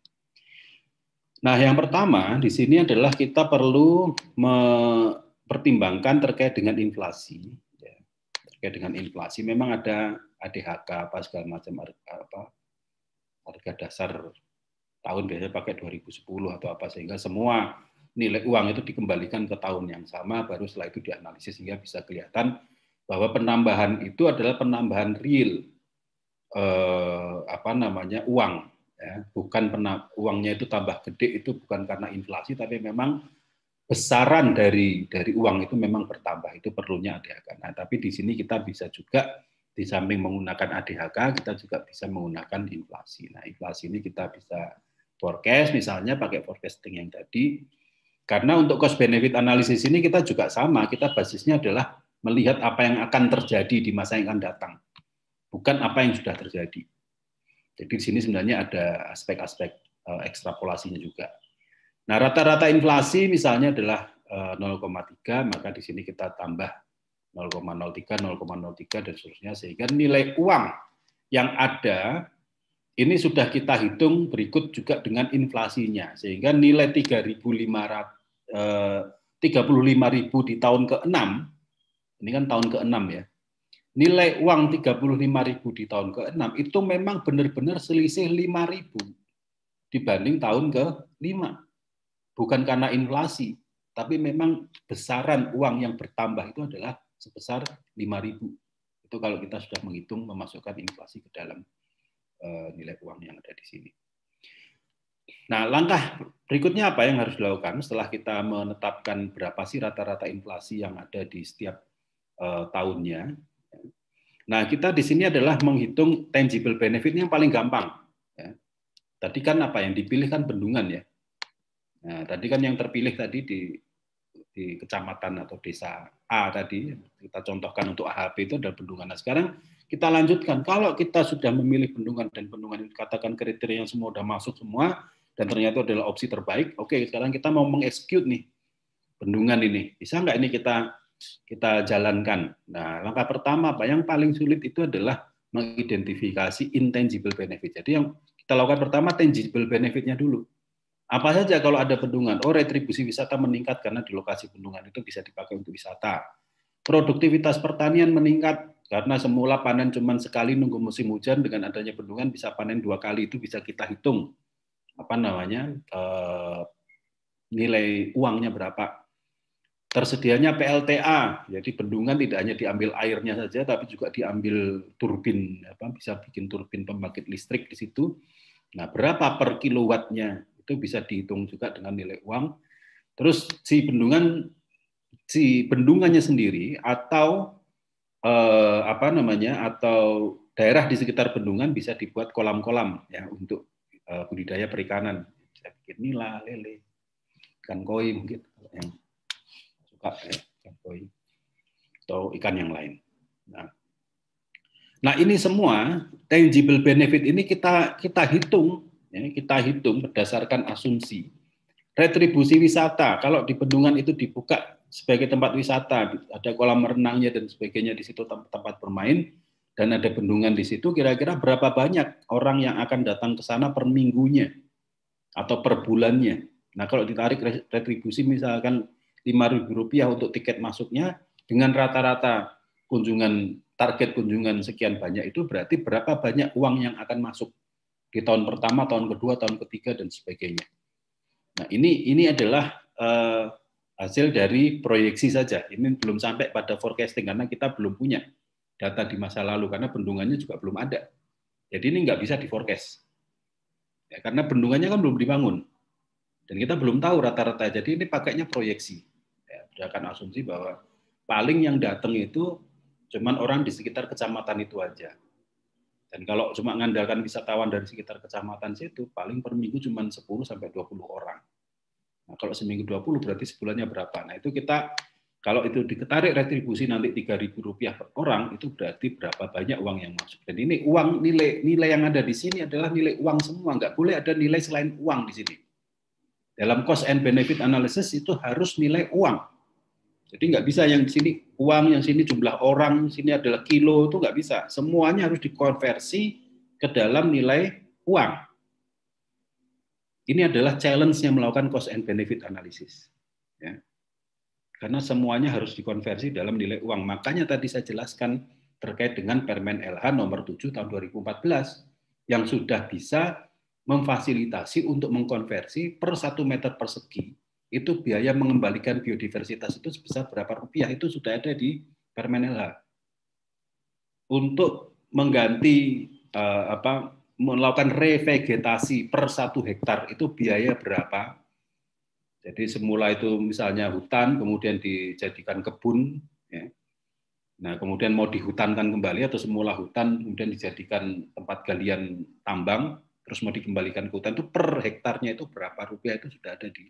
Nah, yang pertama di sini adalah kita perlu mempertimbangkan terkait dengan inflasi. Ya. Terkait dengan inflasi, memang ada ADHK apa segala macam apa harga dasar tahun biasanya pakai 2010 atau apa sehingga semua nilai uang itu dikembalikan ke tahun yang sama baru setelah itu dianalisis sehingga bisa kelihatan bahwa penambahan itu adalah penambahan real eh, apa namanya uang ya. bukan pernah uangnya itu tambah gede itu bukan karena inflasi tapi memang besaran dari dari uang itu memang bertambah itu perlunya ADHK. Nah, tapi di sini kita bisa juga di samping menggunakan ADHK kita juga bisa menggunakan inflasi. Nah, inflasi ini kita bisa forecast misalnya pakai forecasting yang tadi karena untuk cost benefit analisis ini kita juga sama, kita basisnya adalah melihat apa yang akan terjadi di masa yang akan datang bukan apa yang sudah terjadi. Jadi di sini sebenarnya ada aspek-aspek eh, ekstrapolasinya juga. Nah, rata-rata inflasi misalnya adalah 0,3, eh, maka di sini kita tambah 0,03, 0,03 dan seterusnya sehingga nilai uang yang ada ini sudah kita hitung berikut juga dengan inflasinya sehingga nilai 3.500 35.000 eh, di tahun ke-6 ini kan tahun ke-6 ya nilai uang 35.000 di tahun ke-6 itu memang benar-benar selisih 5.000 dibanding tahun ke-5. Bukan karena inflasi, tapi memang besaran uang yang bertambah itu adalah sebesar 5.000. Itu kalau kita sudah menghitung memasukkan inflasi ke dalam eh, nilai uang yang ada di sini. Nah, langkah berikutnya apa yang harus dilakukan setelah kita menetapkan berapa sih rata-rata inflasi yang ada di setiap uh, tahunnya? Nah, kita di sini adalah menghitung tangible benefit yang paling gampang. Ya. Tadi kan apa yang dipilih kan bendungan ya. Nah, tadi kan yang terpilih tadi di di kecamatan atau desa A tadi ya. kita contohkan untuk AHP itu adalah bendungan. Nah, sekarang kita lanjutkan. Kalau kita sudah memilih bendungan dan bendungan katakan kriteria yang semua sudah masuk semua dan ternyata adalah opsi terbaik, oke sekarang kita mau mengeksekut nih bendungan ini. Bisa nggak ini kita kita jalankan. Nah, langkah pertama Pak yang paling sulit itu adalah mengidentifikasi intangible benefit. Jadi yang kita lakukan pertama tangible benefitnya dulu. Apa saja kalau ada bendungan? Oh, retribusi wisata meningkat karena di lokasi bendungan itu bisa dipakai untuk wisata. Produktivitas pertanian meningkat karena semula panen cuma sekali nunggu musim hujan dengan adanya bendungan bisa panen dua kali itu bisa kita hitung apa namanya eh, nilai uangnya berapa tersedianya PLTA, jadi bendungan tidak hanya diambil airnya saja, tapi juga diambil turbin, apa, bisa bikin turbin pembangkit listrik di situ. Nah, berapa per kilowattnya itu bisa dihitung juga dengan nilai uang. Terus si bendungan, si bendungannya sendiri atau eh, apa namanya atau daerah di sekitar bendungan bisa dibuat kolam-kolam ya untuk eh, budidaya perikanan. Bisa bikin nila, lele, ikan koi mungkin. Ya, koi atau ikan yang lain. Nah, nah ini semua tangible benefit ini kita kita hitung, ya, kita hitung berdasarkan asumsi retribusi wisata. Kalau di Bendungan itu dibuka sebagai tempat wisata, ada kolam renangnya dan sebagainya di situ tempat tempat bermain dan ada bendungan di situ kira-kira berapa banyak orang yang akan datang ke sana per minggunya atau per bulannya. Nah, kalau ditarik retribusi misalkan Rp5.000 untuk tiket masuknya dengan rata-rata kunjungan target kunjungan sekian banyak itu berarti berapa banyak uang yang akan masuk di tahun pertama, tahun kedua, tahun ketiga dan sebagainya. Nah, ini ini adalah uh, hasil dari proyeksi saja. Ini belum sampai pada forecasting karena kita belum punya data di masa lalu karena bendungannya juga belum ada. Jadi ini nggak bisa di forecast. Ya, karena bendungannya kan belum dibangun dan kita belum tahu rata-rata. Jadi ini pakainya proyeksi akan asumsi bahwa paling yang datang itu cuma orang di sekitar kecamatan itu aja. Dan kalau cuma mengandalkan wisatawan dari sekitar kecamatan situ, paling per minggu cuma 10 sampai 20 orang. Nah, kalau seminggu 20 berarti sebulannya berapa? Nah, itu kita kalau itu diketarik retribusi nanti Rp3.000 per orang, itu berarti berapa banyak uang yang masuk. Dan ini uang nilai nilai yang ada di sini adalah nilai uang semua, nggak boleh ada nilai selain uang di sini. Dalam cost and benefit analysis itu harus nilai uang. Jadi nggak bisa yang di sini uang, yang sini jumlah orang, sini adalah kilo itu nggak bisa. Semuanya harus dikonversi ke dalam nilai uang. Ini adalah challenge yang melakukan cost and benefit analysis. Ya. Karena semuanya harus dikonversi dalam nilai uang. Makanya tadi saya jelaskan terkait dengan Permen LH nomor 7 tahun 2014 yang sudah bisa memfasilitasi untuk mengkonversi per satu meter persegi itu biaya mengembalikan biodiversitas itu sebesar berapa rupiah itu sudah ada di Permen LH. Untuk mengganti uh, apa melakukan revegetasi per satu hektar itu biaya berapa? Jadi semula itu misalnya hutan, kemudian dijadikan kebun, ya. nah kemudian mau dihutankan kembali atau semula hutan kemudian dijadikan tempat galian tambang, terus mau dikembalikan ke hutan itu per hektarnya itu berapa rupiah itu sudah ada di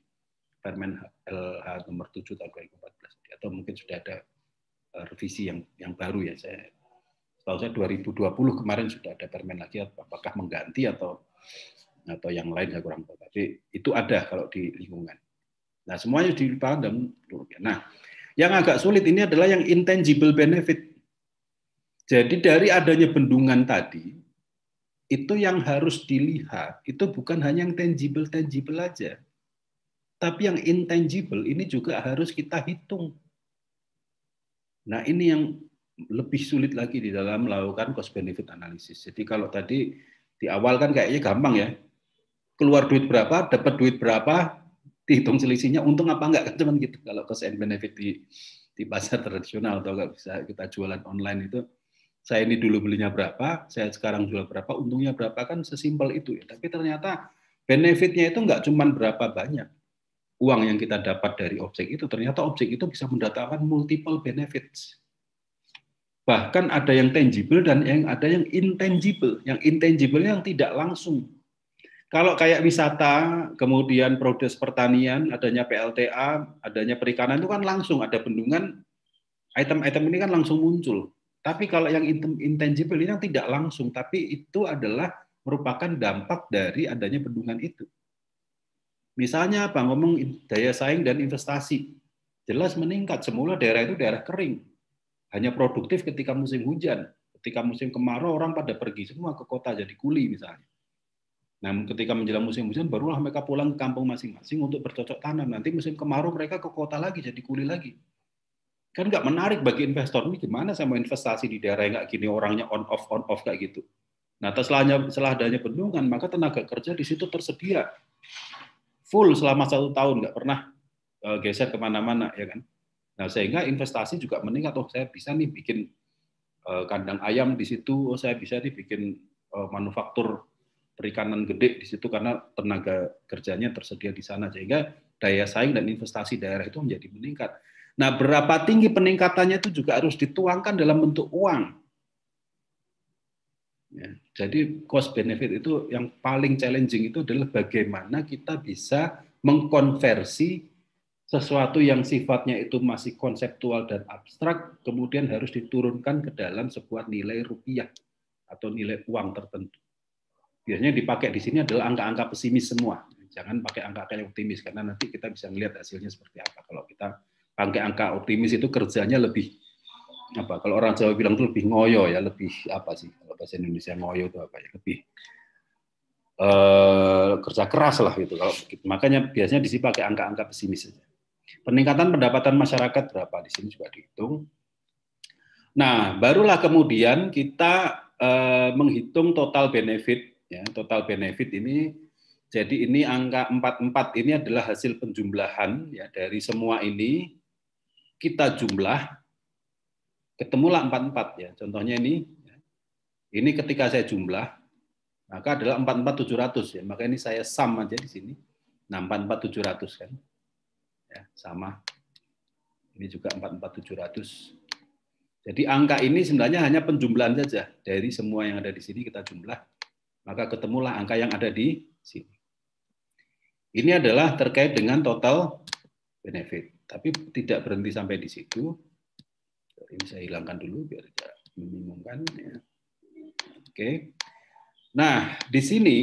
Permen LH nomor 7 tahun 2014 atau mungkin sudah ada eh, revisi yang yang baru ya saya setahu saya 2020 kemarin sudah ada permen lagi apakah mengganti atau atau yang lain saya kurang tahu tapi itu ada kalau di lingkungan nah semuanya di dalam nah yang agak sulit ini adalah yang intangible benefit jadi dari adanya bendungan tadi itu yang harus dilihat itu bukan hanya yang tangible tangible aja tapi yang intangible ini juga harus kita hitung. Nah, ini yang lebih sulit lagi di dalam melakukan cost benefit analysis. Jadi kalau tadi di awal kan kayaknya gampang ya. Keluar duit berapa, dapat duit berapa, dihitung selisihnya untung apa enggak kan cuman gitu. Kalau cost and benefit di di pasar tradisional atau enggak bisa kita jualan online itu saya ini dulu belinya berapa, saya sekarang jual berapa, untungnya berapa kan sesimpel itu ya. Tapi ternyata benefitnya itu enggak cuma berapa banyak, uang yang kita dapat dari objek itu, ternyata objek itu bisa mendatangkan multiple benefits. Bahkan ada yang tangible dan yang ada yang intangible. Yang intangible yang tidak langsung. Kalau kayak wisata, kemudian produs pertanian, adanya PLTA, adanya perikanan itu kan langsung ada bendungan, item-item ini kan langsung muncul. Tapi kalau yang intangible ini yang tidak langsung, tapi itu adalah merupakan dampak dari adanya bendungan itu. Misalnya apa? Ngomong daya saing dan investasi. Jelas meningkat. Semula daerah itu daerah kering. Hanya produktif ketika musim hujan. Ketika musim kemarau orang pada pergi semua ke kota jadi kuli misalnya. Namun ketika menjelang musim hujan barulah mereka pulang ke kampung masing-masing untuk bercocok tanam. Nanti musim kemarau mereka ke kota lagi jadi kuli lagi. Kan nggak menarik bagi investor ini gimana sama investasi di daerah yang nggak gini orangnya on off on off kayak gitu. Nah, setelah, setelah adanya bendungan, maka tenaga kerja di situ tersedia full selama satu tahun nggak pernah e, geser kemana-mana ya kan. Nah sehingga investasi juga meningkat. Oh saya bisa nih bikin e, kandang ayam di situ. Oh saya bisa nih bikin e, manufaktur perikanan gede di situ karena tenaga kerjanya tersedia di sana sehingga daya saing dan investasi daerah itu menjadi meningkat. Nah, berapa tinggi peningkatannya itu juga harus dituangkan dalam bentuk uang. Ya, jadi cost benefit itu yang paling challenging itu adalah bagaimana kita bisa mengkonversi sesuatu yang sifatnya itu masih konseptual dan abstrak kemudian harus diturunkan ke dalam sebuah nilai rupiah atau nilai uang tertentu. Biasanya dipakai di sini adalah angka-angka pesimis semua. Jangan pakai angka-angka yang optimis karena nanti kita bisa melihat hasilnya seperti apa. Kalau kita pakai angka optimis itu kerjanya lebih apa kalau orang Jawa bilang itu lebih ngoyo ya lebih apa sih kalau bahasa Indonesia ngoyo itu apa ya lebih uh, kerja keras lah gitu kalau makanya biasanya di sini pakai angka-angka pesimis saja peningkatan pendapatan masyarakat berapa di sini juga dihitung nah barulah kemudian kita uh, menghitung total benefit ya total benefit ini jadi ini angka 44 ini adalah hasil penjumlahan ya dari semua ini kita jumlah ketemulah 44 ya. Contohnya ini ya. ini ketika saya jumlah maka adalah 44700 ya. Maka ini saya sama aja di sini. Nah, 44700 kan. Ya, sama. Ini juga 44700. Jadi angka ini sebenarnya hanya penjumlahan saja dari semua yang ada di sini kita jumlah, maka ketemulah angka yang ada di sini. Ini adalah terkait dengan total benefit, tapi tidak berhenti sampai di situ ini saya hilangkan dulu biar tidak membingungkan ya. Oke. Nah, di sini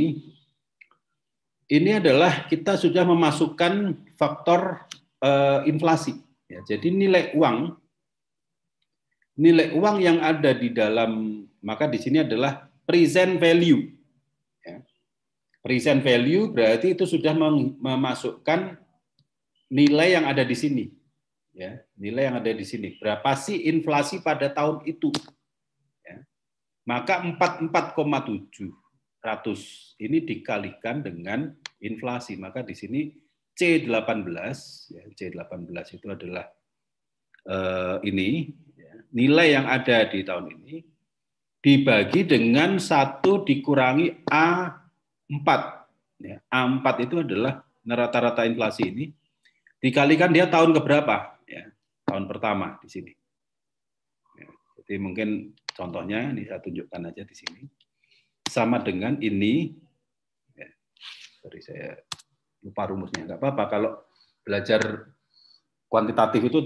ini adalah kita sudah memasukkan faktor eh, inflasi. Ya, jadi nilai uang nilai uang yang ada di dalam maka di sini adalah present value. Ya. Present value berarti itu sudah memasukkan nilai yang ada di sini ya nilai yang ada di sini berapa sih inflasi pada tahun itu ya, maka 44,7 ratus ini dikalikan dengan inflasi maka di sini C18 ya, C18 itu adalah uh, ini ya, nilai yang ada di tahun ini dibagi dengan satu dikurangi A4 ya, A4 itu adalah rata-rata inflasi ini dikalikan dia tahun keberapa tahun pertama di sini. Ya, jadi mungkin contohnya ini saya tunjukkan aja di sini. Sama dengan ini, ya, sorry saya lupa rumusnya, nggak apa-apa. Kalau belajar kuantitatif itu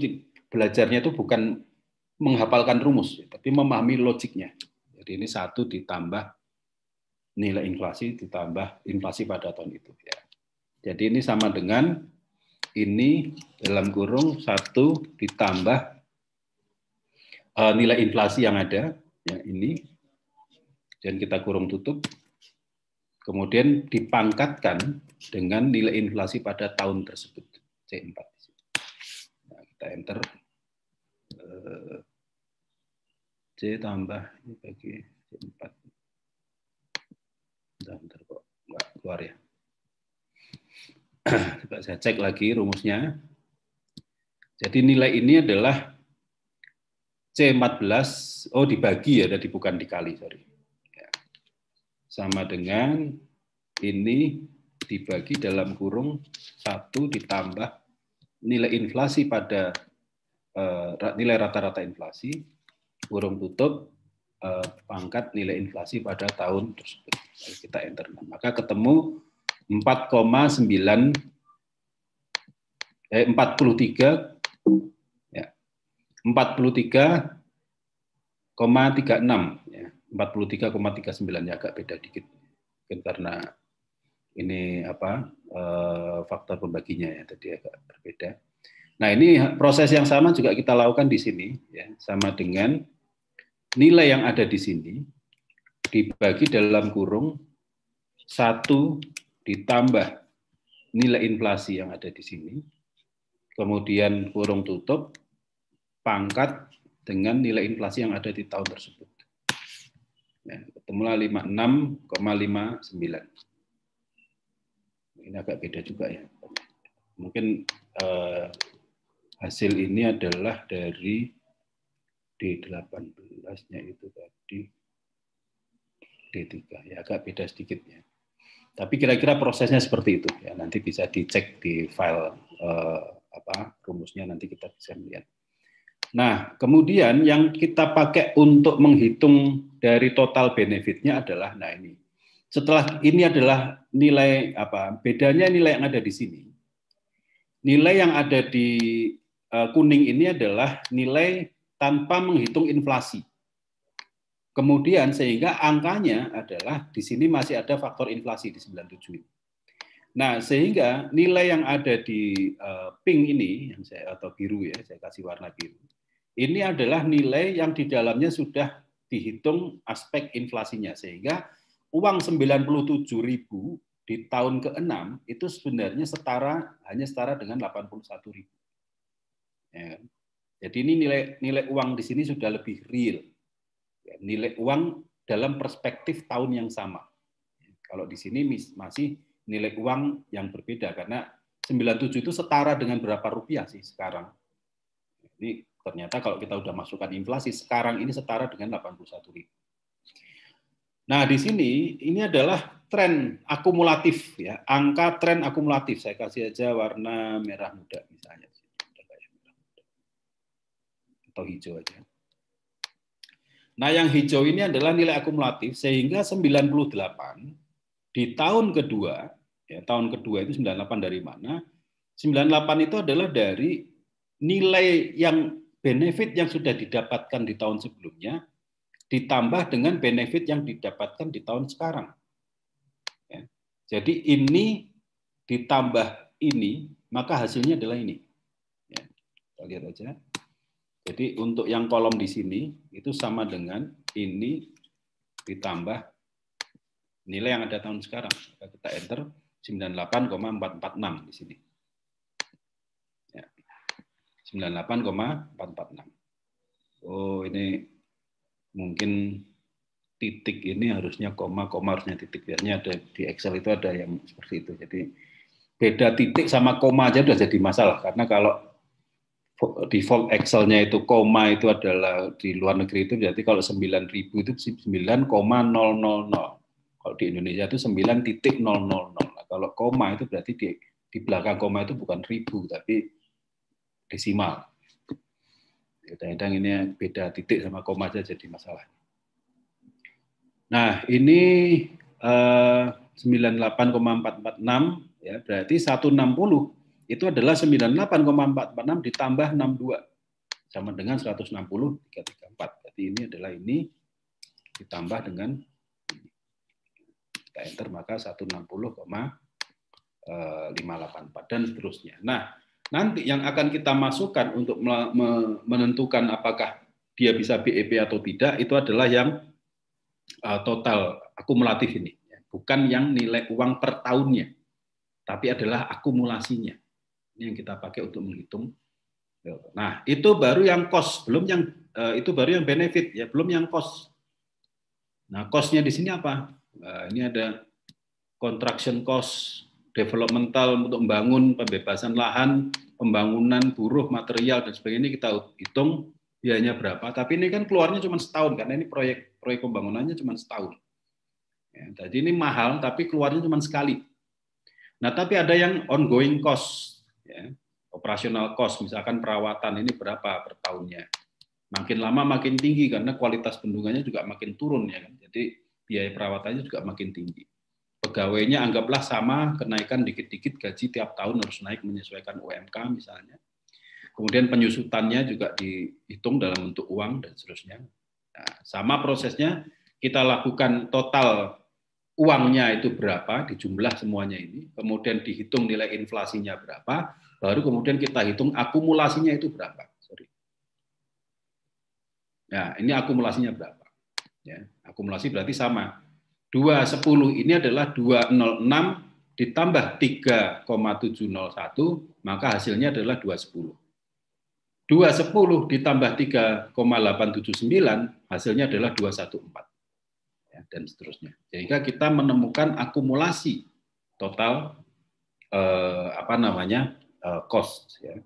belajarnya itu bukan menghafalkan rumus, ya, tapi memahami logiknya. Jadi ini satu ditambah nilai inflasi ditambah inflasi pada tahun itu. Ya. Jadi ini sama dengan ini dalam kurung satu ditambah uh, nilai inflasi yang ada yang ini dan kita kurung tutup kemudian dipangkatkan dengan nilai inflasi pada tahun tersebut C4 nah, kita enter e, C tambah ini bagi C4 Bentar, bentar kok nggak keluar ya coba saya cek lagi rumusnya. Jadi nilai ini adalah C14, oh dibagi ya, tadi bukan dikali, sorry. Ya. Sama dengan ini dibagi dalam kurung satu ditambah nilai inflasi pada uh, nilai rata-rata inflasi, kurung tutup, uh, pangkat nilai inflasi pada tahun tersebut. Lalu kita enter. Maka ketemu 4,9 eh 43 ya. 43,36 ya. 43,39 ya agak beda dikit mungkin karena ini apa eh, faktor pembaginya ya tadi agak berbeda. Nah ini proses yang sama juga kita lakukan di sini ya sama dengan nilai yang ada di sini dibagi dalam kurung satu ditambah nilai inflasi yang ada di sini, kemudian kurung tutup, pangkat dengan nilai inflasi yang ada di tahun tersebut. Nah, ketemulah 56,59. Ini agak beda juga ya. Mungkin eh, hasil ini adalah dari D18-nya itu tadi D3. Ya agak beda sedikit ya. Tapi kira-kira prosesnya seperti itu ya. Nanti bisa dicek di file eh, apa rumusnya nanti kita bisa melihat. Nah, kemudian yang kita pakai untuk menghitung dari total benefitnya adalah nah ini. Setelah ini adalah nilai apa? Bedanya nilai yang ada di sini. Nilai yang ada di eh, kuning ini adalah nilai tanpa menghitung inflasi. Kemudian sehingga angkanya adalah di sini masih ada faktor inflasi di 97 ini. Nah, sehingga nilai yang ada di uh, pink ini yang saya atau biru ya, saya kasih warna biru. Ini adalah nilai yang di dalamnya sudah dihitung aspek inflasinya sehingga uang 97.000 di tahun ke-6 itu sebenarnya setara hanya setara dengan 81.000. Ya. Kan? Jadi ini nilai nilai uang di sini sudah lebih real nilai uang dalam perspektif tahun yang sama. Kalau di sini masih nilai uang yang berbeda karena 97 itu setara dengan berapa rupiah sih sekarang. Ini ternyata kalau kita sudah masukkan inflasi sekarang ini setara dengan 81 ribu. Nah, di sini ini adalah tren akumulatif ya, angka tren akumulatif. Saya kasih aja warna merah muda misalnya atau hijau aja. Nah, yang hijau ini adalah nilai akumulatif sehingga 98 di tahun kedua, ya tahun kedua itu 98 dari mana? 98 itu adalah dari nilai yang benefit yang sudah didapatkan di tahun sebelumnya ditambah dengan benefit yang didapatkan di tahun sekarang. Ya. Jadi ini ditambah ini, maka hasilnya adalah ini. Ya. Kita lihat aja. Jadi untuk yang kolom di sini itu sama dengan ini ditambah nilai yang ada tahun sekarang. Maka kita enter 98,446 di sini. 98,446. Ya. Oh ini mungkin titik ini harusnya koma, koma harusnya titik. Biasanya ada di Excel itu ada yang seperti itu. Jadi beda titik sama koma aja sudah jadi masalah. Karena kalau default Excel-nya itu koma itu adalah di luar negeri itu berarti kalau 9000 itu 9,000. Kalau di Indonesia itu 9.000. Nah, kalau koma itu berarti di di belakang koma itu bukan ribu tapi desimal. Kadang-kadang ini beda titik sama koma saja jadi masalah. Nah, ini eh, 98,446 ya berarti 160 itu adalah 98,446 ditambah 62 sama dengan 160 334. Jadi ini adalah ini ditambah dengan ini. kita enter maka 160,584 dan seterusnya. Nah, nanti yang akan kita masukkan untuk menentukan apakah dia bisa BEP atau tidak itu adalah yang e, total akumulatif ini, bukan yang nilai uang per tahunnya, tapi adalah akumulasinya ini yang kita pakai untuk menghitung. Nah, itu baru yang cost, belum yang eh, itu baru yang benefit ya, belum yang cost. Nah, cost-nya di sini apa? Nah, ini ada contraction cost, developmental untuk membangun pembebasan lahan, pembangunan buruh, material dan sebagainya ini kita hitung biayanya berapa. Tapi ini kan keluarnya cuma setahun karena ini proyek proyek pembangunannya cuma setahun. Ya, jadi ini mahal tapi keluarnya cuma sekali. Nah tapi ada yang ongoing cost Ya. Operasional cost, misalkan perawatan ini berapa per tahunnya. Makin lama makin tinggi karena kualitas bendungannya juga makin turun ya kan. Jadi biaya perawatannya juga makin tinggi. Pegawainya anggaplah sama, kenaikan dikit-dikit gaji tiap tahun harus naik menyesuaikan UMK misalnya. Kemudian penyusutannya juga dihitung dalam bentuk uang dan seterusnya. Nah, sama prosesnya kita lakukan total uangnya itu berapa, dijumlah semuanya ini, kemudian dihitung nilai inflasinya berapa, baru kemudian kita hitung akumulasinya itu berapa. Sorry. Nah, ini akumulasinya berapa. Ya, akumulasi berarti sama. 210 ini adalah 206 ditambah 3,701, maka hasilnya adalah 210. 210 ditambah 3,879, hasilnya adalah 214. Ya, dan seterusnya. Sehingga kita menemukan akumulasi total eh, apa namanya eh, cost. Ya.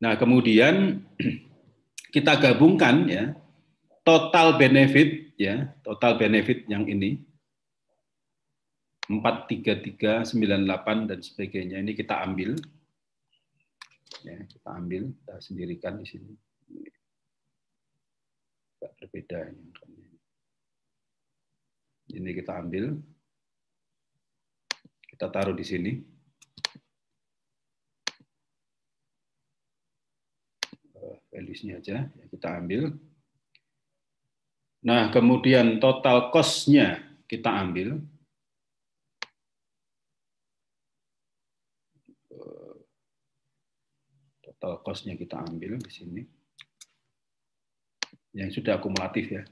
Nah kemudian kita gabungkan ya total benefit ya total benefit yang ini 43398 dan sebagainya ini kita ambil ya kita ambil kita sendirikan di sini tidak berbeda ini ini kita ambil. Kita taruh di sini. Eh, values aja ya, kita ambil. Nah, kemudian total cost-nya kita ambil. Eh, total cost-nya kita ambil di sini. Yang sudah akumulatif ya.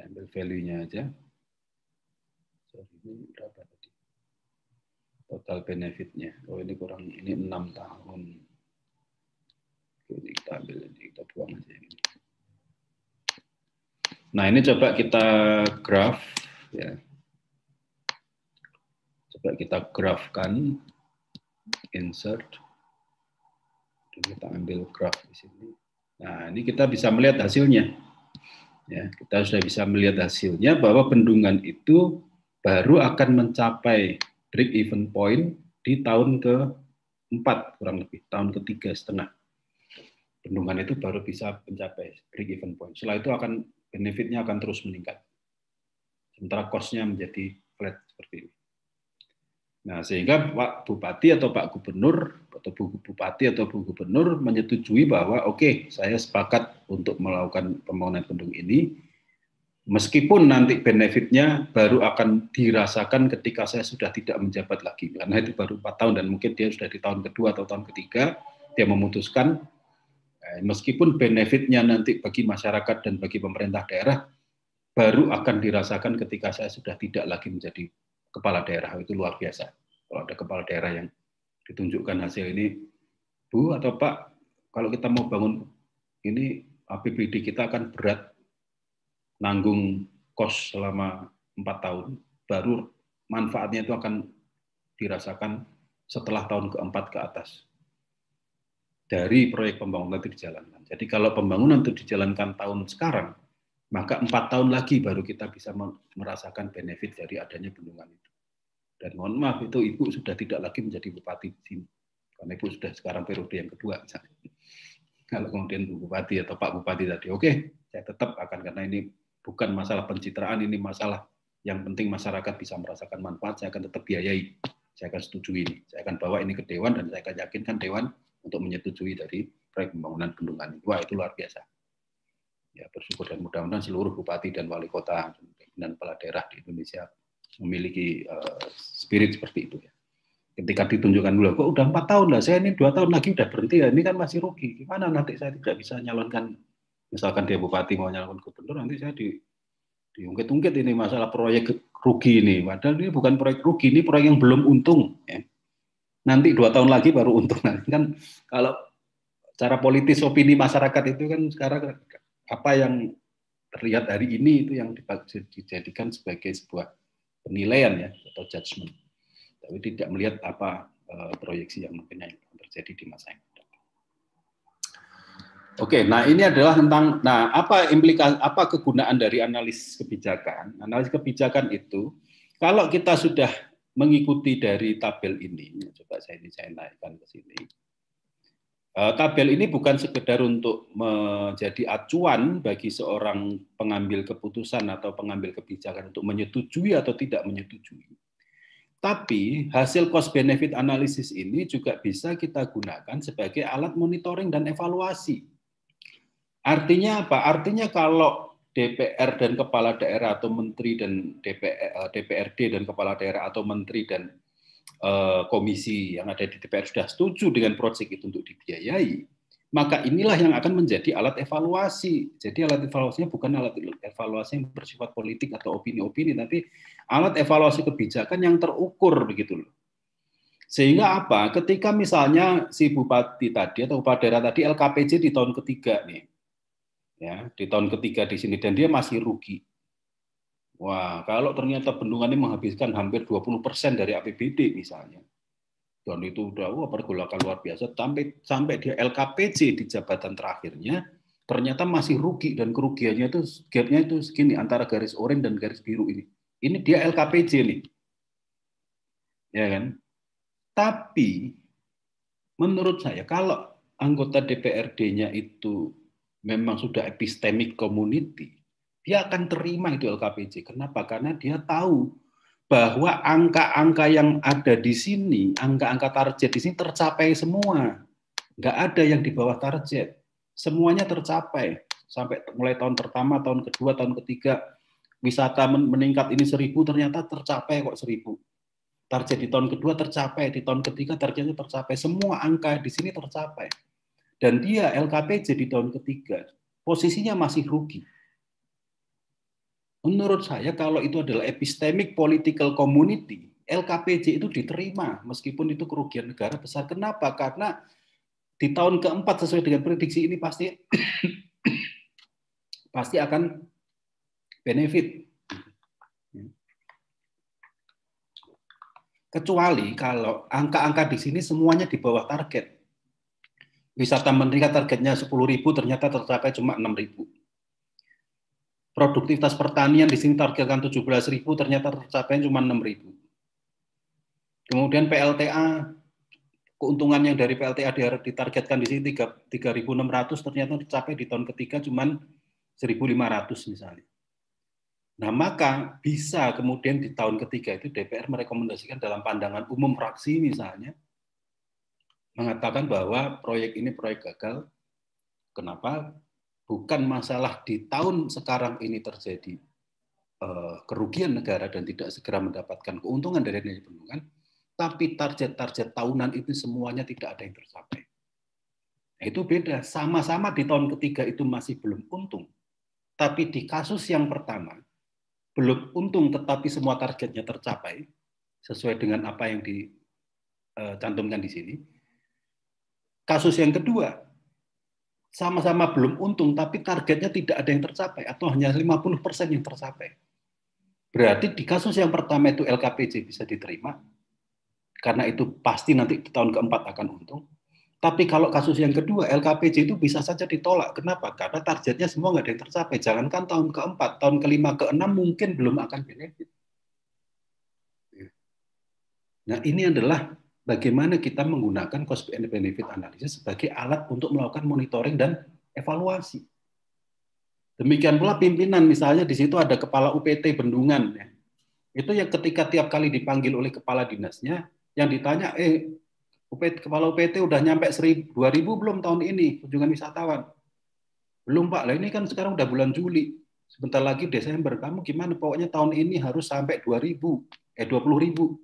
Kita ambil value-nya aja. Sorry, ini berapa tadi? Total benefitnya. Oh ini kurang, ini 6 tahun. ini kita ambil, ini kita buang aja ini. Nah ini coba kita graph ya. Coba kita graphkan insert kita ambil graph di sini. Nah ini kita bisa melihat hasilnya ya kita sudah bisa melihat hasilnya bahwa bendungan itu baru akan mencapai break even point di tahun ke empat kurang lebih tahun ketiga setengah bendungan itu baru bisa mencapai break even point setelah itu akan benefitnya akan terus meningkat sementara costnya menjadi flat seperti ini Nah, sehingga Pak Bupati atau Pak Gubernur atau Bu Bupati atau Bu Gubernur menyetujui bahwa oke, okay, saya sepakat untuk melakukan pembangunan bendung ini meskipun nanti benefitnya baru akan dirasakan ketika saya sudah tidak menjabat lagi karena itu baru 4 tahun dan mungkin dia sudah di tahun kedua atau tahun ketiga dia memutuskan eh, meskipun benefitnya nanti bagi masyarakat dan bagi pemerintah daerah baru akan dirasakan ketika saya sudah tidak lagi menjadi kepala daerah itu luar biasa. Kalau ada kepala daerah yang ditunjukkan hasil ini, Bu atau Pak, kalau kita mau bangun ini APBD kita akan berat nanggung kos selama empat tahun, baru manfaatnya itu akan dirasakan setelah tahun keempat ke atas dari proyek pembangunan itu dijalankan. Jadi kalau pembangunan itu dijalankan tahun sekarang, maka empat tahun lagi baru kita bisa merasakan benefit dari adanya bendungan itu. Dan mohon maaf itu ibu sudah tidak lagi menjadi bupati di sini, karena ibu sudah sekarang periode yang kedua misalnya. Kalau kemudian Bupati atau Pak Bupati tadi, oke, okay, saya tetap akan karena ini bukan masalah pencitraan, ini masalah yang penting masyarakat bisa merasakan manfaat, saya akan tetap biayai, saya akan setujui ini, saya akan bawa ini ke Dewan dan saya akan yakinkan Dewan untuk menyetujui dari proyek pembangunan bendungan. Wah itu luar biasa ya bersyukur dan mudah-mudahan seluruh bupati dan wali kota dan kepala daerah di Indonesia memiliki eh, spirit seperti itu ya. Ketika ditunjukkan dulu, kok udah empat tahun lah, saya ini dua tahun lagi udah berhenti ya, ini kan masih rugi. Gimana nanti saya tidak bisa nyalonkan, misalkan dia bupati mau nyalonkan gubernur, nanti saya di diungkit-ungkit ini masalah proyek rugi ini. Padahal ini bukan proyek rugi, ini proyek yang belum untung. Ya. Nanti dua tahun lagi baru untung. Nanti kan kalau cara politis opini masyarakat itu kan sekarang apa yang terlihat hari ini itu yang dijadikan sebagai sebuah penilaian ya atau judgement. Tapi tidak melihat apa eh, proyeksi yang mungkin yang terjadi di masa yang akan datang. Oke, nah ini adalah tentang nah apa implikasi apa kegunaan dari analis kebijakan. Analis kebijakan itu kalau kita sudah mengikuti dari tabel ini, coba saya ini saya naikkan ke sini. Tabel eh, ini bukan sekedar untuk menjadi acuan bagi seorang pengambil keputusan atau pengambil kebijakan untuk menyetujui atau tidak menyetujui. Tapi hasil cost benefit analisis ini juga bisa kita gunakan sebagai alat monitoring dan evaluasi. Artinya apa? Artinya kalau DPR dan kepala daerah atau menteri dan DPR, eh, DPRD dan kepala daerah atau menteri dan Eh, komisi yang ada di DPR sudah setuju dengan proyek itu untuk dibiayai, maka inilah yang akan menjadi alat evaluasi. Jadi alat evaluasinya bukan alat evaluasi yang bersifat politik atau opini-opini, tapi alat evaluasi kebijakan yang terukur begitu loh. Sehingga apa? Ketika misalnya si bupati tadi atau kepala daerah tadi LKPJ di tahun ketiga nih, ya di tahun ketiga di sini dan dia masih rugi, Wah, kalau ternyata bendungan ini menghabiskan hampir 20% dari APBD misalnya, dan itu udah wah, pergolakan luar biasa, sampai, sampai di LKPC di jabatan terakhirnya, ternyata masih rugi dan kerugiannya itu gapnya itu segini antara garis oranye dan garis biru ini. Ini dia LKPC nih. Ya kan? Tapi menurut saya kalau anggota DPRD-nya itu memang sudah epistemic community, dia akan terima itu LKPJ. Kenapa? Karena dia tahu bahwa angka-angka yang ada di sini, angka-angka target di sini tercapai semua. Nggak ada yang di bawah target. Semuanya tercapai. Sampai mulai tahun pertama, tahun kedua, tahun ketiga, wisata meningkat ini seribu, ternyata tercapai kok seribu. Target di tahun kedua tercapai, di tahun ketiga targetnya tercapai. Semua angka di sini tercapai. Dan dia LKPJ di tahun ketiga, posisinya masih rugi Menurut saya kalau itu adalah epistemic political community, LKPJ itu diterima meskipun itu kerugian negara besar. Kenapa? Karena di tahun keempat sesuai dengan prediksi ini pasti pasti akan benefit. Kecuali kalau angka-angka di sini semuanya di bawah target. Wisata meningkat targetnya 10.000 ternyata tercapai cuma 6.000 produktivitas pertanian di sini targetkan 17.000 ternyata tercapai cuma 6.000. Kemudian PLTA keuntungan yang dari PLTA ditargetkan di sini 3.600 ternyata tercapai di tahun ketiga cuma 1.500 misalnya. Nah, maka bisa kemudian di tahun ketiga itu DPR merekomendasikan dalam pandangan umum fraksi misalnya mengatakan bahwa proyek ini proyek gagal. Kenapa? bukan masalah di tahun sekarang ini terjadi eh, kerugian negara dan tidak segera mendapatkan keuntungan dari nilai bendungan, tapi target-target tahunan itu semuanya tidak ada yang tercapai. Nah, itu beda. Sama-sama di tahun ketiga itu masih belum untung. Tapi di kasus yang pertama, belum untung tetapi semua targetnya tercapai, sesuai dengan apa yang dicantumkan eh, di sini. Kasus yang kedua, sama-sama belum untung, tapi targetnya tidak ada yang tercapai atau hanya 50% yang tercapai. Berarti di kasus yang pertama itu LKPJ bisa diterima, karena itu pasti nanti di tahun keempat akan untung. Tapi kalau kasus yang kedua, LKPJ itu bisa saja ditolak. Kenapa? Karena targetnya semua nggak ada yang tercapai. Jangankan tahun keempat, tahun kelima, keenam mungkin belum akan benefit. Nah ini adalah bagaimana kita menggunakan cost benefit analysis sebagai alat untuk melakukan monitoring dan evaluasi. Demikian pula pimpinan, misalnya di situ ada kepala UPT Bendungan, ya. itu yang ketika tiap kali dipanggil oleh kepala dinasnya, yang ditanya, eh UPT, kepala UPT udah nyampe dua 2000 belum tahun ini kunjungan wisatawan? Belum Pak, lah ini kan sekarang udah bulan Juli, sebentar lagi Desember, kamu gimana? Pokoknya tahun ini harus sampai 2000, eh puluh ribu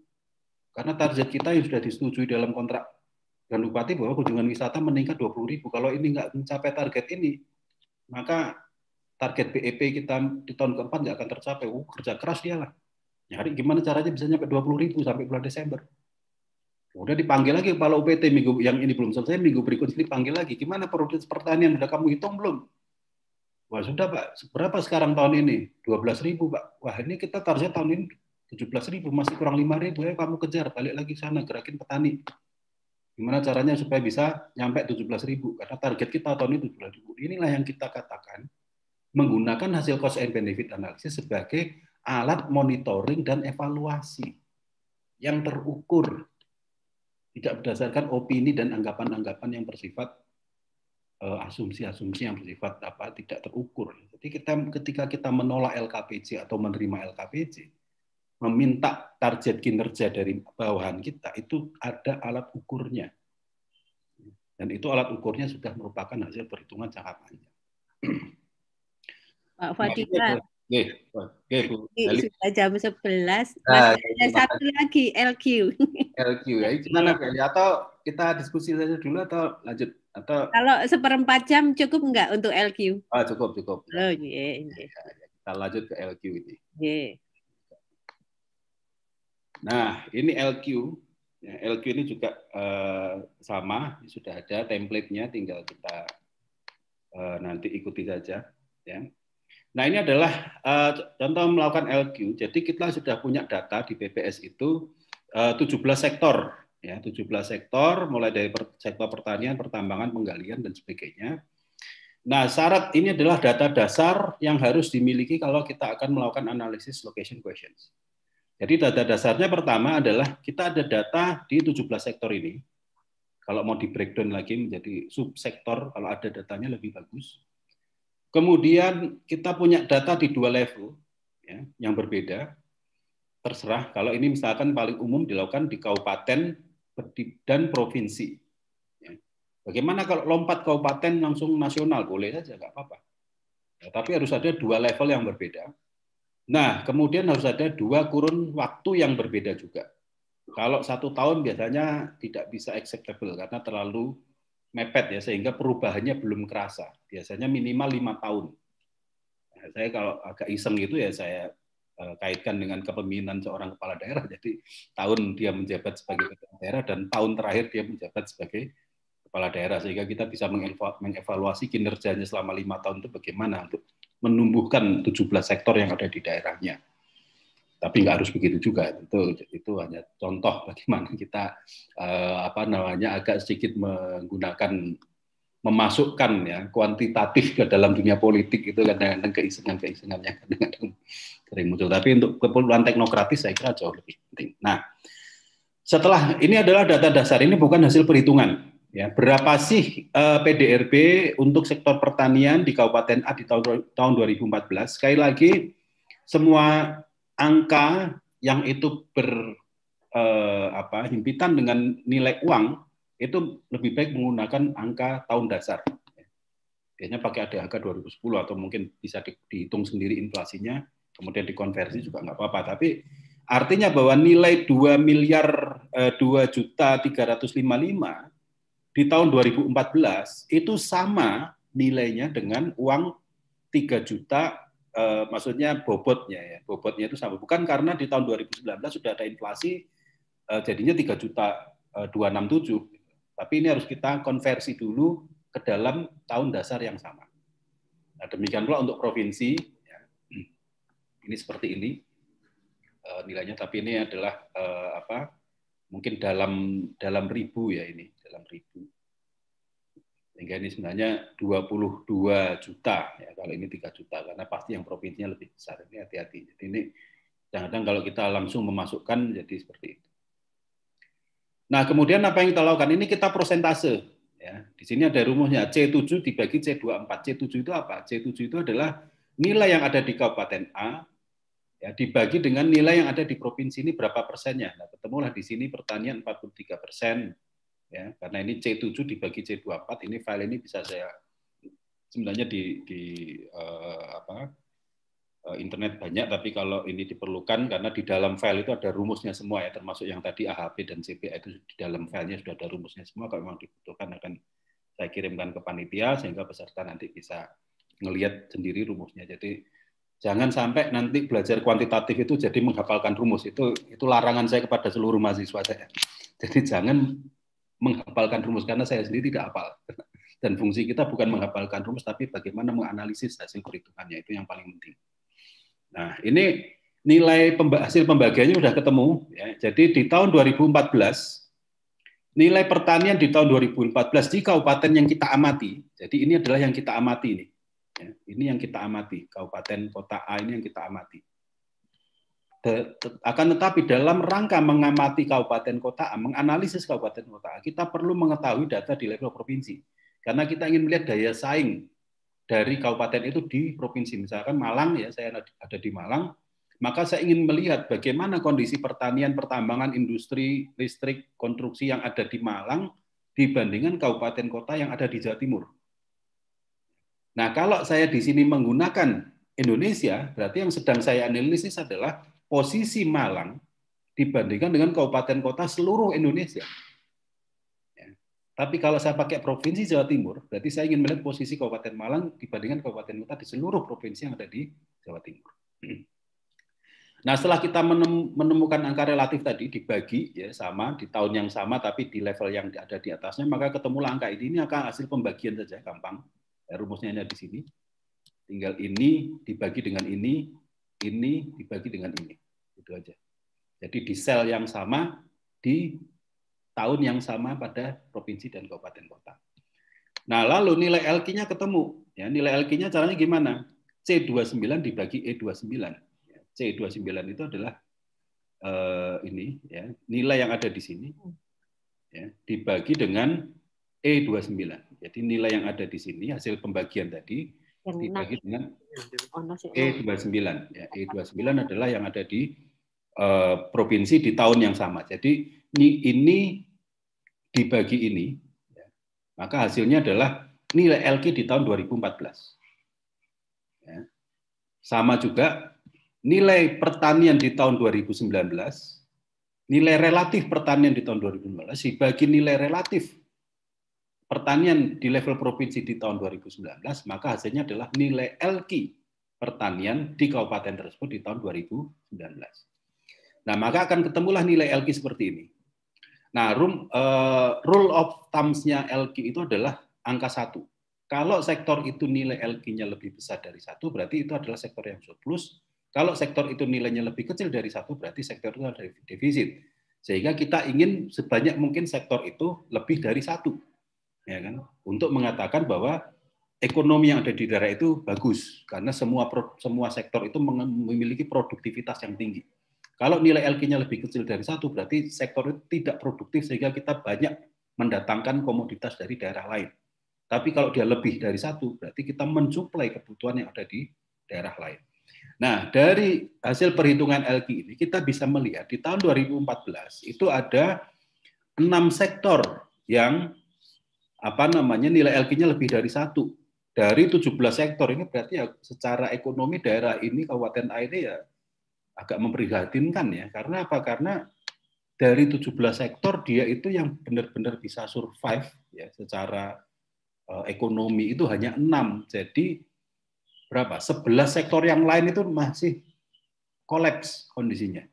karena target kita yang sudah disetujui dalam kontrak dan bupati bahwa kunjungan wisata meningkat 20 ribu. Kalau ini nggak mencapai target ini, maka target BEP kita di tahun keempat nggak akan tercapai. Uh, kerja keras dia lah. Nyari gimana caranya bisa nyampe 20 ribu sampai bulan Desember. Udah dipanggil lagi kepala UPT minggu yang ini belum selesai, minggu berikutnya dipanggil lagi. Gimana produktivitas pertanian sudah kamu hitung belum? Wah sudah Pak, Seberapa sekarang tahun ini? 12 ribu Pak. Wah ini kita target tahun ini 17 ribu masih kurang 5 ribu ya kamu kejar balik lagi sana gerakin petani gimana caranya supaya bisa nyampe 17 ribu karena target kita tahun ini 17 ribu inilah yang kita katakan menggunakan hasil cost and benefit analysis sebagai alat monitoring dan evaluasi yang terukur tidak berdasarkan opini dan anggapan-anggapan yang bersifat eh, asumsi-asumsi yang bersifat apa tidak terukur. Jadi kita ketika kita menolak LKPJ atau menerima LKPJ, meminta target kinerja dari bawahan kita itu ada alat ukurnya. Dan itu alat ukurnya sudah merupakan hasil perhitungan jangka panjang. Pak Fadilah. Oke, oke Bu. Sudah jam 11. Masih nah, satu lagi LQ. LQ ya. Gimana Feli? Atau kita diskusi saja dulu atau lanjut atau Kalau seperempat jam cukup enggak untuk LQ? Ah, cukup, cukup. Oh, iya, yeah, yeah. Iya. Kita lanjut ke LQ ini. Yeah. Nah, ini LQ. Ya, LQ ini juga eh, sama, sudah ada template-nya, tinggal kita eh, nanti ikuti saja. Ya. Nah, ini adalah eh, contoh melakukan LQ. Jadi kita sudah punya data di BPS itu tujuh 17 sektor. Ya, 17 sektor, mulai dari sektor pertanian, pertambangan, penggalian, dan sebagainya. Nah, syarat ini adalah data dasar yang harus dimiliki kalau kita akan melakukan analisis location questions. Jadi data dasarnya pertama adalah kita ada data di 17 sektor ini. Kalau mau di breakdown lagi menjadi subsektor, kalau ada datanya lebih bagus. Kemudian kita punya data di dua level ya, yang berbeda. Terserah kalau ini misalkan paling umum dilakukan di kabupaten dan provinsi. Ya. Bagaimana kalau lompat kabupaten langsung nasional boleh saja, nggak apa-apa. Ya, tapi harus ada dua level yang berbeda Nah, kemudian harus ada dua kurun waktu yang berbeda juga. Kalau satu tahun biasanya tidak bisa acceptable karena terlalu mepet ya, sehingga perubahannya belum kerasa. Biasanya minimal lima tahun. Nah, saya kalau agak iseng itu ya saya eh, kaitkan dengan kepemimpinan seorang kepala daerah. Jadi tahun dia menjabat sebagai kepala daerah dan tahun terakhir dia menjabat sebagai kepala daerah sehingga kita bisa mengevaluasi kinerjanya selama lima tahun itu bagaimana untuk menumbuhkan 17 sektor yang ada di daerahnya. Tapi nggak harus begitu juga. Itu itu hanya contoh bagaimana kita eh, apa namanya agak sedikit menggunakan memasukkan ya kuantitatif ke dalam dunia politik itu kadang-kadang keisengan-keisengan yang kadang-kadang sering muncul. Tapi untuk keperluan teknokratis saya kira jauh lebih penting. Nah, setelah ini adalah data dasar ini bukan hasil perhitungan Ya, berapa sih uh, eh, PDRB untuk sektor pertanian di Kabupaten A di tahun, tahun 2014? Sekali lagi, semua angka yang itu ber uh, apa himpitan dengan nilai uang itu lebih baik menggunakan angka tahun dasar. Biasanya pakai ADHK 2010 atau mungkin bisa di, dihitung sendiri inflasinya, kemudian dikonversi juga nggak apa-apa. Tapi artinya bahwa nilai 2 miliar eh, 2 juta 355 di tahun 2014 itu sama nilainya dengan uang 3 juta eh, maksudnya bobotnya ya. Bobotnya itu sama. Bukan karena di tahun 2019 sudah ada inflasi eh, jadinya 3 juta eh, 267 tapi ini harus kita konversi dulu ke dalam tahun dasar yang sama. Nah, demikian pula untuk provinsi, ya. ini seperti ini e, nilainya, tapi ini adalah e, apa? Mungkin dalam dalam ribu ya ini ribu. Sehingga ini sebenarnya 22 juta, ya, kalau ini 3 juta, karena pasti yang provinsinya lebih besar. Ini hati-hati. Jadi ini kadang-kadang kalau kita langsung memasukkan, jadi seperti itu. Nah, kemudian apa yang kita lakukan? Ini kita prosentase. Ya, di sini ada rumusnya. C7 dibagi C24. C7 itu apa? C7 itu adalah nilai yang ada di Kabupaten A ya, dibagi dengan nilai yang ada di provinsi ini berapa persennya. Nah, ketemulah di sini pertanian 43 persen, ya karena ini C7 dibagi C24 ini file ini bisa saya sebenarnya di di uh, apa eh, internet banyak tapi kalau ini diperlukan karena di dalam file itu ada rumusnya semua ya termasuk yang tadi AHP dan CPA itu di dalam filenya sudah ada rumusnya semua kalau memang dibutuhkan akan saya kirimkan ke panitia sehingga peserta nanti bisa ngelihat sendiri rumusnya jadi jangan sampai nanti belajar kuantitatif itu jadi menghafalkan rumus itu itu larangan saya kepada seluruh mahasiswa saya jadi jangan menghafalkan rumus karena saya sendiri tidak hafal. Dan fungsi kita bukan menghafalkan rumus tapi bagaimana menganalisis hasil perhitungannya itu yang paling penting. Nah, ini nilai pemba hasil pembagiannya sudah ketemu ya. Jadi di tahun 2014 nilai pertanian di tahun 2014 di kabupaten yang kita amati. Jadi ini adalah yang kita amati ini. Ya, ini yang kita amati, kabupaten kota A ini yang kita amati akan tetapi dalam rangka mengamati kabupaten kota, menganalisis kabupaten kota, kita perlu mengetahui data di level provinsi. Karena kita ingin melihat daya saing dari kabupaten itu di provinsi. Misalkan Malang, ya saya ada di Malang, maka saya ingin melihat bagaimana kondisi pertanian, pertambangan, industri, listrik, konstruksi yang ada di Malang dibandingkan kabupaten kota yang ada di Jawa Timur. Nah, kalau saya di sini menggunakan Indonesia, berarti yang sedang saya analisis adalah posisi Malang dibandingkan dengan kabupaten kota seluruh Indonesia. Ya. Tapi kalau saya pakai provinsi Jawa Timur, berarti saya ingin melihat posisi Kabupaten Malang dibandingkan kabupaten kota di seluruh provinsi yang ada di Jawa Timur. Hmm. Nah, setelah kita menemukan angka relatif tadi dibagi ya sama di tahun yang sama tapi di level yang ada di atasnya, maka ketemu angka ini. Ini akan hasil pembagian saja, gampang. Ya, rumusnya ada di sini. Tinggal ini dibagi dengan ini, ini dibagi dengan ini. Itu aja. Jadi di sel yang sama di tahun yang sama pada provinsi dan kabupaten kota. Nah, lalu nilai LQ-nya ketemu. Ya, nilai LQ-nya caranya gimana? C29 dibagi E29. Ya, C29 itu adalah eh, ini ya, nilai yang ada di sini ya, dibagi dengan E29. Jadi nilai yang ada di sini hasil pembagian tadi dibagi dengan E29 e ya. E29 adalah yang ada di uh, provinsi di tahun yang sama. Jadi ini, ini dibagi ini, ya. maka hasilnya adalah nilai LK di tahun 2014. Ya. Sama juga nilai pertanian di tahun 2019, nilai relatif pertanian di tahun 2019 dibagi nilai relatif pertanian di level provinsi di tahun 2019, maka hasilnya adalah nilai LQ pertanian di kabupaten tersebut di tahun 2019. Nah, maka akan ketemulah nilai LQ seperti ini. Nah, room, uh, eh, rule of thumbs-nya LQ itu adalah angka satu. Kalau sektor itu nilai LQ-nya lebih besar dari satu, berarti itu adalah sektor yang surplus. Kalau sektor itu nilainya lebih kecil dari satu, berarti sektor itu adalah defisit. Sehingga kita ingin sebanyak mungkin sektor itu lebih dari satu ya kan? Untuk mengatakan bahwa ekonomi yang ada di daerah itu bagus karena semua semua sektor itu memiliki produktivitas yang tinggi. Kalau nilai LK-nya lebih kecil dari satu, berarti sektor itu tidak produktif sehingga kita banyak mendatangkan komoditas dari daerah lain. Tapi kalau dia lebih dari satu, berarti kita mensuplai kebutuhan yang ada di daerah lain. Nah, dari hasil perhitungan LK ini, kita bisa melihat di tahun 2014 itu ada enam sektor yang apa namanya nilai LQ-nya lebih dari satu dari 17 sektor ini berarti ya secara ekonomi daerah ini kabupaten A ini ya agak memprihatinkan ya karena apa karena dari 17 sektor dia itu yang benar-benar bisa survive ya secara eh, ekonomi itu hanya enam jadi berapa 11 sektor yang lain itu masih kolaps kondisinya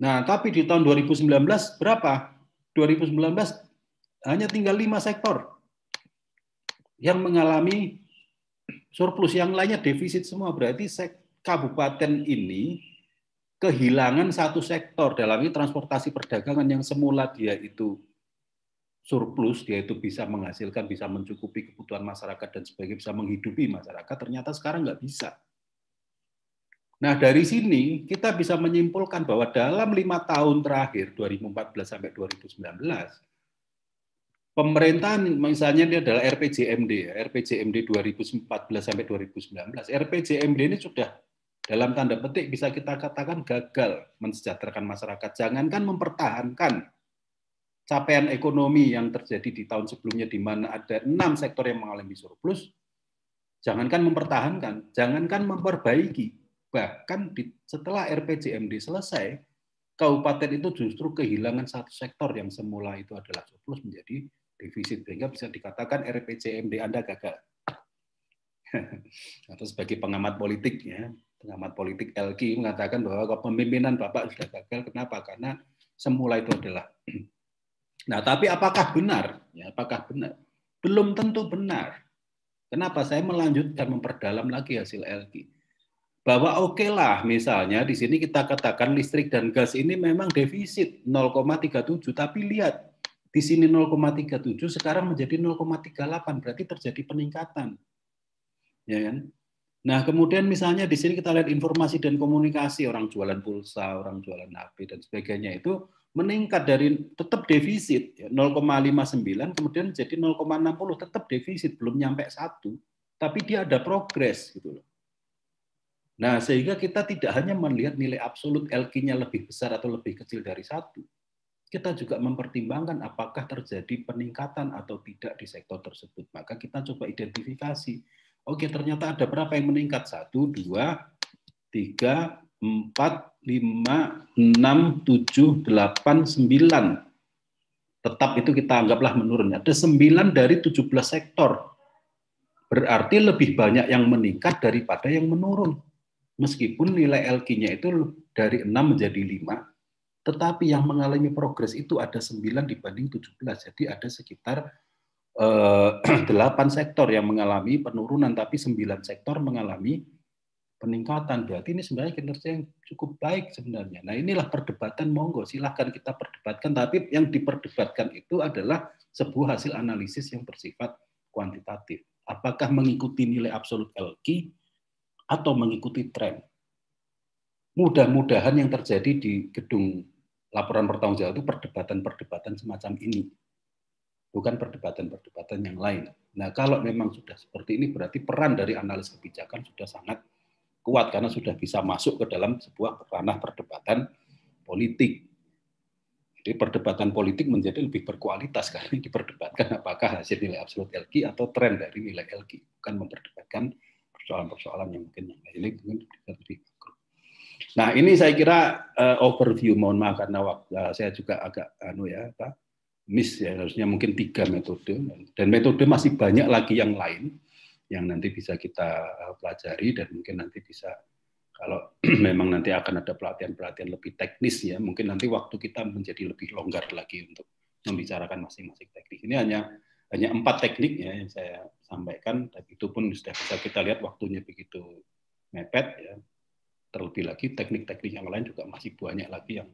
nah tapi di tahun 2019 berapa 2019 hanya tinggal lima sektor yang mengalami surplus, yang lainnya defisit semua. Berarti kabupaten ini kehilangan satu sektor dalam ini transportasi perdagangan yang semula dia itu surplus, dia itu bisa menghasilkan, bisa mencukupi kebutuhan masyarakat dan sebagainya, bisa menghidupi masyarakat, ternyata sekarang nggak bisa. Nah, dari sini kita bisa menyimpulkan bahwa dalam lima tahun terakhir, 2014 sampai 2019, pemerintahan misalnya dia adalah RPJMD ya, RPJMD 2014 sampai 2019. RPJMD ini sudah dalam tanda petik bisa kita katakan gagal mensejahterakan masyarakat. Jangankan mempertahankan capaian ekonomi yang terjadi di tahun sebelumnya di mana ada enam sektor yang mengalami surplus, jangankan mempertahankan, jangankan memperbaiki, bahkan di, setelah RPJMD selesai, kabupaten itu justru kehilangan satu sektor yang semula itu adalah surplus menjadi defisit sehingga bisa dikatakan RPJMD Anda gagal. Atau sebagai pengamat politik ya, pengamat politik LG mengatakan bahwa kepemimpinan Bapak sudah gagal. Kenapa? Karena semula itu adalah Nah, tapi apakah benar? Ya, apakah benar? Belum tentu benar. Kenapa saya melanjutkan memperdalam lagi hasil LG? Bahwa oke okay lah, misalnya di sini kita katakan listrik dan gas ini memang defisit 0,37, tapi lihat di sini 0,37 sekarang menjadi 0,38 berarti terjadi peningkatan. Ya kan? Nah, kemudian misalnya di sini kita lihat informasi dan komunikasi orang jualan pulsa, orang jualan HP dan sebagainya itu meningkat dari tetap defisit 0,59 ya, kemudian jadi 0,60 tetap defisit belum nyampe satu tapi dia ada progres gitu loh. Nah, sehingga kita tidak hanya melihat nilai absolut LQ-nya lebih besar atau lebih kecil dari satu, kita juga mempertimbangkan apakah terjadi peningkatan atau tidak di sektor tersebut. Maka kita coba identifikasi. Oke, ternyata ada berapa yang meningkat? Satu, dua, tiga, empat, lima, enam, tujuh, delapan, sembilan. Tetap itu kita anggaplah menurun. Ada sembilan dari tujuh belas sektor. Berarti lebih banyak yang meningkat daripada yang menurun. Meskipun nilai LQ-nya itu dari enam menjadi lima tetapi yang mengalami progres itu ada 9 dibanding 17. Jadi ada sekitar eh, delapan sektor yang mengalami penurunan, tapi sembilan sektor mengalami peningkatan. Berarti ini sebenarnya kinerja yang cukup baik sebenarnya. Nah inilah perdebatan monggo, silahkan kita perdebatkan. Tapi yang diperdebatkan itu adalah sebuah hasil analisis yang bersifat kuantitatif. Apakah mengikuti nilai absolut LQ atau mengikuti tren? Mudah-mudahan yang terjadi di gedung laporan pertanggung jawab itu perdebatan-perdebatan semacam ini, bukan perdebatan-perdebatan yang lain. Nah, kalau memang sudah seperti ini, berarti peran dari analis kebijakan sudah sangat kuat karena sudah bisa masuk ke dalam sebuah ranah perdebatan politik. Jadi perdebatan politik menjadi lebih berkualitas karena diperdebatkan apakah hasil nilai absolut LQ atau tren dari nilai LQ, bukan memperdebatkan persoalan-persoalan yang mungkin yang lain. Ini mungkin lebih Nah, ini saya kira uh, overview, mohon maaf karena waktu uh, eh, saya juga agak anu ya, apa, miss ya harusnya mungkin tiga metode dan metode masih banyak lagi yang lain yang nanti bisa kita eh, pelajari dan mungkin nanti bisa kalau memang nanti akan ada pelatihan-pelatihan lebih teknis ya mungkin nanti waktu kita menjadi lebih longgar lagi untuk membicarakan masing-masing teknik ini hanya hanya empat teknik ya yang saya sampaikan tapi itu pun sudah bisa kita lihat waktunya begitu mepet ya terlebih lagi teknik-teknik yang lain juga masih banyak lagi yang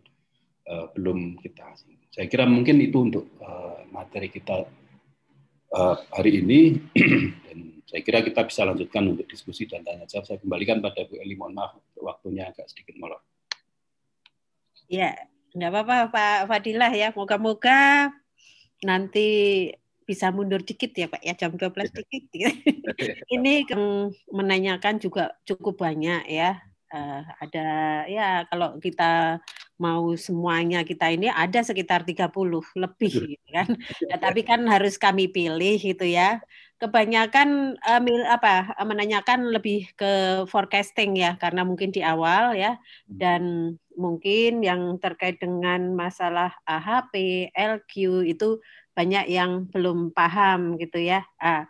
uh, belum kita asing. Saya kira mungkin itu untuk uh, materi kita uh, hari ini dan saya kira kita bisa lanjutkan untuk diskusi dan tanya jawab. Saya kembalikan pada Bu Eli, mohon maaf waktunya agak sedikit molor. Ya, nggak apa-apa Pak Fadilah ya. Moga-moga nanti bisa mundur dikit ya Pak ya jam 12 iya. dikit. Ini menanyakan juga cukup banyak ya uh, ada ya kalau kita mau semuanya kita ini ada sekitar 30 lebih gitu kan. Ya, tapi kan harus kami pilih gitu ya. Kebanyakan um, apa eh, menanyakan lebih ke forecasting ya karena mungkin di awal ya hmm. dan mungkin yang terkait dengan masalah AHP, LQ itu banyak yang belum paham gitu ya. Ah,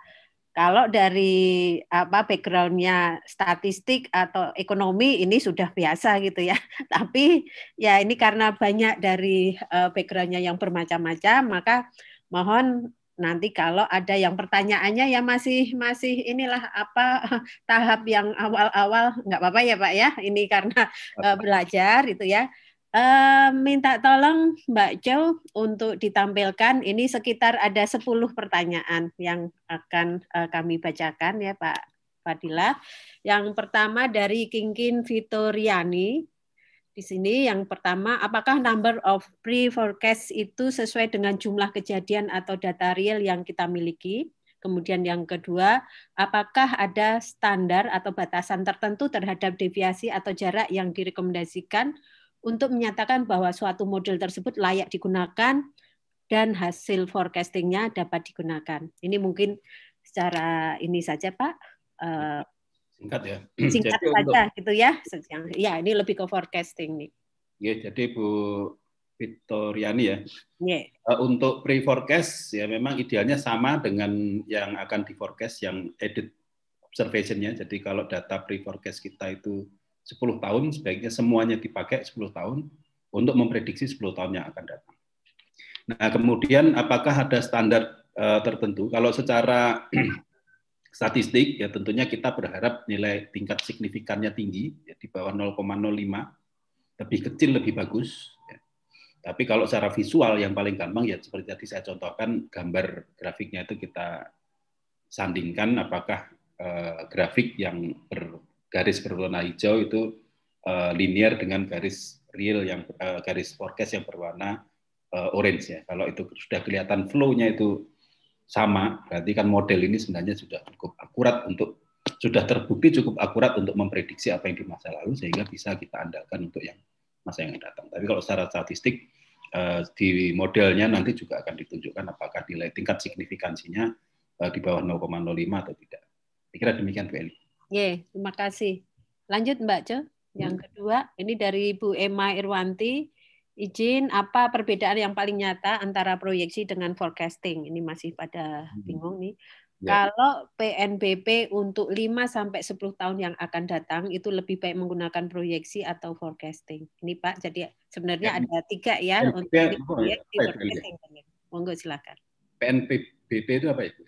kalau dari apa backgroundnya statistik atau ekonomi ini sudah biasa gitu ya. Tapi ya ini karena banyak dari eh, backgroundnya yang bermacam-macam, maka mohon nanti kalau ada yang pertanyaannya ya masih masih inilah apa tahap yang awal-awal nggak apa-apa ya Pak ya ini karena eh, belajar itu ya minta tolong Mbak Jo untuk ditampilkan ini sekitar ada 10 pertanyaan yang akan uh, kami bacakan ya Pak Fadila. Yang pertama dari Kingkin Vitoriani. Di sini yang pertama, apakah number of pre-forecast itu sesuai dengan jumlah kejadian atau data real yang kita miliki? Kemudian yang kedua, apakah ada standar atau batasan tertentu terhadap deviasi atau jarak yang direkomendasikan untuk menyatakan bahwa suatu model tersebut layak digunakan dan hasil forecastingnya dapat digunakan. Ini mungkin secara ini saja Pak. Eh, singkat ya. Singkat jadi saja gitu ya. Ya ini lebih ke forecasting nih. Ya, jadi Bu Victoriani ya. Yeah. Ya. untuk pre-forecast ya memang idealnya sama dengan yang akan di-forecast yang edit observation-nya. Jadi kalau data pre-forecast kita itu 10 tahun sebaiknya semuanya dipakai 10 tahun untuk memprediksi 10 tahun yang akan datang. Nah, kemudian apakah ada standar uh, tertentu? Kalau secara statistik ya tentunya kita berharap nilai tingkat signifikannya tinggi ya, di bawah 0,05 lebih kecil lebih bagus ya. tapi kalau secara visual yang paling gampang ya seperti tadi saya contohkan gambar grafiknya itu kita sandingkan apakah uh, grafik yang ber, garis berwarna hijau itu uh, linear dengan garis real yang uh, garis forecast yang berwarna uh, orange ya. Kalau itu sudah kelihatan flow-nya itu sama, berarti kan model ini sebenarnya sudah cukup akurat untuk sudah terbukti cukup akurat untuk memprediksi apa yang di masa lalu sehingga bisa kita andalkan untuk yang masa yang datang. Tapi kalau secara statistik di modelnya nanti juga akan ditunjukkan apakah nilai tingkat signifikansinya di bawah 0,05 atau tidak. Saya kira demikian Bu Eli. Ye, terima kasih. Lanjut Mbak Jo, Yang hmm. kedua, ini dari Bu Emma Irwanti. Izin apa perbedaan yang paling nyata antara proyeksi dengan forecasting? Ini masih pada hmm. bingung nih. Ya. Kalau PNBP untuk 5 sampai 10 tahun yang akan datang itu lebih baik menggunakan proyeksi atau forecasting. Ini Pak, jadi sebenarnya ya. ada tiga ya, ya. untuk ya. proyeksi ya forecasting. Monggo silakan. PNBP itu apa itu?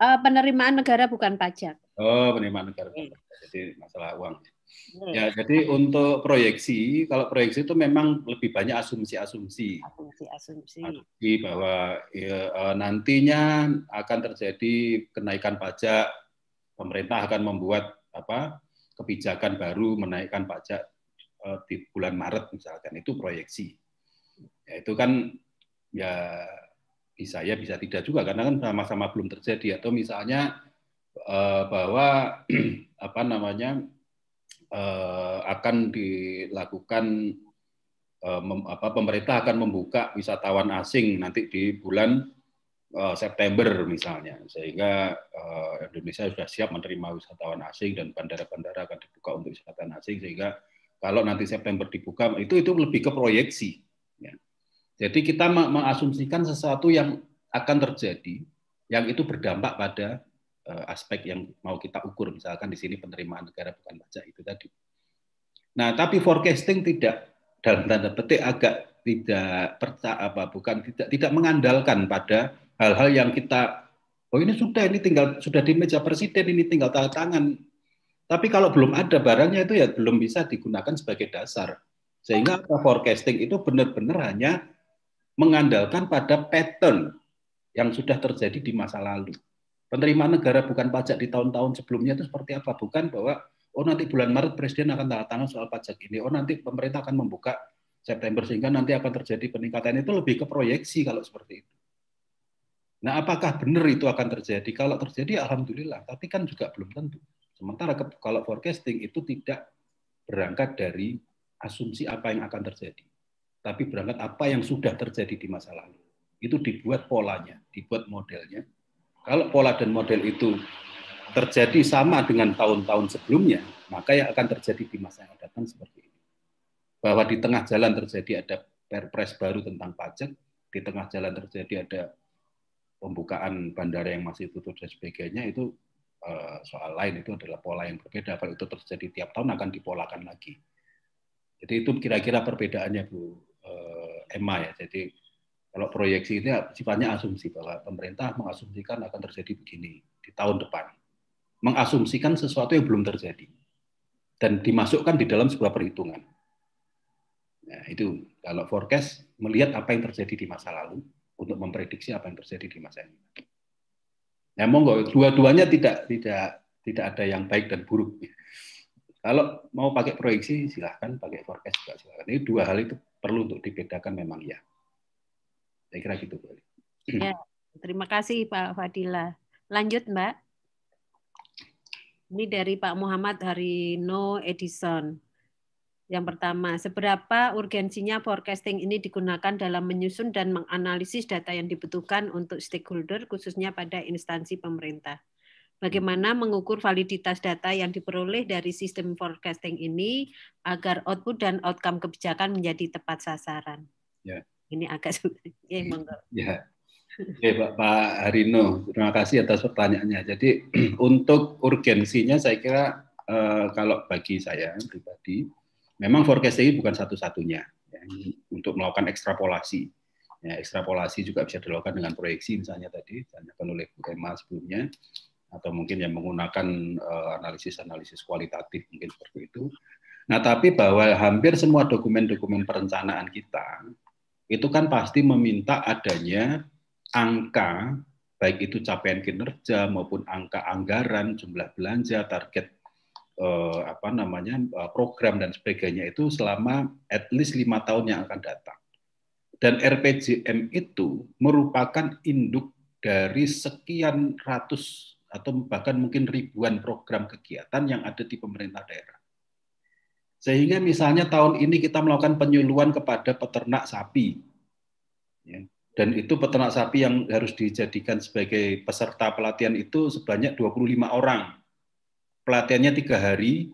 uh, penerimaan negara bukan pajak. Oh, penerimaan negara. Hmm. Jadi masalah uang. Hmm. Ya, jadi untuk proyeksi, kalau proyeksi itu memang lebih banyak asumsi-asumsi. Asumsi-asumsi. Asumsi bahwa ya, eh, nantinya akan terjadi kenaikan pajak, pemerintah akan membuat apa kebijakan baru menaikkan pajak uh, di bulan Maret misalkan itu proyeksi. Ya, itu kan ya bisa ya bisa tidak juga karena kan sama-sama belum terjadi atau misalnya eh, bahwa apa namanya eh, akan dilakukan eh, apa pemerintah akan membuka wisatawan asing nanti di bulan September misalnya sehingga Indonesia sudah siap menerima wisatawan asing dan bandara-bandara akan dibuka untuk wisatawan asing sehingga kalau nanti September dibuka itu itu lebih ke proyeksi jadi kita mengasumsikan sesuatu yang akan terjadi, yang itu berdampak pada eh, aspek yang mau kita ukur, misalkan di sini penerimaan negara bukan pajak itu tadi. Nah, tapi forecasting tidak dalam tanda petik agak tidak percaya apa bukan tidak tidak mengandalkan pada hal-hal yang kita oh ini sudah ini tinggal sudah di meja presiden ini tinggal tanda tangan. Tapi kalau belum ada barangnya itu ya belum bisa digunakan sebagai dasar. Sehingga forecasting itu benar-benar hanya mengandalkan pada pattern yang sudah terjadi di masa lalu. Penerimaan negara bukan pajak di tahun-tahun sebelumnya itu seperti apa? Bukan bahwa oh nanti bulan Maret presiden akan tanda tangan soal pajak ini, oh nanti pemerintah akan membuka September sehingga nanti akan terjadi peningkatan itu lebih ke proyeksi kalau seperti itu. Nah, apakah benar itu akan terjadi? Kalau terjadi, alhamdulillah. Tapi kan juga belum tentu. Sementara kalau forecasting itu tidak berangkat dari asumsi apa yang akan terjadi tapi berangkat apa yang sudah terjadi di masa lalu. Itu dibuat polanya, dibuat modelnya. Kalau pola dan model itu terjadi sama dengan tahun-tahun sebelumnya, maka yang akan terjadi di masa yang akan datang seperti ini. Bahwa di tengah jalan terjadi ada perpres baru tentang pajak, di tengah jalan terjadi ada pembukaan bandara yang masih tutup dan sebagainya, itu eh, soal lain itu adalah pola yang berbeda. Kalau itu terjadi tiap tahun akan dipolakan lagi. Jadi itu kira-kira perbedaannya Bu Eh, EMA ya. Jadi kalau proyeksi ini sifatnya asumsi bahwa pemerintah mengasumsikan akan terjadi begini di tahun depan. Mengasumsikan sesuatu yang belum terjadi dan dimasukkan di dalam sebuah perhitungan. Nah, itu kalau forecast melihat apa yang terjadi di masa lalu untuk memprediksi apa yang terjadi di masa ini. Nah, monggo dua-duanya tidak tidak tidak ada yang baik dan buruk. Kalau mau pakai proyeksi silahkan, pakai forecast juga silahkan. Ini dua hal itu perlu untuk dibedakan memang ya. Saya kira gitu. Ya, terima kasih Pak Fadila. Lanjut Mbak. Ini dari Pak Muhammad Harino Edison. Yang pertama, seberapa urgensinya forecasting ini digunakan dalam menyusun dan menganalisis data yang dibutuhkan untuk stakeholder, khususnya pada instansi pemerintah? Bagaimana mengukur validitas data yang diperoleh dari sistem forecasting ini agar output dan outcome kebijakan menjadi tepat sasaran? Ya. Ini agak sulit. Ya, Ya. Oke, Pak, Pak Harino, terima kasih atas pertanyaannya. Jadi untuk urgensinya saya kira eh, kalau bagi saya pribadi, memang forecasting bukan satu-satunya ya, untuk melakukan ekstrapolasi. Ya, ekstrapolasi juga bisa dilakukan dengan proyeksi misalnya tadi, ditanyakan oleh Bu Emma sebelumnya atau mungkin yang menggunakan eh, analisis-analisis kualitatif mungkin seperti itu. Nah, tapi bahwa hampir semua dokumen-dokumen perencanaan kita itu kan pasti meminta adanya angka baik itu capaian kinerja maupun angka anggaran, jumlah belanja, target eh, apa namanya eh, program dan sebagainya itu selama at least lima tahun yang akan datang. Dan RPJM itu merupakan induk dari sekian ratus atau bahkan mungkin ribuan program kegiatan yang ada di pemerintah daerah. Sehingga misalnya tahun ini kita melakukan penyuluhan kepada peternak sapi. Ya. Dan itu peternak sapi yang harus dijadikan sebagai peserta pelatihan itu sebanyak 25 orang. Pelatihannya tiga hari,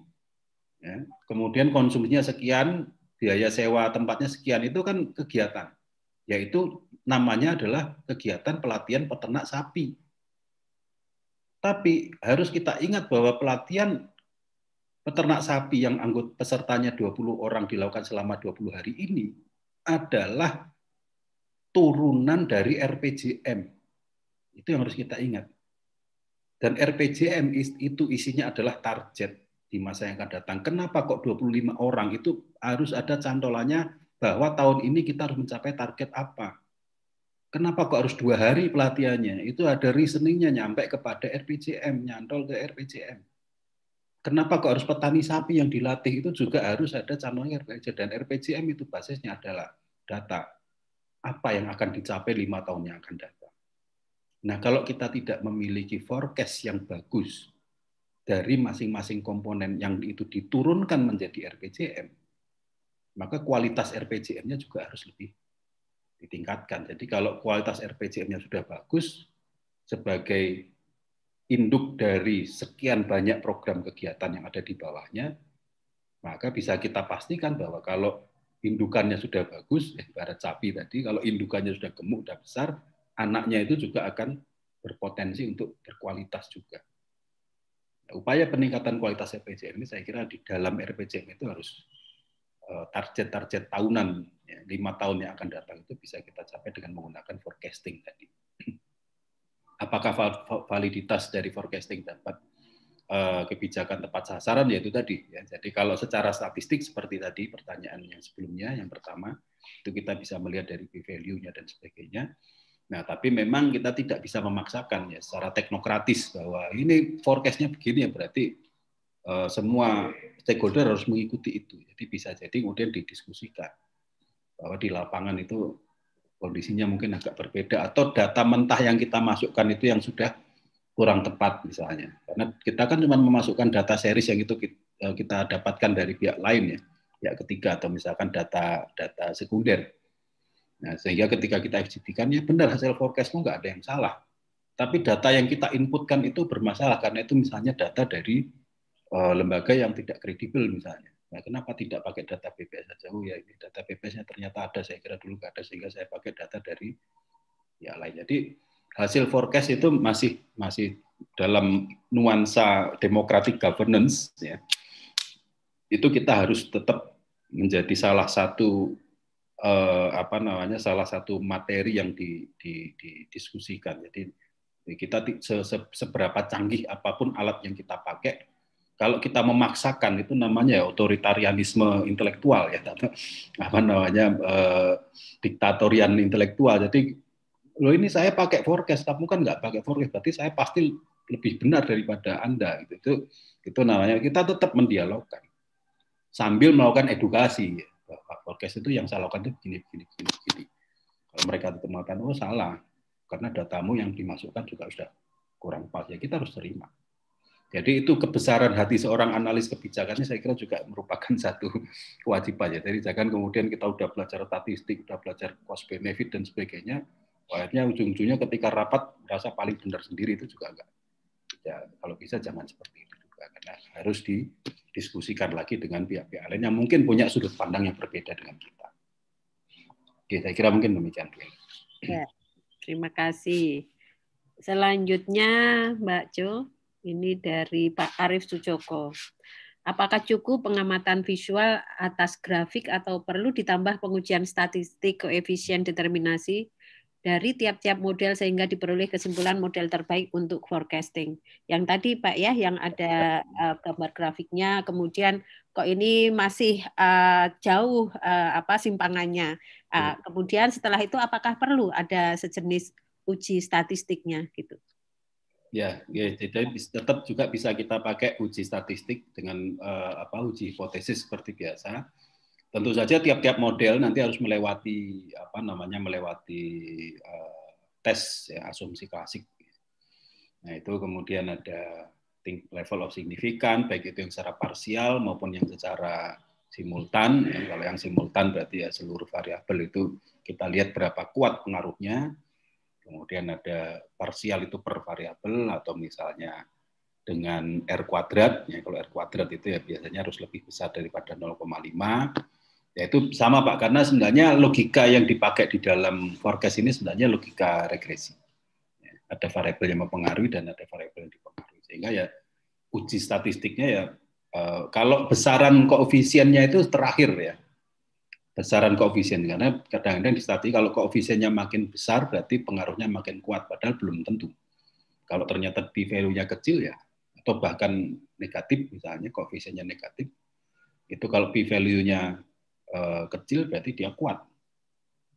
ya. kemudian konsumsinya sekian, biaya sewa tempatnya sekian, itu kan kegiatan. Yaitu namanya adalah kegiatan pelatihan peternak sapi tapi harus kita ingat bahwa pelatihan peternak sapi yang anggota pesertanya 20 orang dilakukan selama 20 hari ini adalah turunan dari RPJM. Itu yang harus kita ingat. Dan RPJM itu isinya adalah target di masa yang akan datang. Kenapa kok 25 orang itu harus ada cantolannya bahwa tahun ini kita harus mencapai target apa? kenapa kok harus dua hari pelatihannya? Itu ada reasoningnya nyampe kepada RPJM, nyantol ke RPJM. Kenapa kok harus petani sapi yang dilatih itu juga harus ada canonnya RPJM dan RPJM itu basisnya adalah data. Apa yang akan dicapai lima tahun yang akan datang. Nah kalau kita tidak memiliki forecast yang bagus dari masing-masing komponen yang itu diturunkan menjadi RPJM, maka kualitas RPJM-nya juga harus lebih ditingkatkan. Jadi kalau kualitas RPJM-nya sudah bagus sebagai induk dari sekian banyak program kegiatan yang ada di bawahnya, maka bisa kita pastikan bahwa kalau indukannya sudah bagus, eh, ya, barat sapi tadi, kalau indukannya sudah gemuk, sudah besar, anaknya itu juga akan berpotensi untuk berkualitas juga. Nah, upaya peningkatan kualitas RPJM ini saya kira di dalam RPJM itu harus eh, target-target tahunan ya, lima tahun yang akan datang itu bisa kita capai dengan menggunakan forecasting tadi. Apakah validitas dari forecasting dapat uh, kebijakan tepat sasaran yaitu tadi ya. Jadi kalau secara statistik seperti tadi pertanyaan yang sebelumnya yang pertama itu kita bisa melihat dari p value-nya dan sebagainya. Nah, tapi memang kita tidak bisa memaksakan ya secara teknokratis bahwa ini forecastnya begini ya berarti uh, semua stakeholder harus mengikuti itu. Jadi bisa jadi kemudian didiskusikan bahwa di lapangan itu kondisinya mungkin agak berbeda atau data mentah yang kita masukkan itu yang sudah kurang tepat misalnya karena kita kan cuma memasukkan data series yang itu e, kita dapatkan dari pihak lain ya pihak ketiga atau misalkan data data sekunder nah sehingga ketika kita fgd ya benar hasil forecastnya nggak ada yang salah tapi data yang kita inputkan itu bermasalah karena itu misalnya data dari e, lembaga yang tidak kredibel misalnya Nah, kenapa tidak pakai data BPS saja? Oh ya, ini data BPS-nya ternyata ada. Saya kira dulu nggak ada, sehingga saya pakai data dari ya lain. Jadi hasil forecast itu masih masih dalam nuansa democratic governance ya. Itu kita harus tetap menjadi salah satu eh, apa namanya salah satu materi yang di, di, didiskusikan. Jadi kita se, se, seberapa canggih apapun alat yang kita pakai, kalau kita memaksakan itu namanya ya otoritarianisme intelektual ya apa namanya eh, diktatorian intelektual jadi lo ini saya pakai forecast kamu kan nggak pakai forecast berarti saya pasti lebih benar daripada anda itu itu, itu namanya kita tetap mendialogkan sambil melakukan edukasi ya. forecast itu yang saya lakukan itu begini begini begini, begini. kalau mereka tetap mengatakan oh salah karena datamu yang dimasukkan juga sudah kurang pas ya kita harus terima jadi itu kebesaran hati seorang analis kebijakannya saya kira juga merupakan satu kewajiban ya. Jadi jangan kemudian kita udah belajar statistik, udah belajar cost benefit dan sebagainya, akhirnya ujung-ujungnya ketika rapat merasa paling benar sendiri itu juga enggak. Ya, kalau bisa jangan seperti itu juga karena harus didiskusikan lagi dengan pihak-pihak lain yang mungkin punya sudut pandang yang berbeda dengan kita. Oke, saya kira mungkin demikian. Ya, terima kasih. Selanjutnya Mbak Jo. Ini dari Pak Arif Sujoko. Apakah cukup pengamatan visual atas grafik atau perlu ditambah pengujian statistik koefisien determinasi dari tiap-tiap model sehingga diperoleh kesimpulan model terbaik untuk forecasting? Yang tadi Pak ya, yang ada e, gambar grafiknya, kemudian kok ini masih e, jauh e, apa simpangannya. Hmm. kemudian setelah itu apakah perlu ada sejenis uji statistiknya gitu? Ya, ya jadi tetap juga bisa kita pakai uji statistik dengan uh, apa uji hipotesis seperti biasa. Tentu saja tiap-tiap model nanti harus melewati apa namanya melewati uh, tes ya, asumsi klasik. Nah itu kemudian ada think level of signifikan baik itu yang secara parsial maupun yang secara simultan. Ya, kalau yang simultan berarti ya seluruh variabel itu kita lihat berapa kuat pengaruhnya kemudian ada parsial itu per variabel atau misalnya dengan R kuadrat, ya kalau R kuadrat itu ya biasanya harus lebih besar daripada 0,5, ya itu sama Pak, karena sebenarnya logika yang dipakai di dalam forecast ini sebenarnya logika regresi. Ya, ada variabel yang mempengaruhi dan ada variabel yang dipengaruhi. Sehingga ya uji statistiknya ya eh, kalau besaran koefisiennya itu terakhir ya, besaran koefisien karena kadang-kadang di statistik kalau koefisiennya makin besar berarti pengaruhnya makin kuat padahal belum tentu. Kalau ternyata p value-nya kecil ya atau bahkan negatif misalnya koefisiennya negatif itu kalau p value-nya eh, kecil berarti dia kuat.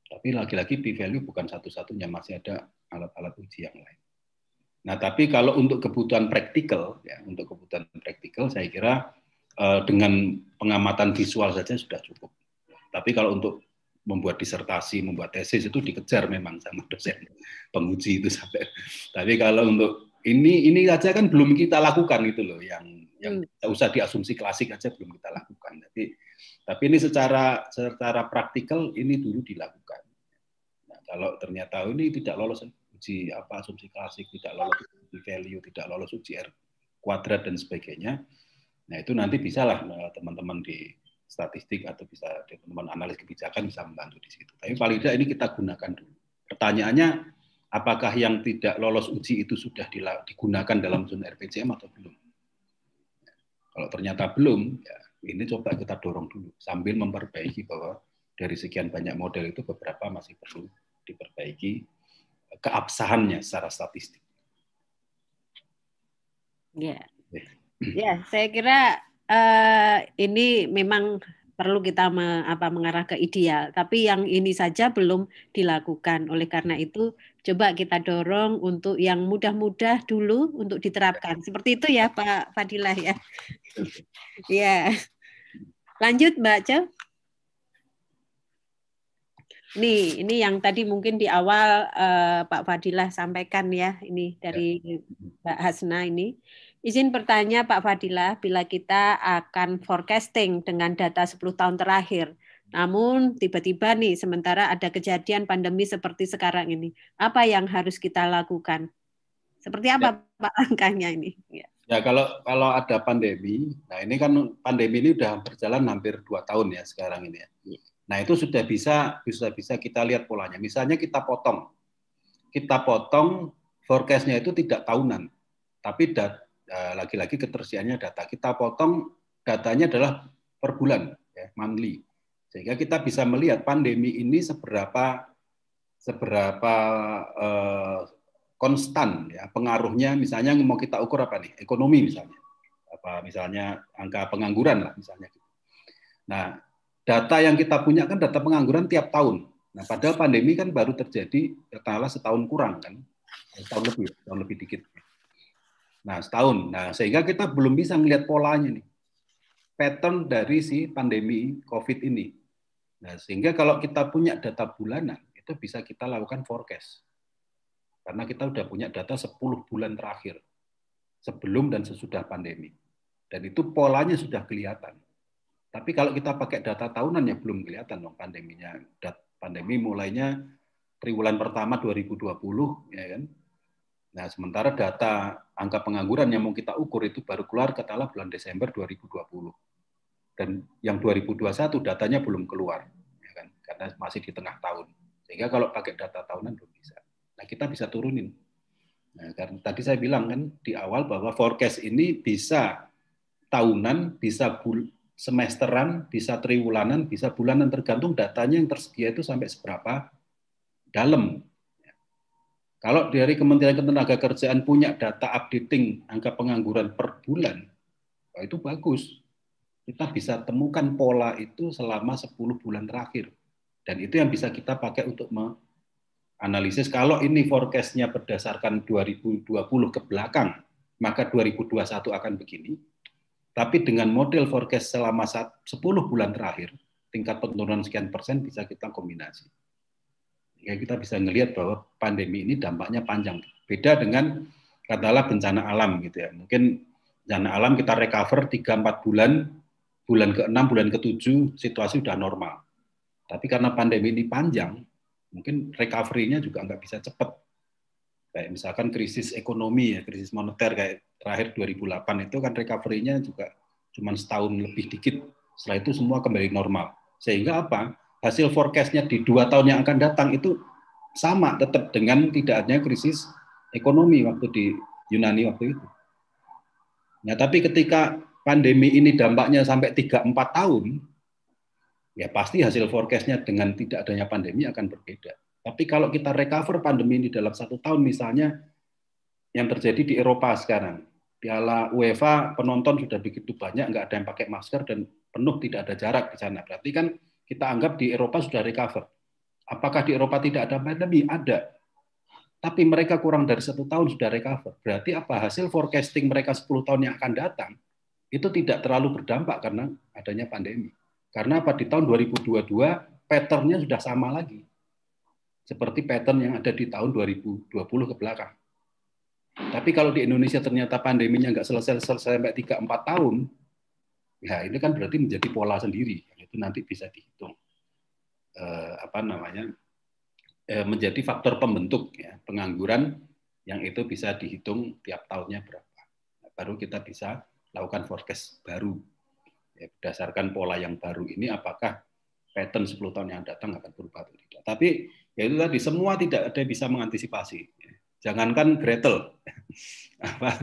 Tapi lagi-lagi p value bukan satu-satunya masih ada alat-alat uji yang lain. Nah, tapi kalau untuk kebutuhan praktikal, ya, untuk kebutuhan praktikal, saya kira eh, dengan pengamatan visual saja sudah cukup. Tapi kalau untuk membuat disertasi, membuat tesis itu dikejar memang sama dosen penguji itu sampai. Tapi kalau untuk ini ini aja kan belum kita lakukan itu loh yang yang hmm. tidak usah diasumsi klasik aja belum kita lakukan. Tapi tapi ini secara secara praktikal ini dulu dilakukan. Nah, kalau ternyata ini tidak lolos uji apa asumsi klasik, tidak lolos uji value, tidak lolos uji R kuadrat dan sebagainya. Nah, itu nanti bisalah eh, teman-teman di statistik atau bisa teman-teman analis kebijakan bisa membantu di situ. Tapi paling tidak ini kita gunakan dulu. Pertanyaannya, apakah yang tidak lolos uji itu sudah digunakan dalam zona RPJM atau belum? Kalau ternyata belum, ya ini coba kita dorong dulu sambil memperbaiki bahwa dari sekian banyak model itu beberapa masih perlu diperbaiki keabsahannya secara statistik. Ya, yeah. ya yeah, saya kira Eh, ini memang perlu kita me, apa, mengarah ke ideal. Tapi yang ini saja belum dilakukan. Oleh karena itu, coba kita dorong untuk yang mudah-mudah dulu untuk diterapkan. Seperti itu ya Pak Fadilah ya. ya. Lanjut Mbak Ce. Nih, ini yang tadi mungkin di awal uh, Pak Fadilah sampaikan ya, ini ya. dari ya. Mbak Hasna ini. Izin bertanya Pak Fadila, bila kita akan forecasting dengan data 10 tahun terakhir, namun tiba-tiba nih sementara ada kejadian pandemi seperti sekarang ini, apa yang harus kita lakukan? Seperti apa ya. Pak langkahnya ini? Ya. Ya kalau kalau ada pandemi, nah ini kan pandemi ini sudah berjalan hampir dua tahun ya sekarang ini ya. ya. Nah itu sudah bisa sudah bisa kita lihat polanya. Misalnya kita potong, kita potong forecastnya itu tidak tahunan, tapi dat Eh, lagi-lagi ketersediaannya data. Kita potong datanya adalah per bulan, ya, monthly. Sehingga kita bisa melihat pandemi ini seberapa seberapa eh, konstan ya pengaruhnya misalnya mau kita ukur apa nih ekonomi misalnya apa misalnya angka pengangguran lah misalnya Nah, data yang kita punya kan data pengangguran tiap tahun. Nah, padahal pandemi kan baru terjadi katakanlah setahun kurang kan, setahun lebih, tahun lebih dikit. Nah, setahun. Nah, sehingga kita belum bisa melihat polanya nih. Pattern dari si pandemi COVID ini. Nah, sehingga kalau kita punya data bulanan, itu bisa kita lakukan forecast. Karena kita sudah punya data 10 bulan terakhir. Sebelum dan sesudah pandemi. Dan itu polanya sudah kelihatan. Tapi kalau kita pakai data tahunan ya belum kelihatan dong pandeminya. Pandemi mulainya triwulan pertama 2020 ya kan. Nah, sementara data angka pengangguran yang hmm. mau kita ukur itu baru keluar katalah bulan Desember 2020. Dan yang 2021 datanya belum keluar, ya kan? karena masih di tengah tahun. Sehingga kalau pakai data tahunan belum bisa. Nah, kita bisa turunin. Nah, karena tadi saya bilang kan di awal bahwa forecast ini bisa tahunan, bisa bul semesteran, bisa triwulanan, bisa bulanan, tergantung datanya yang tersedia itu sampai seberapa dalam kalau dari Kementerian Ketenagakerjaan punya data updating angka pengangguran per bulan, itu bagus. Kita bisa temukan pola itu selama 10 bulan terakhir. Dan itu yang bisa kita pakai untuk menganalisis kalau ini forecast-nya berdasarkan 2020 ke belakang, maka 2021 akan begini. Tapi dengan model forecast selama 10 bulan terakhir, tingkat penurunan sekian persen bisa kita kombinasi ya kita bisa melihat bahwa pandemi ini dampaknya panjang. Beda dengan katalah bencana alam gitu ya. Mungkin bencana alam kita recover 3-4 bulan, bulan ke-6, bulan ke-7 situasi sudah normal. Tapi karena pandemi ini panjang, mungkin recovery-nya juga nggak bisa cepat. Kayak misalkan krisis ekonomi ya, krisis moneter kayak terakhir 2008 itu kan recovery-nya juga cuma setahun lebih dikit. Setelah itu semua kembali normal. Sehingga apa? hasil forecastnya di dua tahun yang akan datang itu sama tetap dengan tidak adanya krisis ekonomi waktu di Yunani waktu itu. Nah, tapi ketika pandemi ini dampaknya sampai 3-4 tahun, ya pasti hasil forecastnya dengan tidak adanya pandemi akan berbeda. Tapi kalau kita recover pandemi ini dalam satu tahun misalnya, yang terjadi di Eropa sekarang, Piala UEFA penonton sudah begitu banyak, nggak ada yang pakai masker dan penuh tidak ada jarak di sana. Berarti kan kita anggap di Eropa sudah recover. Apakah di Eropa tidak ada pandemi? Ada. Tapi mereka kurang dari satu tahun sudah recover. Berarti apa? Hasil forecasting mereka 10 tahun yang akan datang itu tidak terlalu berdampak karena adanya pandemi. Karena apa? Di tahun 2022 patternnya sudah sama lagi. Seperti pattern yang ada di tahun 2020 ke belakang. Tapi kalau di Indonesia ternyata pandeminya nggak selesai-selesai sampai 3-4 tahun, ya ini kan berarti menjadi pola sendiri itu nanti bisa dihitung eh, apa namanya eh, menjadi faktor pembentuk ya, pengangguran yang itu bisa dihitung tiap tahunnya berapa. Nah, baru kita bisa lakukan forecast baru ya, berdasarkan pola yang baru ini apakah pattern 10 tahun yang datang akan berubah tidak. Tapi ya itu tadi semua tidak ada yang bisa mengantisipasi. Ya. Jangankan Gretel, eh,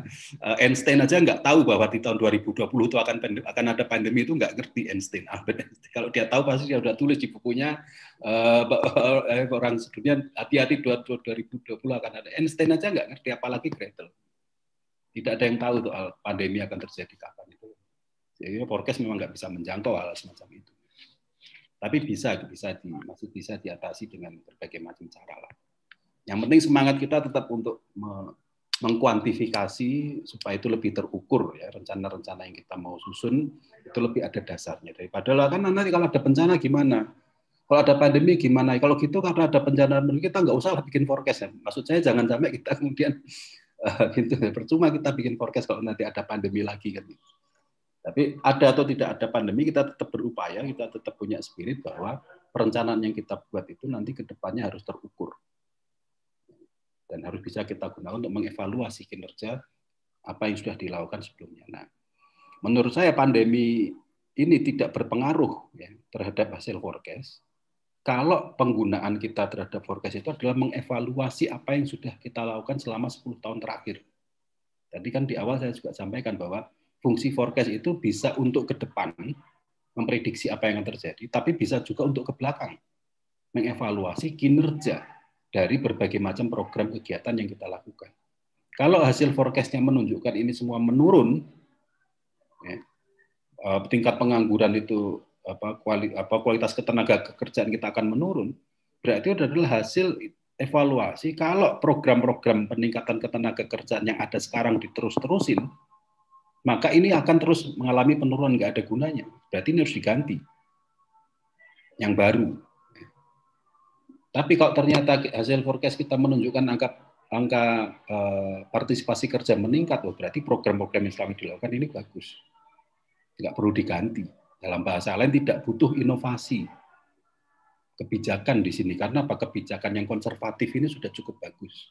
Einstein aja nggak tahu bahwa di tahun 2020 itu akan pandemi, akan ada pandemi itu nggak ngerti Einstein. Albert Kalau dia tahu pasti dia udah tulis di bukunya uh, orang sedunia hati-hati 2020 akan ada Einstein aja nggak ngerti apalagi Gretel. Tidak ada yang tahu soal pandemi akan terjadi kapan itu. Jadi forecast memang nggak bisa menjangkau hal semacam itu. Tapi bisa bisa di, masih bisa diatasi dengan berbagai macam cara lah. Yang penting semangat kita tetap untuk mengkuantifikasi supaya itu lebih terukur ya rencana-rencana yang kita mau susun itu lebih ada dasarnya daripada lah kan nanti kalau ada bencana gimana kalau ada pandemi gimana kalau gitu karena ada bencana kita nggak usah bikin forecast ya maksud saya jangan sampai kita kemudian eh, gitu ya. percuma kita bikin forecast kalau nanti ada pandemi lagi kan tapi ada atau tidak ada pandemi kita tetap berupaya kita tetap punya spirit bahwa perencanaan yang kita buat itu nanti kedepannya harus terukur dan harus bisa kita gunakan untuk mengevaluasi kinerja apa yang sudah dilakukan sebelumnya. Nah, menurut saya pandemi ini tidak berpengaruh ya, terhadap hasil forecast kalau penggunaan kita terhadap forecast itu adalah mengevaluasi apa yang sudah kita lakukan selama 10 tahun terakhir. Tadi kan di awal saya juga sampaikan bahwa fungsi forecast itu bisa untuk ke depan memprediksi apa yang akan terjadi, tapi bisa juga untuk ke belakang mengevaluasi kinerja dari berbagai macam program kegiatan yang kita lakukan. Kalau hasil forecastnya menunjukkan ini semua menurun, ya, eh, tingkat pengangguran itu apa, kuali, apa kualitas ketenaga kerjaan kita akan menurun, berarti itu adalah hasil evaluasi kalau program-program peningkatan ketenaga kerjaan yang ada sekarang diterus-terusin, maka ini akan terus mengalami penurunan, nggak ada gunanya. Berarti ini harus diganti. Yang baru. Tapi kalau ternyata hasil forecast kita menunjukkan angka angka uh, partisipasi kerja meningkat, oh, berarti program-program yang selama dilakukan ini bagus. tidak perlu diganti. Dalam bahasa lain tidak butuh inovasi kebijakan di sini karena apa kebijakan yang konservatif ini sudah cukup bagus.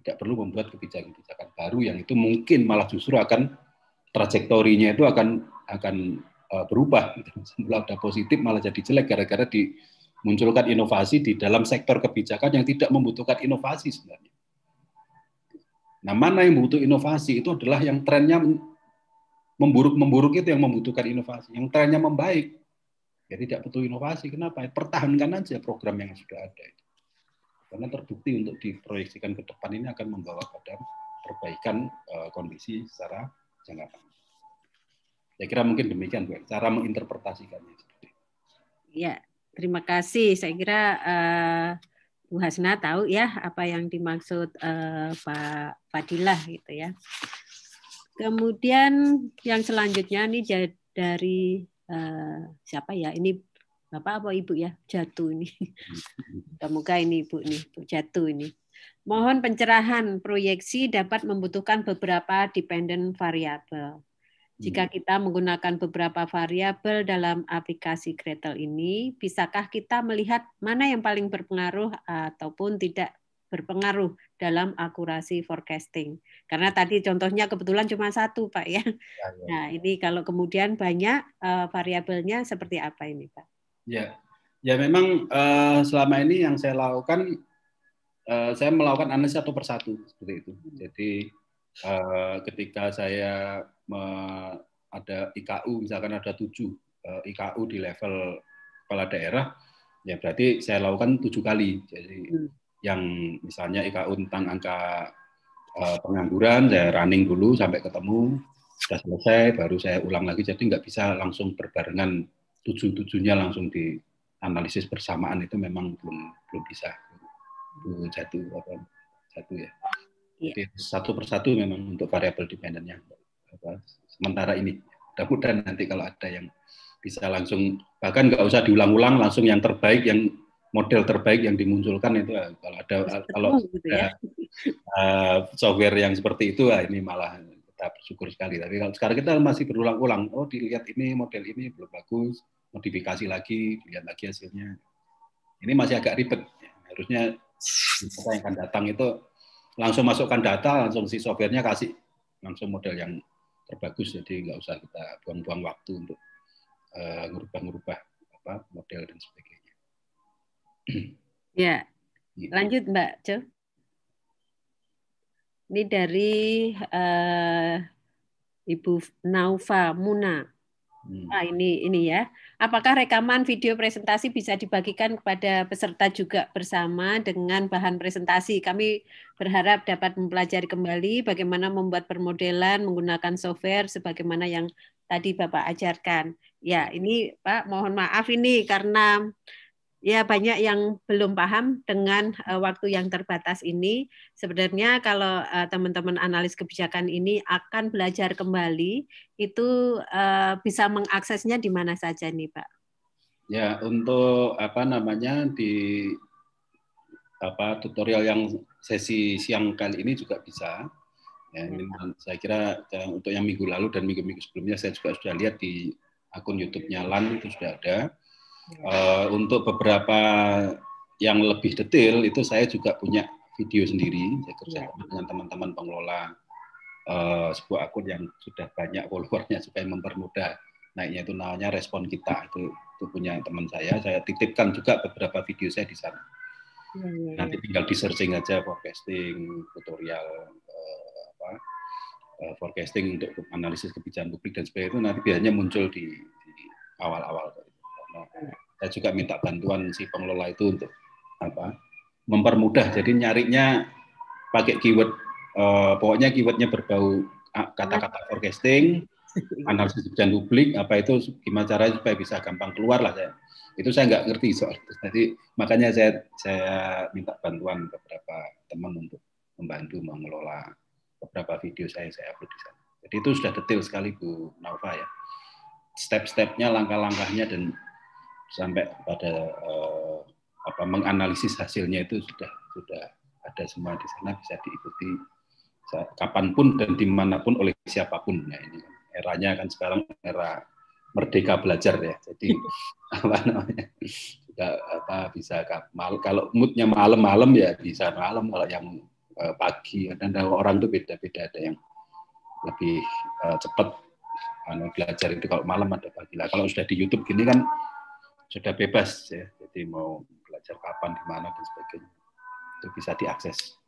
Tidak perlu membuat kebijakan-kebijakan baru yang itu mungkin malah justru akan trajektorinya itu akan akan uh, berubah. Semula sudah positif malah jadi jelek gara-gara di munculkan inovasi di dalam sektor kebijakan yang tidak membutuhkan inovasi sebenarnya. Nah, mana yang butuh inovasi itu adalah yang trennya memburuk-memburuk itu yang membutuhkan inovasi. Yang trennya membaik, ya tidak butuh inovasi. Kenapa? Pertahankan aja program yang sudah ada. Itu. Karena terbukti untuk diproyeksikan ke depan ini akan membawa pada perbaikan eh, kondisi secara jangka panjang. Saya kira mungkin demikian, Bu. Cara menginterpretasikannya. Ya, Terima kasih. Saya kira uh, Bu Hasna tahu ya apa yang dimaksud uh, Pak Fadilah gitu ya. Kemudian yang selanjutnya ini dari uh, siapa ya? Ini Bapak apa Ibu ya? Jatuh ini. Semoga ini Ibu nih, Bu Jatuh ini. Mohon pencerahan proyeksi dapat membutuhkan beberapa dependent variable. Jika hmm. kita menggunakan beberapa variabel dalam aplikasi Gretel ini, bisakah kita melihat mana yang paling berpengaruh ataupun tidak berpengaruh dalam akurasi forecasting? Karena tadi contohnya kebetulan cuma satu, Pak ya. ya, ya nah, ya. ini kalau kemudian banyak eh, variabelnya seperti apa ini, Pak? Ya. Ya memang uh, selama ini yang saya lakukan uh, saya melakukan analisis satu persatu seperti itu. Hmm. Jadi uh, ketika saya ada IKU misalkan ada tujuh eh, IKU di level kepala daerah ya berarti saya lakukan tujuh kali jadi hmm. yang misalnya IKU tentang angka eh, pengangguran saya running dulu sampai ketemu sudah selesai baru saya ulang lagi jadi nggak bisa langsung berbarengan tujuh tujuhnya langsung di analisis bersamaan itu memang belum belum bisa jatuh satu ya, iya. Jadi, satu persatu memang untuk variabel dependennya apa, sementara ini. Mudah-mudahan nanti kalau ada yang bisa langsung bahkan nggak usah diulang-ulang langsung yang terbaik yang model terbaik yang dimunculkan itu eh, kalau ada eh, kalau gitu ya. ada, uh, software yang seperti itu uh, ini malah kita bersyukur sekali tapi kalau sekarang kita masih berulang-ulang oh dilihat ini model ini belum bagus modifikasi lagi dilihat lagi hasilnya ini masih agak ribet harusnya kita yang akan datang itu langsung masukkan data langsung si softwarenya kasih langsung model yang terbagus jadi nggak usah kita buang-buang waktu untuk uh, eh, ngubah uh, apa model dan sebagainya. Ya, gitu. lanjut Mbak Jo. Ini dari uh, Ibu Naufa Muna. Nah, ini ini ya. Apakah rekaman video presentasi bisa dibagikan kepada peserta juga bersama dengan bahan presentasi? Kami berharap dapat mempelajari kembali bagaimana membuat permodelan menggunakan software sebagaimana yang tadi Bapak ajarkan. Ya, ini Pak, mohon maaf ini karena ya banyak yang belum paham dengan uh, waktu yang terbatas ini. Sebenarnya kalau teman eh, teman-teman analis kebijakan ini akan belajar kembali, itu uh, bisa mengaksesnya di mana saja nih, Pak? Ya, untuk apa namanya di apa tutorial yang sesi siang kali ini juga bisa. Ya, ini, ya. saya kira untuk yang minggu lalu dan minggu-minggu sebelumnya saya juga sudah lihat di akun YouTube-nya LAN itu sudah ada Eh, untuk beberapa yang lebih detail itu saya juga punya video sendiri. Saya kerjasama ya. dengan teman-teman pengelola uh, sebuah akun yang sudah banyak followernya supaya mempermudah naiknya itu namanya respon kita itu itu punya teman saya. Saya titipkan juga beberapa video saya di sana. Ya, ya, ya. Nanti tinggal di searching aja forecasting tutorial uh, apa uh, forecasting untuk analisis kebijakan publik dan sebagainya itu nanti biasanya muncul di awal-awal. Saya juga minta bantuan si pengelola itu untuk apa mempermudah. Jadi nyarinya pakai keyword, eh, pokoknya keywordnya berbau ah, kata-kata forecasting, analisis kebijakan publik, apa itu gimana caranya supaya bisa gampang keluar lah saya. Itu saya nggak ngerti soal itu. Jadi makanya saya saya minta bantuan beberapa teman untuk membantu mengelola beberapa video saya yang saya upload di sana. Jadi itu sudah detail sekali Bu Nova ya. Step-stepnya, langkah-langkahnya dan sampai pada uh, apa menganalisis hasilnya itu sudah sudah ada semua di sana bisa diikuti kapanpun dan dimanapun oleh siapapun ya ini eranya kan sekarang era merdeka belajar ya jadi apa namanya juga apa bisa mal, kalau moodnya malam-malam ya bisa malam kalau yang uh, pagi dan orang itu beda-beda ada yang lebih uh, cepat anu belajar itu kalau malam ada pagi lah kalau sudah di YouTube gini kan sudah bebas ya. Jadi mau belajar kapan, di mana dan sebagainya itu bisa diakses.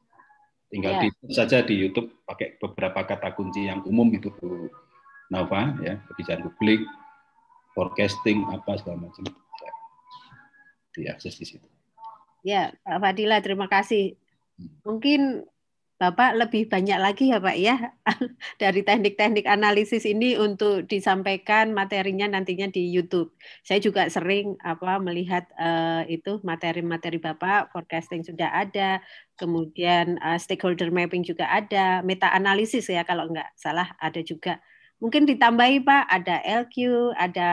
Tinggal ya. di saja di YouTube pakai beberapa kata kunci yang umum itu Bu Nova ya kebijakan publik, forecasting apa segala macam ya. diakses di situ. Ya, Pak Fadila terima kasih. Hmm. Mungkin Bapak lebih banyak lagi ya Pak ya dari teknik-teknik analisis ini untuk disampaikan materinya nantinya di YouTube. Saya juga sering apa melihat uh, itu materi-materi Bapak forecasting sudah ada, kemudian uh, stakeholder mapping juga ada, meta analisis ya kalau enggak salah ada juga. Mungkin ditambahi Pak ada LQ, ada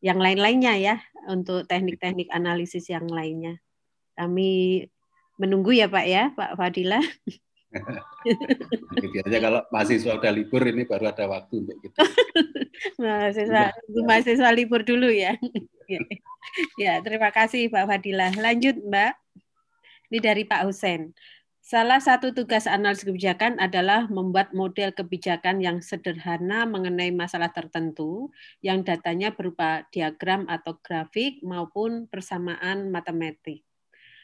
yang lain-lainnya ya untuk teknik-teknik analisis yang lainnya. Kami menunggu ya Pak ya, Pak Fadila. Biasanya gitu kalau mahasiswa udah libur ini baru ada waktu untuk kita. mahasiswa, ya. mahasiswa libur dulu ya. Iya. ya, terima kasih Pak Fadila. Lanjut Mbak. Ini dari Pak Husen. Salah satu tugas analis kebijakan adalah membuat model kebijakan yang sederhana mengenai masalah tertentu yang datanya berupa diagram atau grafik maupun persamaan matematik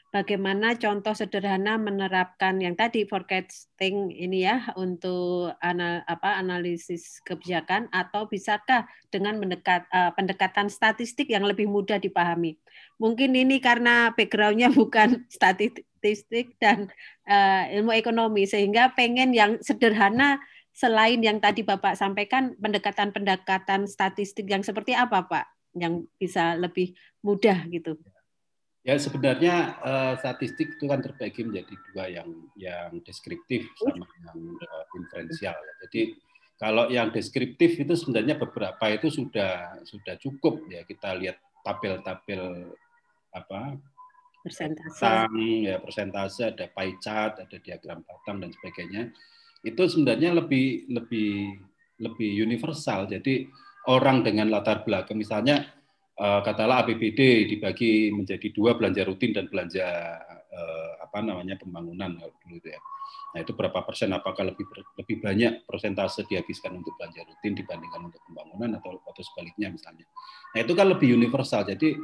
bagaimana contoh sederhana menerapkan yang tadi forecasting ini ya untuk anal, apa analisis kebijakan atau bisakah dengan mendekat, uh, pendekatan statistik yang lebih mudah dipahami. Mungkin ini karena backgroundnya bukan statistik dan uh, ilmu ekonomi sehingga pengen yang sederhana selain yang tadi Bapak sampaikan pendekatan-pendekatan statistik yang seperti apa Pak yang bisa lebih mudah gitu. Ya, Ya sebenarnya uh, statistik itu kan terbagi menjadi dua yang yang deskriptif sama yang uh, inferensial. Jadi kalau yang deskriptif itu sebenarnya beberapa itu sudah sudah cukup ya kita lihat tabel-tabel apa persentase batang, ya persentase ada pie chart ada diagram batang dan sebagainya itu sebenarnya lebih lebih lebih universal jadi orang dengan latar belakang misalnya Eh, katalah APBD dibagi menjadi dua belanja rutin dan belanja eh, apa namanya pembangunan dulu ya. Nah itu berapa persen? Apakah lebih lebih banyak persentase dihabiskan untuk belanja rutin dibandingkan untuk pembangunan atau atau sebaliknya misalnya? Nah itu kan lebih universal. Jadi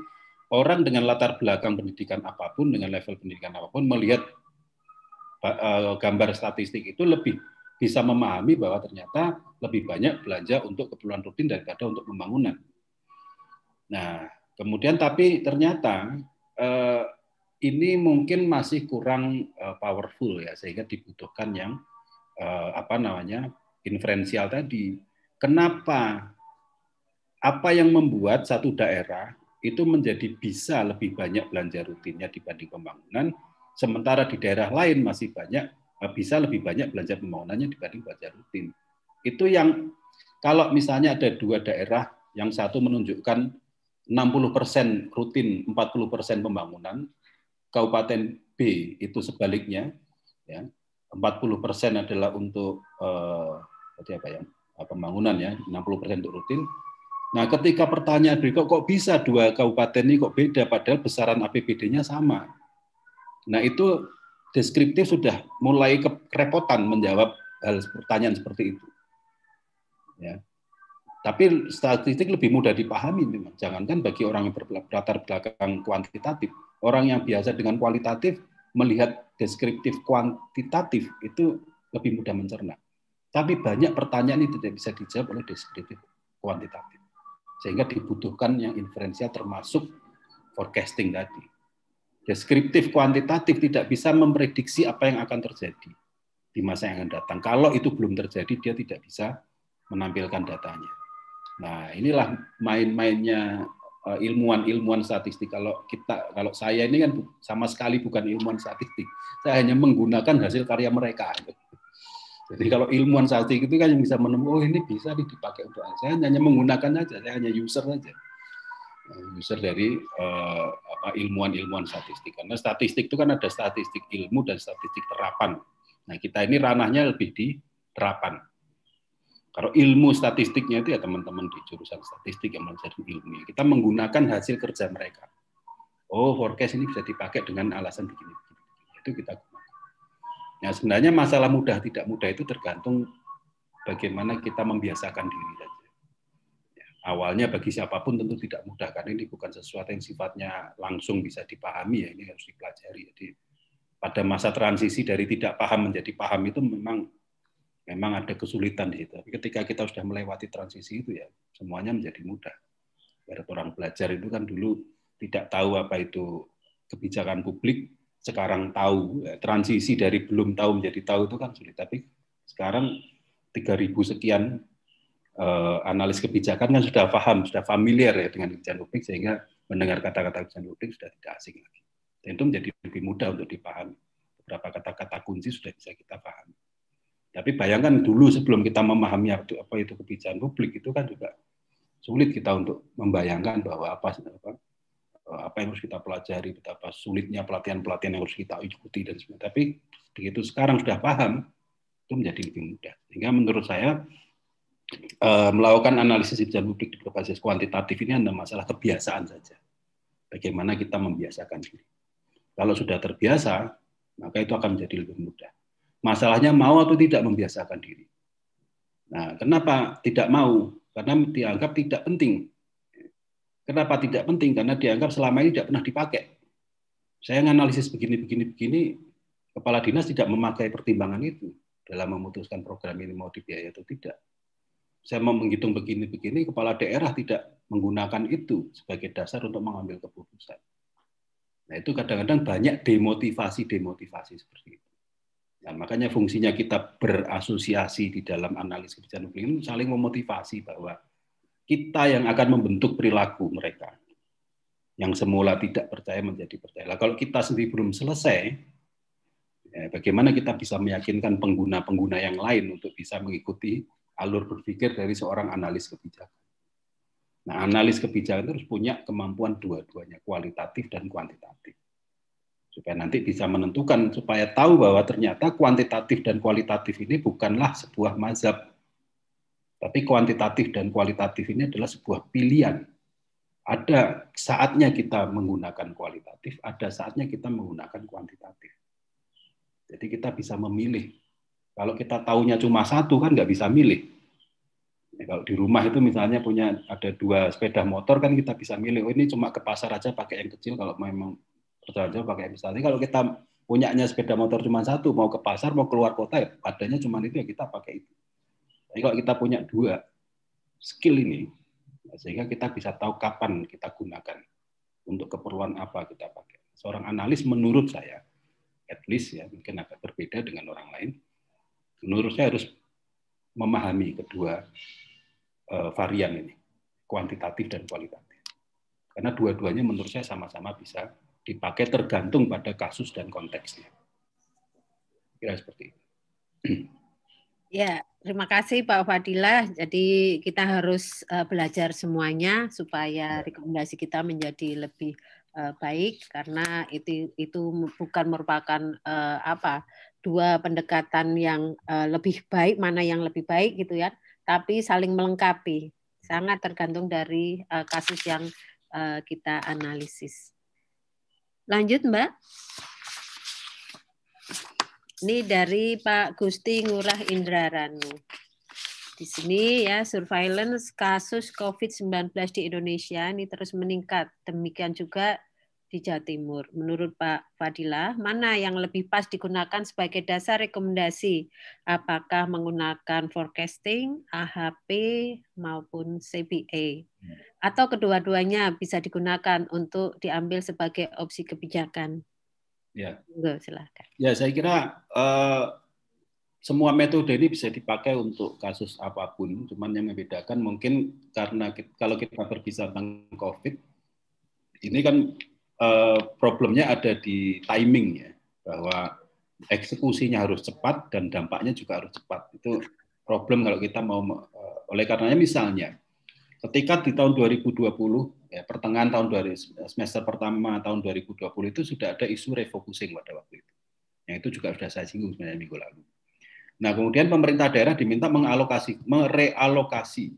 orang dengan latar belakang pendidikan apapun dengan level pendidikan apapun melihat eh, gambar statistik itu lebih bisa memahami bahwa ternyata lebih banyak belanja untuk keperluan rutin daripada untuk pembangunan Nah, kemudian tapi ternyata eh, ini mungkin masih kurang eh, powerful ya, sehingga dibutuhkan yang eh, apa namanya inferensial tadi. Kenapa? Apa yang membuat satu daerah itu menjadi bisa lebih banyak belanja rutinnya dibanding pembangunan, sementara di daerah lain masih banyak eh, bisa lebih banyak belanja pembangunannya dibanding belanja rutin. Itu yang kalau misalnya ada dua daerah yang satu menunjukkan 60% rutin, 40% pembangunan. Kabupaten B itu sebaliknya, ya. 40% adalah untuk eh, apa ya? Eh, pembangunan ya, 60% untuk rutin. Nah, ketika pertanyaan berikut kok bisa dua kabupaten ini kok beda padahal besaran APBD-nya sama. Nah, itu deskriptif sudah mulai kerepotan menjawab hal pertanyaan seperti itu. Ya. Tapi statistik lebih mudah dipahami memang. Jangankan bagi orang yang berlatar belakang kuantitatif, orang yang biasa dengan kualitatif melihat deskriptif kuantitatif itu lebih mudah mencerna. Tapi banyak pertanyaan itu tidak bisa dijawab oleh deskriptif kuantitatif. Sehingga dibutuhkan yang inferensial termasuk forecasting tadi. Deskriptif kuantitatif tidak bisa memprediksi apa yang akan terjadi di masa yang akan datang. Kalau itu belum terjadi, dia tidak bisa menampilkan datanya. Nah, inilah main-mainnya eh, ilmuwan-ilmuwan statistik. Kalau kita, kalau saya ini kan sama sekali bukan ilmuwan statistik. Saya hanya menggunakan hasil karya mereka. Jadi kalau ilmuwan statistik itu kan yang bisa menemukan, oh ini bisa dipakai untuk saya hanya menggunakan aja, saya hanya user saja. Eh, user dari eh, apa ilmuwan-ilmuwan statistik. Karena statistik itu kan ada statistik ilmu dan statistik terapan. Nah kita ini ranahnya lebih di terapan. Kalau ilmu statistiknya itu ya teman-teman di jurusan statistik yang menjadi ilmu. Kita menggunakan hasil kerja mereka. Oh, forecast ini bisa dipakai dengan alasan begini. Itu kita gunakan. Nah, sebenarnya masalah mudah tidak mudah itu tergantung bagaimana kita membiasakan diri ya, awalnya bagi siapapun tentu tidak mudah karena ini bukan sesuatu yang sifatnya langsung bisa dipahami ya ini harus dipelajari. Jadi pada masa transisi dari tidak paham menjadi paham itu memang memang ada kesulitan di situ. Tapi ketika kita sudah melewati transisi itu ya semuanya menjadi mudah. Ibarat orang belajar itu kan dulu tidak tahu apa itu kebijakan publik, sekarang tahu. Ya, transisi dari belum tahu menjadi tahu itu kan sulit. Tapi sekarang 3000 sekian eh, analis kebijakan kan sudah paham, sudah familiar ya dengan kebijakan publik sehingga mendengar kata-kata kebijakan publik sudah tidak asing lagi. Dan itu menjadi lebih mudah untuk dipahami. Beberapa kata-kata kunci sudah bisa kita pahami. Tapi bayangkan dulu sebelum kita memahami apa itu kebijakan publik itu kan juga sulit kita untuk membayangkan bahwa apa apa, eh, apa yang harus kita pelajari, betapa sulitnya pelatihan-pelatihan yang harus kita ikuti dan sebagainya. Tapi begitu sekarang sudah paham, itu menjadi lebih mudah. Sehingga menurut saya eh, melakukan analisis kebijakan publik di berbasis kuantitatif ini adalah masalah kebiasaan saja. Bagaimana kita membiasakan diri. Kalau sudah terbiasa, maka itu akan menjadi lebih mudah. Masalahnya mau atau tidak membiasakan diri. Nah, kenapa tidak mau? Karena dianggap tidak penting. Kenapa tidak penting? Karena dianggap selama ini tidak pernah dipakai. Saya menganalisis begini, begini, begini, kepala dinas tidak memakai pertimbangan itu dalam memutuskan program ini mau dibiayai atau tidak. Saya mau menghitung begini-begini, kepala daerah tidak menggunakan itu sebagai dasar untuk mengambil keputusan. Nah itu kadang-kadang banyak demotivasi-demotivasi seperti itu. Nah, makanya fungsinya kita berasosiasi di dalam analis kebijakan publik ini saling memotivasi bahwa kita yang akan membentuk perilaku mereka. Yang semula tidak percaya menjadi percaya. Nah, kalau kita sendiri belum selesai, ya bagaimana kita bisa meyakinkan pengguna-pengguna yang lain untuk bisa mengikuti alur berpikir dari seorang analis kebijakan. Nah, analis kebijakan itu harus punya kemampuan dua-duanya, kualitatif dan kuantitatif supaya nanti bisa menentukan supaya tahu bahwa ternyata kuantitatif dan kualitatif ini bukanlah sebuah mazhab tapi kuantitatif dan kualitatif ini adalah sebuah pilihan ada saatnya kita menggunakan kualitatif ada saatnya kita menggunakan kuantitatif jadi kita bisa memilih kalau kita tahunya cuma satu kan nggak bisa milih Ya, kalau di rumah itu misalnya punya ada dua sepeda motor kan kita bisa milih, oh ini cuma ke pasar aja pakai yang kecil kalau memang berjalan jauh pakai bis. Tapi kalau kita punyanya sepeda motor cuma satu, mau ke pasar, mau keluar kota, ya adanya cuma itu ya kita pakai itu. Tapi kalau kita punya dua skill ini, sehingga kita bisa tahu kapan kita gunakan untuk keperluan apa kita pakai. Seorang analis menurut saya, at least ya mungkin agak berbeda dengan orang lain, menurut saya harus memahami kedua uh, varian ini, kuantitatif dan kualitatif. Karena dua-duanya menurut saya sama-sama bisa dipakai tergantung pada kasus dan konteksnya. Kira seperti itu. Ya, terima kasih Pak Fadilah. Jadi kita harus eh, belajar semuanya supaya ya. rekomendasi kita menjadi lebih eh, baik karena itu itu bukan merupakan eh, apa dua pendekatan yang lebih baik mana yang lebih baik gitu ya, tapi saling melengkapi. Sangat tergantung dari kasus yang kita analisis. Lanjut Mbak. Ini dari Pak Gusti Ngurah Indraranu. Di sini ya surveillance kasus COVID-19 di Indonesia ini terus meningkat. Demikian juga di Jawa Timur. Menurut Pak Fadila, mana yang lebih pas digunakan sebagai dasar rekomendasi? Apakah menggunakan forecasting, AHP, maupun CBA? Atau kedua-duanya bisa digunakan untuk diambil sebagai opsi kebijakan? Ya, Tunggu, silahkan. ya saya kira uh, semua metode ini bisa dipakai untuk kasus apapun. Cuman yang membedakan mungkin karena kita, kalau kita berbicara tentang COVID, ini kan Eh, problemnya ada di timing ya, bahwa eksekusinya harus cepat dan dampaknya juga harus cepat. Itu problem kalau kita mau eh, oleh karenanya misalnya ketika di tahun 2020 ya pertengahan tahun dari semester pertama tahun 2020 itu sudah ada isu refocusing pada waktu itu. Yang itu juga sudah saya singgung sebenarnya minggu lalu. Nah, kemudian pemerintah daerah diminta mengalokasi, merealokasi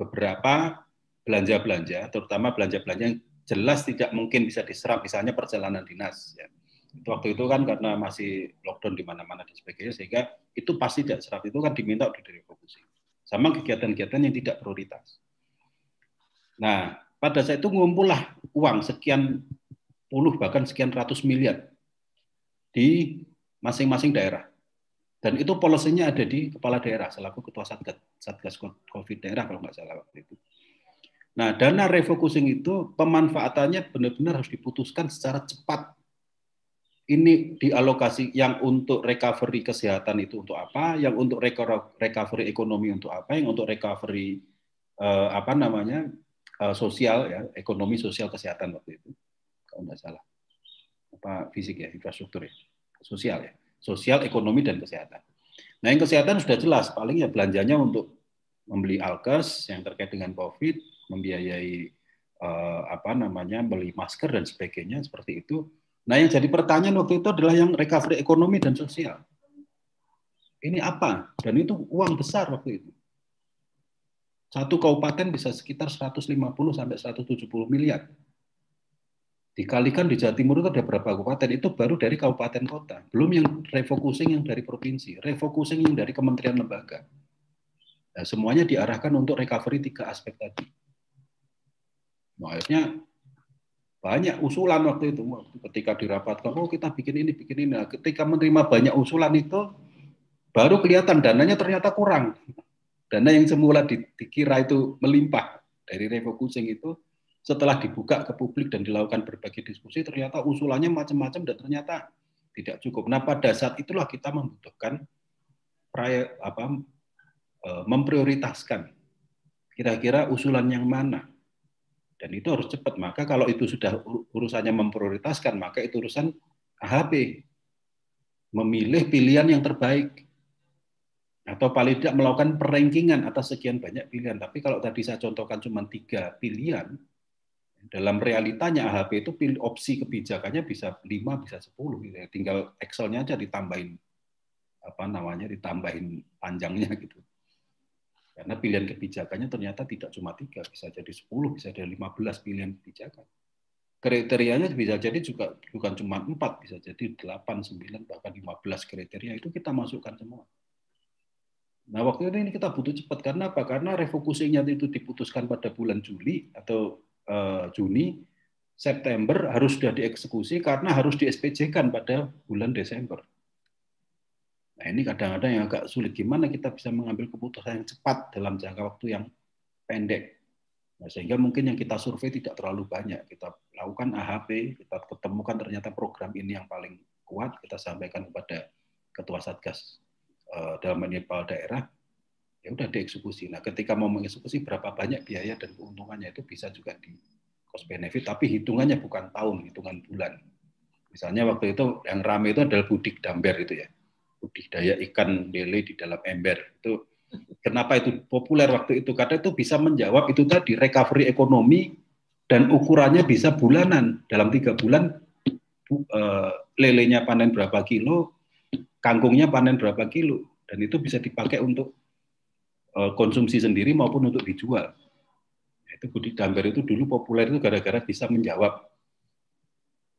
beberapa belanja-belanja, terutama belanja-belanja jelas tidak mungkin bisa diserap misalnya perjalanan dinas ya. waktu itu kan karena masih lockdown di mana-mana dan sebagainya sehingga itu pasti tidak serap itu kan diminta untuk direfokusi. Sama kegiatan-kegiatan yang tidak prioritas. Nah, pada saat itu ngumpullah uang sekian puluh bahkan sekian ratus miliar di masing-masing daerah. Dan itu polosinya ada di kepala daerah selaku ketua satgas, satgas COVID daerah kalau nggak salah waktu itu. Nah, dana refocusing itu pemanfaatannya benar-benar harus diputuskan secara cepat. Ini dialokasi yang untuk recovery kesehatan itu untuk apa, yang untuk recovery ekonomi untuk apa, yang untuk recovery eh, apa namanya eh, sosial ya, ekonomi sosial kesehatan waktu itu kalau nggak salah apa fisik ya infrastruktur ya sosial ya sosial ekonomi dan kesehatan. Nah yang kesehatan sudah jelas paling ya belanjanya untuk membeli alkes yang terkait dengan COVID, membiayai uh, apa namanya beli masker dan sebagainya seperti itu. Nah, yang jadi pertanyaan waktu itu adalah yang recovery ekonomi dan sosial. Ini apa? Dan itu uang besar waktu itu. Satu kabupaten bisa sekitar 150 sampai 170 miliar. Dikalikan di Jawa Timur itu ada berapa kabupaten? Itu baru dari kabupaten kota. Belum yang refocusing yang dari provinsi, refocusing yang dari kementerian lembaga. Nah, semuanya diarahkan untuk recovery tiga aspek tadi Nah, akhirnya banyak usulan waktu itu ketika dirapatkan oh kita bikin ini bikin ini nah, ketika menerima banyak usulan itu baru kelihatan dananya ternyata kurang dana yang semula di, dikira itu melimpah dari refocusing itu setelah dibuka ke publik dan dilakukan berbagai diskusi ternyata usulannya macam-macam dan ternyata tidak cukup nah pada saat itulah kita membutuhkan apa e, memprioritaskan kira-kira usulan yang mana dan itu harus cepat maka kalau itu sudah urusannya memprioritaskan maka itu urusan AHP memilih pilihan yang terbaik atau paling tidak melakukan perengkingan atas sekian banyak pilihan tapi kalau tadi saya contohkan cuma tiga pilihan dalam realitanya AHP itu pilih opsi kebijakannya bisa lima bisa sepuluh, gitu ya. Tinggal Excelnya aja ditambahin apa namanya ditambahin panjangnya gitu. Karena pilihan kebijakannya ternyata tidak cuma tiga, bisa jadi 10, bisa jadi 15 pilihan kebijakan. Kriterianya bisa jadi juga bukan cuma empat, bisa jadi 8, 9, bahkan 15 kriteria itu kita masukkan semua. Nah, waktu ini kita butuh cepat karena apa? Karena refokusinya itu diputuskan pada bulan Juli atau uh, Juni, September harus sudah dieksekusi karena harus di SPJ-kan pada bulan Desember. Nah, ini kadang-kadang yang agak sulit. Gimana kita bisa mengambil keputusan yang cepat dalam jangka waktu yang pendek? Nah, sehingga mungkin yang kita survei tidak terlalu banyak. Kita lakukan AHP, kita ketemukan ternyata program ini yang paling kuat, kita sampaikan kepada Ketua Satgas eh, dalam menepal daerah, ya udah dieksekusi. Nah, ketika mau mengeksekusi berapa banyak biaya dan keuntungannya itu bisa juga di cost benefit, tapi hitungannya bukan tahun, hitungan bulan. Misalnya waktu itu yang ramai itu adalah Budik Damber itu ya budidaya ikan lele di dalam ember itu kenapa itu populer waktu itu karena itu bisa menjawab itu tadi recovery ekonomi dan ukurannya bisa bulanan dalam tiga bulan uh, lelenya panen berapa kilo kangkungnya panen berapa kilo dan itu bisa dipakai untuk uh, konsumsi sendiri maupun untuk dijual itu budidaya itu dulu populer itu gara-gara bisa menjawab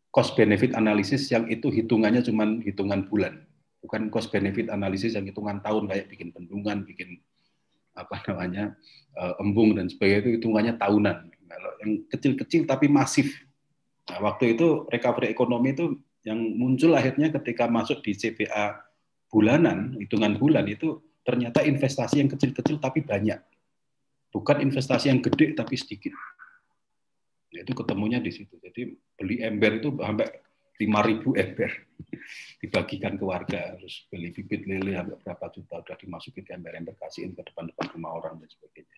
cost benefit analisis yang itu hitungannya cuma hitungan bulan bukan cost benefit analisis yang hitungan tahun kayak bikin bendungan, bikin apa namanya eh, embung dan sebagainya itu hitungannya tahunan. Kalau yang kecil-kecil tapi masif. Nah, waktu itu recovery ekonomi itu yang muncul akhirnya ketika masuk di CPA bulanan, hitungan bulan itu ternyata investasi yang kecil-kecil tapi banyak. Bukan investasi yang gede tapi sedikit. Itu ketemunya di situ. Jadi beli ember itu sampai lima ribu ember dibagikan ke warga harus beli bibit lele sampai berapa juta sudah dimasukin ke ember-ember kasihin ke depan-depan rumah orang dan sebagainya.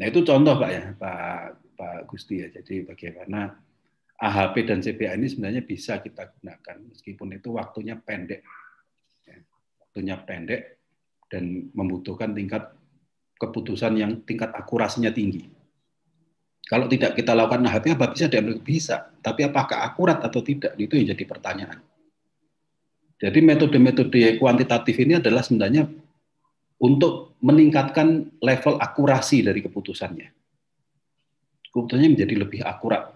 Nah itu contoh Pak ya Pak Pak Gusti ya. Jadi bagaimana AHP dan CBA ini sebenarnya bisa kita gunakan meskipun itu waktunya pendek, ya. waktunya pendek dan membutuhkan tingkat keputusan yang tingkat akurasinya tinggi. Kalau tidak kita lakukan nahabnya, apa bisa diambil? Bisa. Tapi apakah akurat atau tidak? Itu yang jadi pertanyaan. Jadi metode-metode kuantitatif ini adalah sebenarnya untuk meningkatkan level akurasi dari keputusannya. Keputusannya menjadi lebih akurat.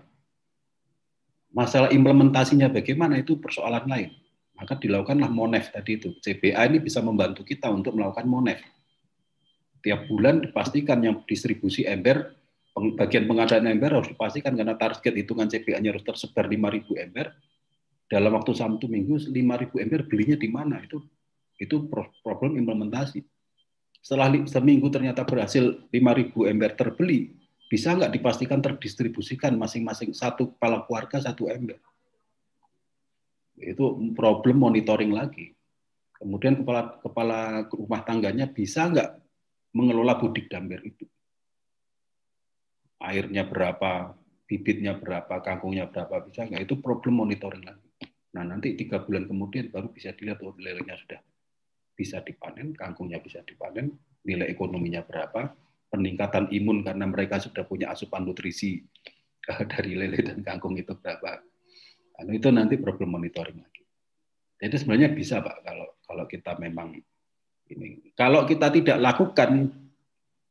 Masalah implementasinya bagaimana itu persoalan lain. Maka dilakukanlah MONEF tadi itu. CBA ini bisa membantu kita untuk melakukan MONEF. Tiap bulan dipastikan yang distribusi ember bagian pengadaan ember harus dipastikan karena target hitungan CPA-nya harus tersebar 5.000 ember dalam waktu satu minggu 5.000 ember belinya di mana itu itu problem implementasi setelah seminggu ternyata berhasil 5.000 ember terbeli bisa nggak dipastikan terdistribusikan masing-masing satu kepala keluarga satu ember itu problem monitoring lagi kemudian kepala kepala rumah tangganya bisa nggak mengelola budik damber itu airnya berapa, bibitnya berapa, kangkungnya berapa bisa nggak? Itu problem monitoring lagi. Nah nanti tiga bulan kemudian baru bisa dilihat oh lelenya sudah bisa dipanen, kangkungnya bisa dipanen, nilai ekonominya berapa, peningkatan imun karena mereka sudah punya asupan nutrisi eh, dari lele dan kangkung itu berapa. Nah, itu nanti problem monitoring lagi. Jadi sebenarnya bisa pak kalau kalau kita memang ini kalau kita tidak lakukan,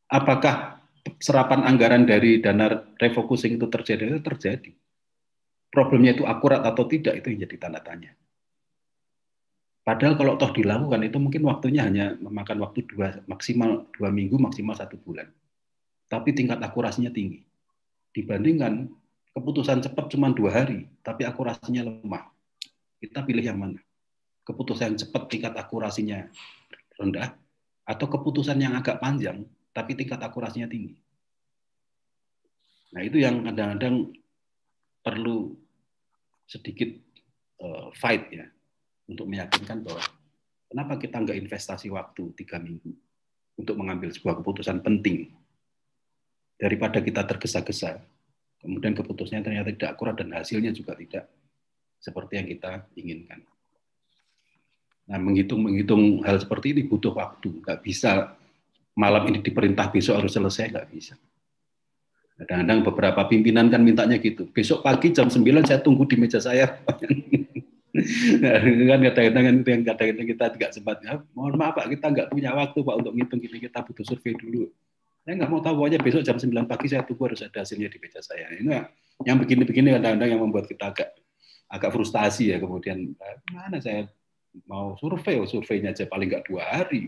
apakah serapan anggaran dari dana refocusing itu terjadi itu terjadi. Problemnya itu akurat atau tidak itu yang jadi tanda tanya. Padahal kalau toh dilakukan itu mungkin waktunya hanya memakan waktu dua, maksimal dua minggu, maksimal satu bulan. Tapi tingkat akurasinya tinggi. Dibandingkan keputusan cepat cuma dua hari, tapi akurasinya lemah. Kita pilih yang mana? Keputusan cepat tingkat akurasinya rendah, atau keputusan yang agak panjang tapi tingkat akurasinya tinggi. Nah, itu yang kadang-kadang perlu sedikit uh, fight ya untuk meyakinkan bahwa kenapa kita nggak investasi waktu tiga minggu untuk mengambil sebuah keputusan penting daripada kita tergesa-gesa kemudian keputusannya ternyata tidak akurat dan hasilnya juga tidak seperti yang kita inginkan. Nah, menghitung-menghitung hal seperti ini butuh waktu, nggak bisa malam ini diperintah besok harus selesai nggak bisa. Kadang-kadang beberapa pimpinan kan mintanya gitu. Besok pagi jam 9 saya tunggu di meja saya. kan kata kadang kan itu yang kadang-kadang kita tidak sempat ya, mohon maaf Pak, kita nggak punya waktu Pak untuk ngitung gini, kita butuh survei dulu. Saya nggak mau tahu aja besok jam 9 pagi saya tunggu harus ada hasilnya di meja saya. Ini yang begini-begini kadang-kadang yang membuat kita agak agak frustasi ya kemudian mana saya mau survei oh, surveinya aja paling nggak dua hari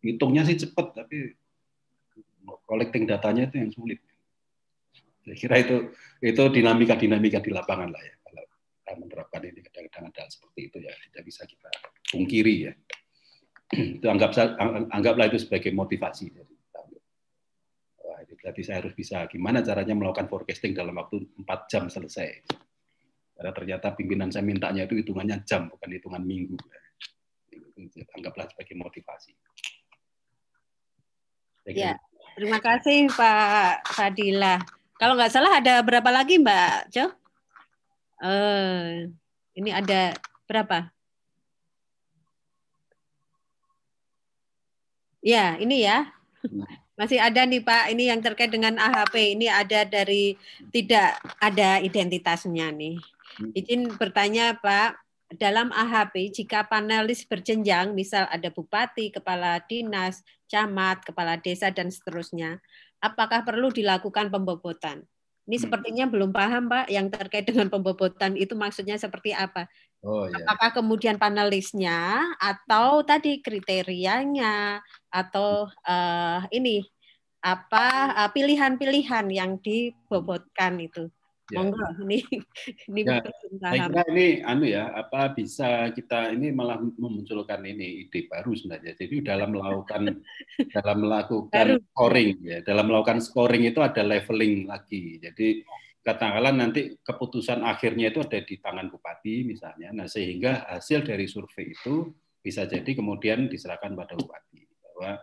Hitungnya sih cepat, tapi collecting datanya itu yang sulit. Saya kira itu itu dinamika-dinamika di lapangan lah ya. Kalau kita menerapkan ini kadang-kadang ada seperti itu ya tidak bisa kita pungkiri ya. itu anggap anggaplah itu sebagai motivasi dari berarti saya harus bisa gimana caranya melakukan forecasting dalam waktu 4 jam selesai. Karena ternyata pimpinan saya mintanya itu hitungannya jam, bukan hitungan minggu. Anggaplah sebagai motivasi. Ya, terima kasih Pak Fadila. Kalau nggak salah ada berapa lagi Mbak Jo? Uh, ini ada berapa? Ya, ini ya. Nah. Masih ada nih Pak, ini yang terkait dengan AHP. Ini ada dari tidak ada identitasnya nih. Hmm. Izin bertanya Pak, dalam AHP jika panelis berjenjang, misal ada bupati, kepala dinas, camat, kepala desa dan seterusnya, apakah perlu dilakukan pembobotan? Ini hmm. sepertinya belum paham, Pak, yang terkait dengan pembobotan itu maksudnya seperti apa? Oh, iya. Apakah kemudian panelisnya atau tadi kriterianya atau uh, ini apa eh, pilihan-pilihan uh, yang dibobotkan itu? Ya. Monggo ini ini ya, ini anu ya apa bisa kita ini malah memunculkan ini ide baru sebenarnya. Jadi dalam melakukan dalam melakukan baru. scoring ya, dalam melakukan scoring itu ada leveling lagi. Jadi katakanlah nanti keputusan akhirnya itu ada di tangan bupati misalnya. Nah, sehingga hasil dari survei itu bisa jadi kemudian diserahkan pada bupati bahwa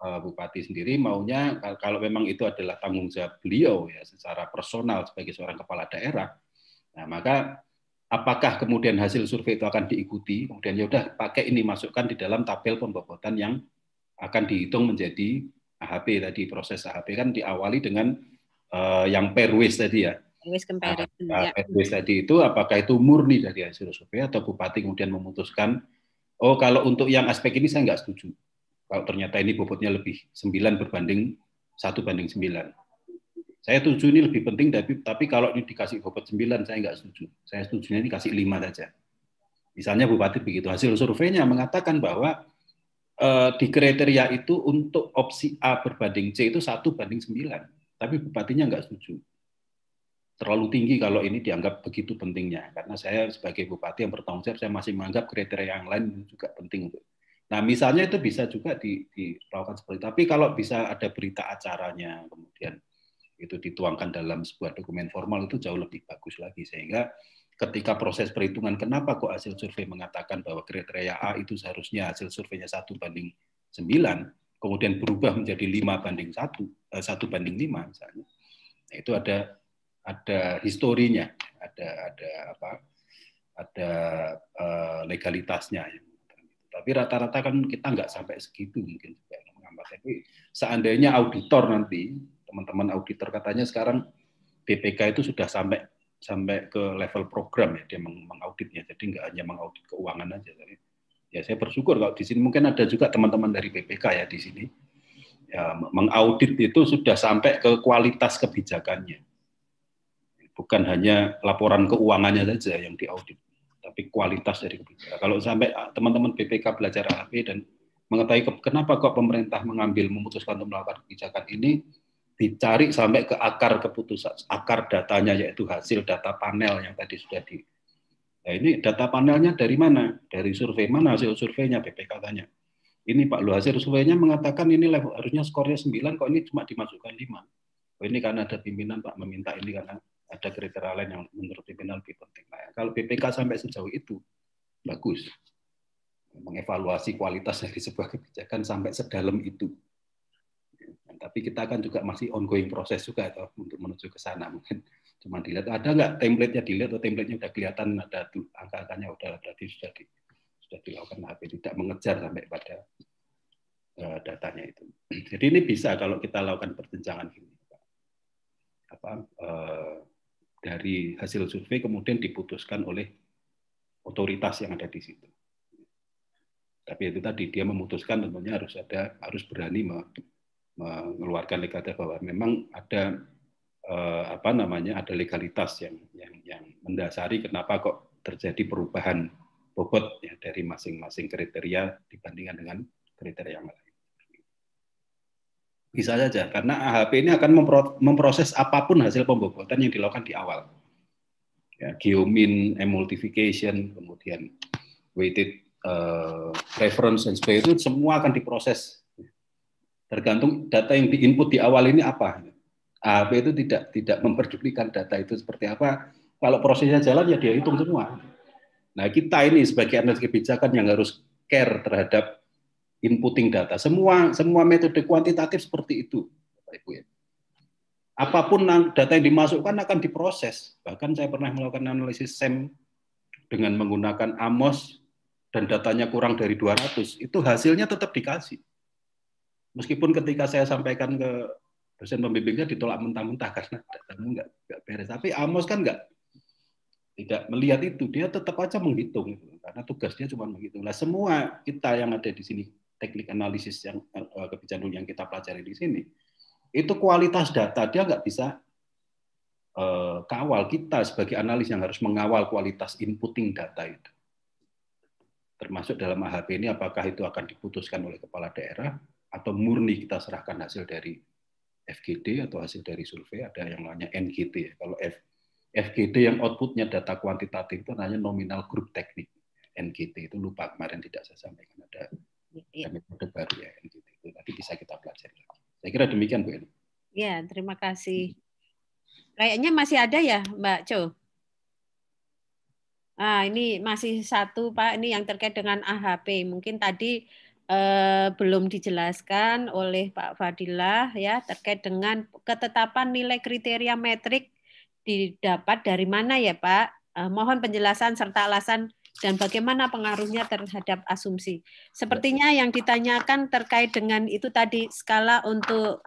Eh, bupati sendiri maunya kalau memang itu adalah tanggung jawab beliau ya secara personal sebagai seorang kepala daerah, nah maka apakah kemudian hasil survei itu akan diikuti? Kemudian ya udah pakai ini masukkan di dalam tabel pembobotan yang akan dihitung menjadi AHP tadi proses AHP kan diawali dengan uh, yang perwis tadi ya. Perwis nah, ya. tadi itu apakah itu murni dari hasil survei atau bupati kemudian memutuskan oh kalau untuk yang aspek ini saya nggak setuju kalau ternyata ini bobotnya lebih 9 berbanding 1 banding 9. Saya setuju ini lebih penting, tapi, tapi kalau ini dikasih bobot 9, saya nggak setuju. Saya setuju ini dikasih 5 saja. Misalnya Bupati begitu. Hasil surveinya mengatakan bahwa eh, di kriteria itu untuk opsi A berbanding C itu 1 banding 9. Tapi Bupatinya nggak setuju terlalu tinggi kalau ini dianggap begitu pentingnya. Karena saya sebagai bupati yang bertanggung jawab, saya masih menganggap kriteria yang lain juga penting untuk Nah, misalnya itu bisa juga di, dilakukan seperti itu. Tapi kalau bisa ada berita acaranya, kemudian itu dituangkan dalam sebuah dokumen formal itu jauh lebih bagus lagi. Sehingga ketika proses perhitungan, kenapa kok hasil survei mengatakan bahwa kriteria A itu seharusnya hasil surveinya satu banding 9, kemudian berubah menjadi lima banding satu eh, satu banding lima misalnya. Nah, itu ada ada historinya, ada ada apa? ada uh, legalitasnya yang tapi rata-rata kan kita nggak sampai segitu mungkin juga menghambat Tapi seandainya auditor nanti, teman-teman auditor katanya sekarang BPK itu sudah sampai sampai ke level program ya dia meng mengauditnya. Jadi nggak hanya mengaudit keuangan aja. Tapi ya saya bersyukur kalau di sini mungkin ada juga teman-teman dari BPK ya di sini ya, mengaudit itu sudah sampai ke kualitas kebijakannya bukan hanya laporan keuangannya saja yang diaudit tapi kualitas dari kebijakan. Kalau sampai ah, teman-teman BPK belajar AP dan mengetahui kenapa kok pemerintah mengambil memutuskan untuk melakukan kebijakan ini, dicari sampai ke akar keputusan, akar datanya yaitu hasil data panel yang tadi sudah di. Nah ini data panelnya dari mana? Dari survei mana hasil surveinya BPK tanya. Ini Pak Lu hasil surveinya mengatakan ini level harusnya skornya 9 kok ini cuma dimasukkan 5. Oh, ini karena ada pimpinan Pak meminta ini karena ada kriteria lain yang menurut pimpinan lebih penting. Nah, kalau BPK sampai sejauh itu bagus mengevaluasi kualitas dari sebuah kebijakan sampai sedalam itu. Ya, tapi kita kan juga masih ongoing proses juga atau untuk menuju ke sana mungkin cuma dilihat ada nggak template-nya dilihat atau template-nya udah kelihatan ada angka-angkanya udah berarti sudah di, sudah dilakukan tapi tidak mengejar sampai pada eh, datanya itu. Jadi ini bisa kalau kita lakukan perjenjangan ini apa eh, dari hasil survei kemudian diputuskan oleh otoritas yang ada di situ. Tapi itu tadi dia memutuskan tentunya harus ada harus berani mengeluarkan legalitas bahwa memang ada eh, apa namanya ada legalitas yang yang yang mendasari kenapa kok terjadi perubahan bobot ya, dari masing-masing kriteria dibandingkan dengan kriteria yang lain. Bisa saja, karena AHP ini akan memproses apapun hasil pembobotan yang dilakukan di awal. Ya, geomin, emultification, kemudian weighted uh, eh, reference, dan sebagainya itu semua akan diproses. Tergantung data yang diinput di awal ini apa. AHP itu tidak tidak memperjudikan data itu seperti apa. Kalau prosesnya jalan ya dia hitung semua. Nah kita ini sebagai analis kebijakan yang harus care terhadap inputting data. Semua semua metode kuantitatif seperti itu, Ibu ya. Apapun data yang dimasukkan akan diproses. Bahkan saya pernah melakukan analisis SEM dengan menggunakan AMOS dan datanya kurang dari 200, itu hasilnya tetap dikasih. Meskipun ketika saya sampaikan ke dosen pembimbingnya ditolak mentah-mentah karena datamu nggak, nggak beres. Tapi AMOS kan nggak tidak melihat itu, dia tetap aja menghitung karena tugasnya cuma menghitung. Nah, semua kita yang ada di sini teknik analisis yang eh, kebijakan yang kita pelajari di sini, itu kualitas data dia nggak bisa eh, kawal kita sebagai analis yang harus mengawal kualitas inputting data itu. Termasuk dalam AHP ini apakah itu akan diputuskan oleh kepala daerah atau murni kita serahkan hasil dari FGD atau hasil dari survei ada yang namanya NGT ya. Kalau F, FGD yang outputnya data kuantitatif itu namanya nominal grup teknik NGT itu lupa kemarin tidak saya sampaikan ada Iya. teknik produk baru ya NTT gitu. itu nanti bisa kita pelajari lagi. Saya kira demikian Bu Eni. Ya, terima kasih. Hmm. Kayaknya masih ada ya Mbak Jo. Ah, ini masih satu Pak, ini yang terkait dengan AHP. Mungkin tadi eh, belum dijelaskan oleh Pak Fadilah ya terkait dengan ketetapan nilai kriteria metrik didapat dari mana ya Pak? Eh, mohon penjelasan serta alasan dan bagaimana pengaruhnya terhadap asumsi. Sepertinya iya. yang ditanyakan terkait dengan itu tadi skala untuk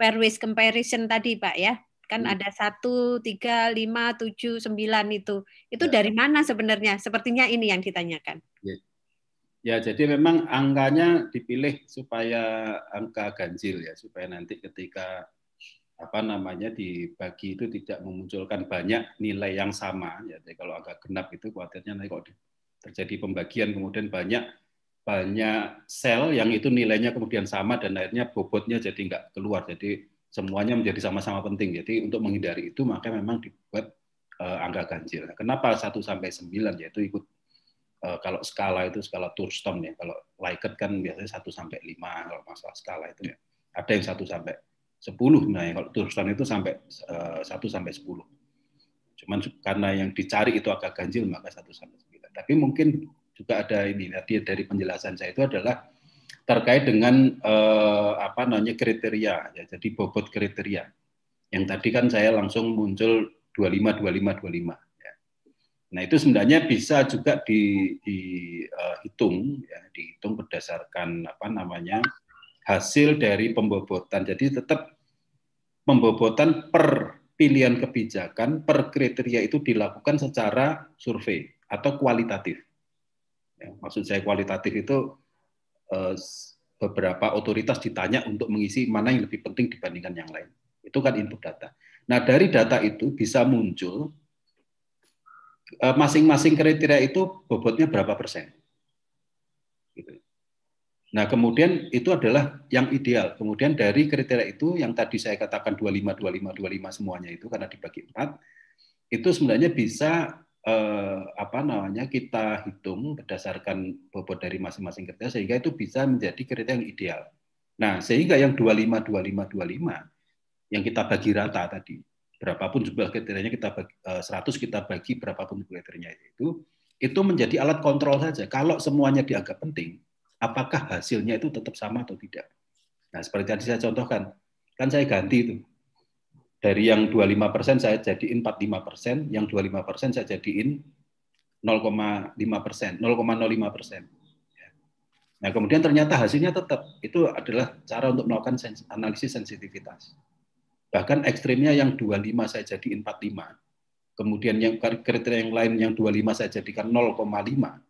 pairwise comparison tadi, Pak ya. Kan hmm. ada 1 3 5 7 9 itu. Itu ya. dari mana sebenarnya? Sepertinya ini yang ditanyakan. Ya. ya, jadi memang angkanya dipilih supaya angka ganjil ya, supaya nanti ketika apa namanya dibagi itu tidak memunculkan banyak nilai yang sama ya jadi kalau agak genap itu khawatirnya nanti kalau terjadi pembagian kemudian banyak banyak sel yang itu nilainya kemudian sama dan akhirnya bobotnya jadi nggak keluar jadi semuanya menjadi sama-sama penting jadi untuk menghindari itu maka memang dibuat uh, angka ganjil nah, kenapa 1 sampai sembilan ya itu ikut uh, kalau skala itu skala Thurston ya kalau Likert kan biasanya 1 sampai lima kalau masalah skala itu ya ada yang 1 sampai 10 sebenarnya kalau turunan itu sampai eh, satu sampai sepuluh Cuman karena yang dicari itu agak ganjil maka satu sampai 9. Tapi mungkin juga ada ini tadi dari penjelasan saya itu adalah terkait dengan uh, apa namanya kriteria ya jadi bobot kriteria. Yang tadi kan saya langsung muncul dua lima 25 25 25 lima ya. Nah, itu sebenarnya bisa juga di dihitung eh, uh, ya, dihitung berdasarkan apa namanya hasil dari pembobotan. Jadi tetap pembobotan per pilihan kebijakan, per kriteria itu dilakukan secara survei atau kualitatif. Ya, maksud saya kualitatif itu eh, beberapa otoritas ditanya untuk mengisi mana yang lebih penting dibandingkan yang lain. Itu kan input data. Nah, dari data itu bisa muncul eh, masing-masing kriteria itu bobotnya berapa persen. Nah, kemudian itu adalah yang ideal. Kemudian dari kriteria itu yang tadi saya katakan 25 25 25 semuanya itu karena dibagi empat itu sebenarnya bisa eh, apa namanya kita hitung berdasarkan bobot dari masing-masing kriteria sehingga itu bisa menjadi kriteria yang ideal. Nah, sehingga yang 25 25 25 yang kita bagi rata tadi berapapun jumlah kriterianya kita bagi, 100 eh, kita bagi berapapun kriterianya itu itu menjadi alat kontrol saja. Kalau semuanya dianggap penting, apakah hasilnya itu tetap sama atau tidak. Nah, seperti tadi saya contohkan, kan saya ganti itu. Dari yang 25% saya jadiin 45%, yang 25% saya jadiin 0,5%, 0,05%. Ya. Nah, kemudian ternyata hasilnya tetap itu adalah cara untuk melakukan analisis sensitivitas. Bahkan ekstrimnya yang 25 saya jadiin 45, kemudian yang kriteria yang lain yang 25 saya jadikan 0,5,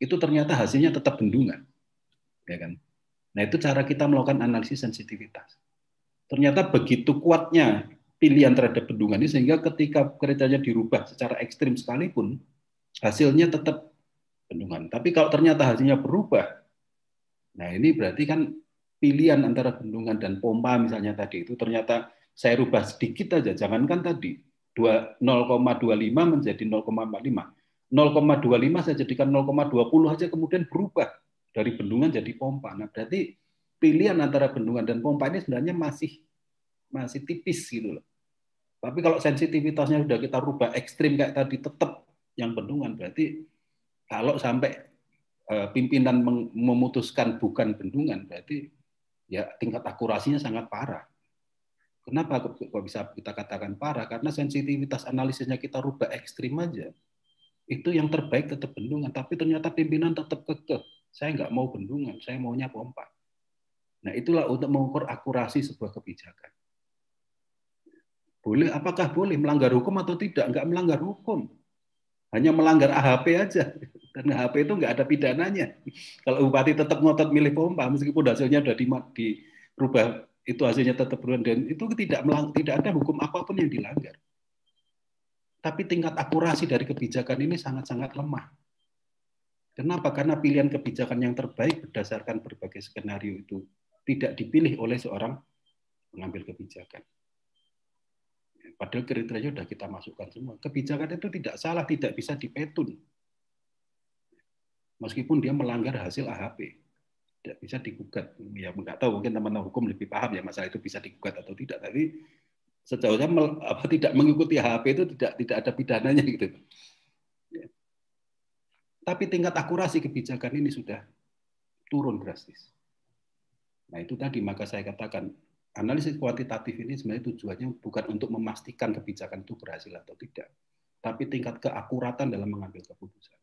itu ternyata hasilnya tetap bendungan ya kan? Nah itu cara kita melakukan analisis sensitivitas. Ternyata begitu kuatnya pilihan terhadap bendungan ini sehingga ketika kriterianya dirubah secara ekstrim sekalipun hasilnya tetap bendungan. Tapi kalau ternyata hasilnya berubah, nah ini berarti kan pilihan antara bendungan dan pompa misalnya tadi itu ternyata saya rubah sedikit aja, jangankan tadi 0,25 menjadi 0,45. 0,25 saya jadikan 0,20 aja kemudian berubah dari bendungan jadi pompa. Nah, berarti pilihan antara bendungan dan pompa ini sebenarnya masih masih tipis gitu loh. Tapi kalau sensitivitasnya sudah kita rubah ekstrim kayak tadi tetap yang bendungan berarti kalau sampai eh, pimpinan memutuskan bukan bendungan berarti ya tingkat akurasinya sangat parah. Kenapa kok bisa kita katakan parah? Karena sensitivitas analisisnya kita rubah ekstrim aja. Itu yang terbaik tetap bendungan, tapi ternyata pimpinan tetap kekeh saya nggak mau bendungan, saya maunya pompa. Nah, itulah untuk mengukur akurasi sebuah kebijakan. Boleh, apakah boleh melanggar hukum atau tidak? Nggak melanggar hukum. Hanya melanggar AHP aja. Dan AHP itu nggak ada pidananya. Kalau bupati tetap ngotot milih pompa, meskipun hasilnya sudah di, dirubah, itu hasilnya tetap berubah. Dan itu tidak, tidak ada hukum apapun yang dilanggar. Tapi tingkat akurasi dari kebijakan ini sangat-sangat lemah. Kenapa? Karena pilihan kebijakan yang terbaik berdasarkan berbagai skenario itu tidak dipilih oleh seorang pengambil kebijakan. Padahal kriteria sudah kita masukkan semua. Kebijakan itu tidak salah, tidak bisa dipetun. Meskipun dia melanggar hasil AHP. Tidak bisa digugat. Ya, nggak tahu, mungkin teman-teman hukum lebih paham ya masalah itu bisa digugat atau tidak. Tapi sejauhnya apa, tidak mengikuti AHP itu tidak tidak ada pidananya gitu. Tapi tingkat akurasi kebijakan ini sudah turun drastis. Nah itu tadi maka saya katakan analisis kuantitatif ini sebenarnya tujuannya bukan untuk memastikan kebijakan itu berhasil atau tidak, tapi tingkat keakuratan dalam mengambil keputusan.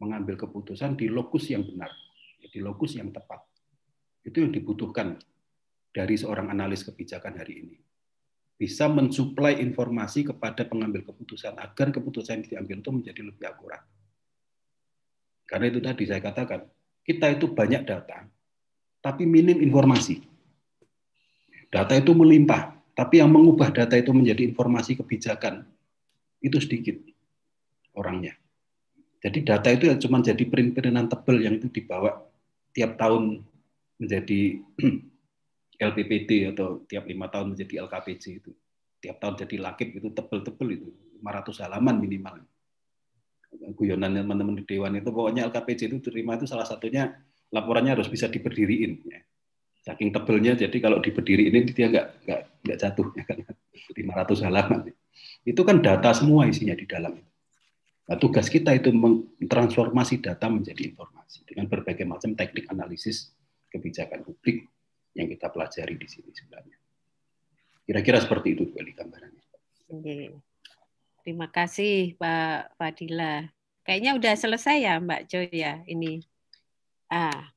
Mengambil keputusan di lokus yang benar, di lokus yang tepat. Itu yang dibutuhkan dari seorang analis kebijakan hari ini. Bisa mensuplai informasi kepada pengambil keputusan agar keputusan yang diambil itu menjadi lebih akurat. Karena itu tadi saya katakan, kita itu banyak data, tapi minim informasi. Data itu melimpah, tapi yang mengubah data itu menjadi informasi kebijakan itu sedikit orangnya. Jadi data itu cuma jadi perintinan tebel yang itu dibawa tiap tahun menjadi LPPD atau tiap lima tahun menjadi LKPJ itu. Tiap tahun jadi lakip itu tebel-tebel itu, 500 halaman minimal guyonan teman-teman di dewan itu pokoknya LKPJ itu terima itu salah satunya laporannya harus bisa diberdiriin ya. saking tebelnya jadi kalau diberdiriin ini dia nggak nggak nggak jatuh ya kan 500 halaman itu kan data semua isinya di dalam nah, tugas kita itu mentransformasi data menjadi informasi dengan berbagai macam teknik analisis kebijakan publik yang kita pelajari di sini sebenarnya kira-kira seperti itu kembali gambarannya. Okay. Terima kasih Pak Fadila. Kayaknya udah selesai ya Mbak Jo ya ini. Ah.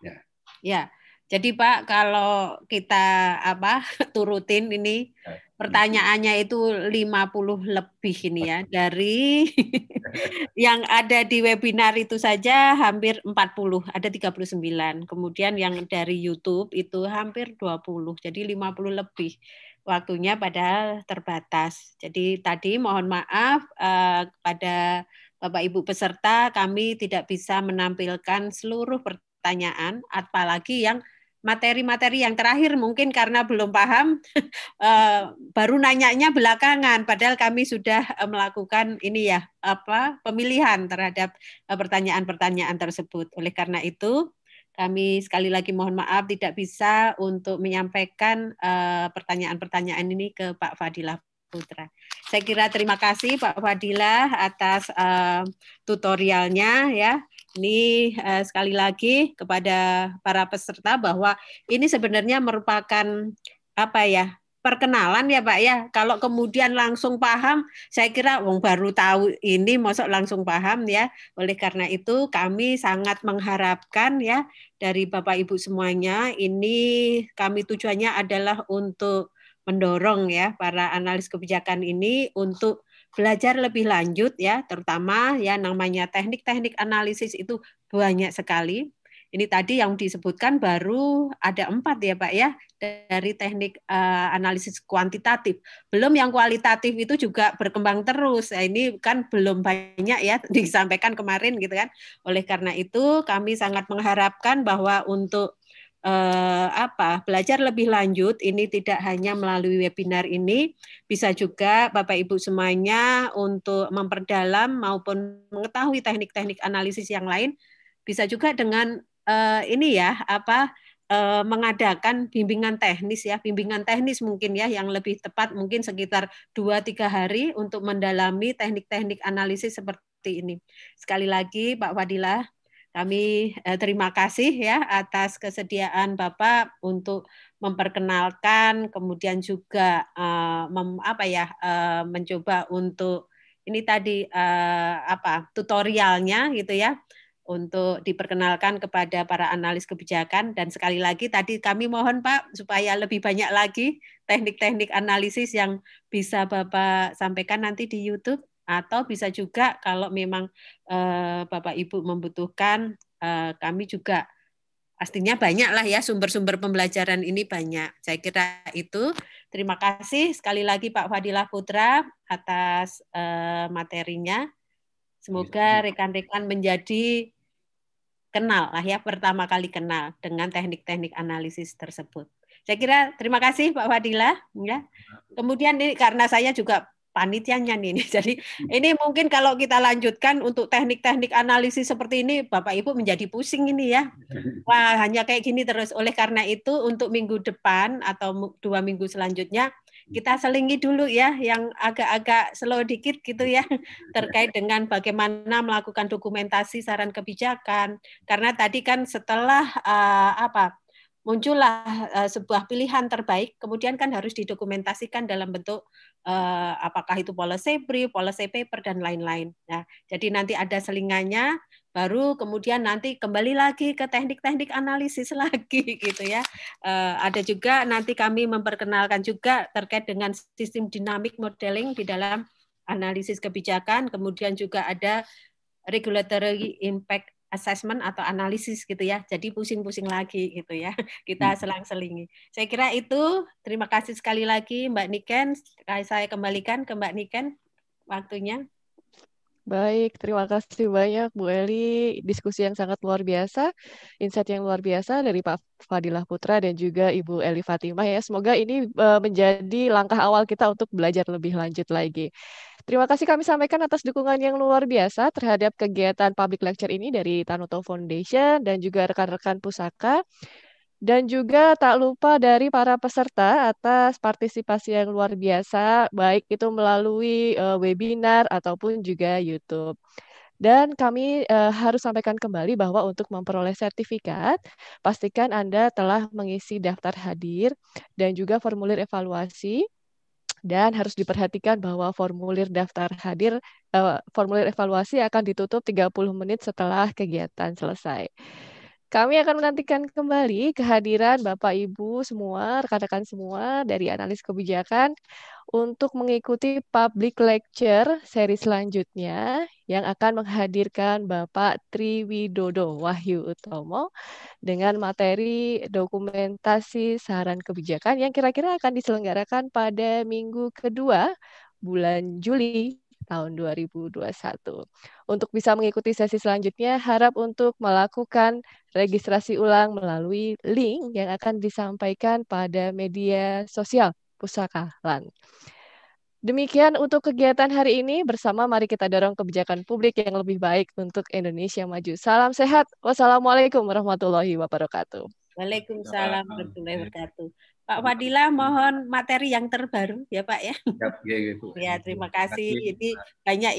Ya. ya. Jadi Pak kalau kita apa turutin ini ya. pertanyaannya itu 50 lebih ini ya dari yang ada di webinar itu saja hampir 40, ada 39. Kemudian yang dari YouTube itu hampir 20. Jadi 50 lebih waktunya padahal terbatas. Jadi tadi mohon maaf eh, kepada Bapak Ibu peserta kami tidak bisa menampilkan seluruh pertanyaan apalagi yang materi-materi yang terakhir mungkin karena belum paham eh, baru nanyanya belakangan padahal kami sudah eh, melakukan ini ya apa pemilihan terhadap eh, pertanyaan-pertanyaan tersebut. Oleh karena itu kami sekali lagi mohon maaf tidak bisa untuk menyampaikan eh, pertanyaan-pertanyaan uh, ini ke Pak Fadilah Putra. Saya kira terima kasih Pak Fadilah atas uh, tutorialnya ya. Ini uh, sekali lagi kepada para peserta bahwa ini sebenarnya merupakan apa ya perkenalan ya Pak ya. Kalau kemudian langsung paham, saya kira wong baru tahu ini masuk langsung paham ya. Oleh karena itu kami sangat mengharapkan ya dari Bapak Ibu semuanya ini kami tujuannya adalah untuk mendorong ya para analis kebijakan ini untuk belajar lebih lanjut ya, terutama ya namanya teknik-teknik analisis itu banyak sekali ini tadi yang disebutkan baru ada empat ya Pak ya dari teknik uh, analisis kuantitatif. Belum yang kualitatif itu juga berkembang terus. Ya, ini kan belum banyak ya disampaikan kemarin gitu kan. Oleh karena itu kami sangat mengharapkan bahwa untuk uh, apa belajar lebih lanjut ini tidak hanya melalui webinar ini bisa juga Bapak Ibu semuanya untuk memperdalam maupun mengetahui teknik-teknik analisis yang lain bisa juga dengan uh, ini ya apa uh, mengadakan bimbingan teknis ya, bimbingan teknis mungkin ya yang lebih tepat mungkin sekitar 2 tiga hari untuk mendalami teknik-teknik analisis seperti ini. Sekali lagi Pak Fadila kami uh, terima kasih ya atas kesediaan Bapak untuk memperkenalkan kemudian juga uh, mem, apa ya uh, mencoba untuk ini tadi uh, apa tutorialnya gitu ya untuk diperkenalkan kepada para analis kebijakan dan sekali lagi tadi kami mohon Pak supaya lebih banyak lagi teknik-teknik analisis yang bisa Bapak sampaikan nanti di YouTube atau bisa juga kalau memang eh, Bapak Ibu membutuhkan eh, kami juga pastinya banyak lah ya sumber-sumber pembelajaran ini banyak. Saya kira itu. Terima kasih sekali lagi Pak Fadilah Putra atas eh, materinya. Iya, Semoga rekan-rekan menjadi kenal lah ya pertama kali kenal dengan teknik-teknik analisis tersebut. Saya kira terima kasih Pak Fadila ya. Kemudian ini karena saya juga panitianya nih ini. Jadi ini mungkin kalau kita lanjutkan untuk teknik-teknik analisis seperti ini Bapak Ibu menjadi pusing ini ya. Wah, hanya kayak gini terus. Oleh karena itu untuk minggu depan atau dua minggu selanjutnya kita selingi dulu ya yang agak-agak slow dikit gitu ya terkait dengan bagaimana melakukan dokumentasi saran kebijakan karena tadi kan setelah uh, apa muncullah uh, sebuah pilihan terbaik kemudian kan harus didokumentasikan dalam bentuk uh, apakah itu policy brief, policy paper dan lain-lain. Nah, jadi nanti ada selingannya baru kemudian nanti kembali lagi ke teknik-teknik analisis lagi gitu ya. Eh, ada juga nanti kami memperkenalkan juga terkait dengan sistem dinamik modeling di dalam analisis kebijakan, kemudian juga ada regulatory impact assessment atau analisis gitu ya. Jadi pusing-pusing lagi gitu ya. Kita hmm. selang-selingi. Saya kira itu. Terima kasih sekali lagi Mbak Niken. Saya kembalikan ke Mbak Niken waktunya. Baik, terima kasih banyak Bu Eli. Diskusi yang sangat luar biasa, insight yang luar biasa dari Pak Fadilah Putra dan juga Ibu Eli Fatimah ya. Semoga ini e, menjadi langkah awal kita untuk belajar lebih lanjut lagi. Terima kasih kami sampaikan atas dukungan yang luar biasa terhadap kegiatan public lecture ini dari Tanoto Foundation dan juga rekan-rekan pusaka. Dan juga tak lupa dari para peserta atas partisipasi yang luar biasa, baik itu melalui uh, webinar ataupun juga YouTube. Dan kami uh, harus sampaikan kembali bahwa untuk memperoleh sertifikat, pastikan Anda telah mengisi daftar hadir dan juga formulir evaluasi dan harus diperhatikan bahwa formulir daftar hadir uh, formulir evaluasi akan ditutup 30 menit setelah kegiatan selesai. Kami akan menantikan kembali kehadiran Bapak Ibu semua, rekan-rekan semua dari analis kebijakan untuk mengikuti public lecture seri selanjutnya yang akan menghadirkan Bapak Tri Widodo Wahyu Utomo dengan materi dokumentasi saran kebijakan yang kira-kira akan diselenggarakan pada minggu kedua bulan Juli tahun 2021. Untuk bisa mengikuti sesi selanjutnya, harap untuk melakukan registrasi ulang melalui link yang akan disampaikan pada media sosial Pusaka LAN. Demikian untuk kegiatan hari ini. Bersama mari kita dorong kebijakan publik yang lebih baik untuk Indonesia maju. Salam sehat. Wassalamualaikum warahmatullahi wabarakatuh. Waalaikumsalam warahmatullahi wabarakatuh. Pak Fadila mohon materi yang terbaru ya Pak ya. Ya, ya, ya, ya terima kasih. Jadi banyak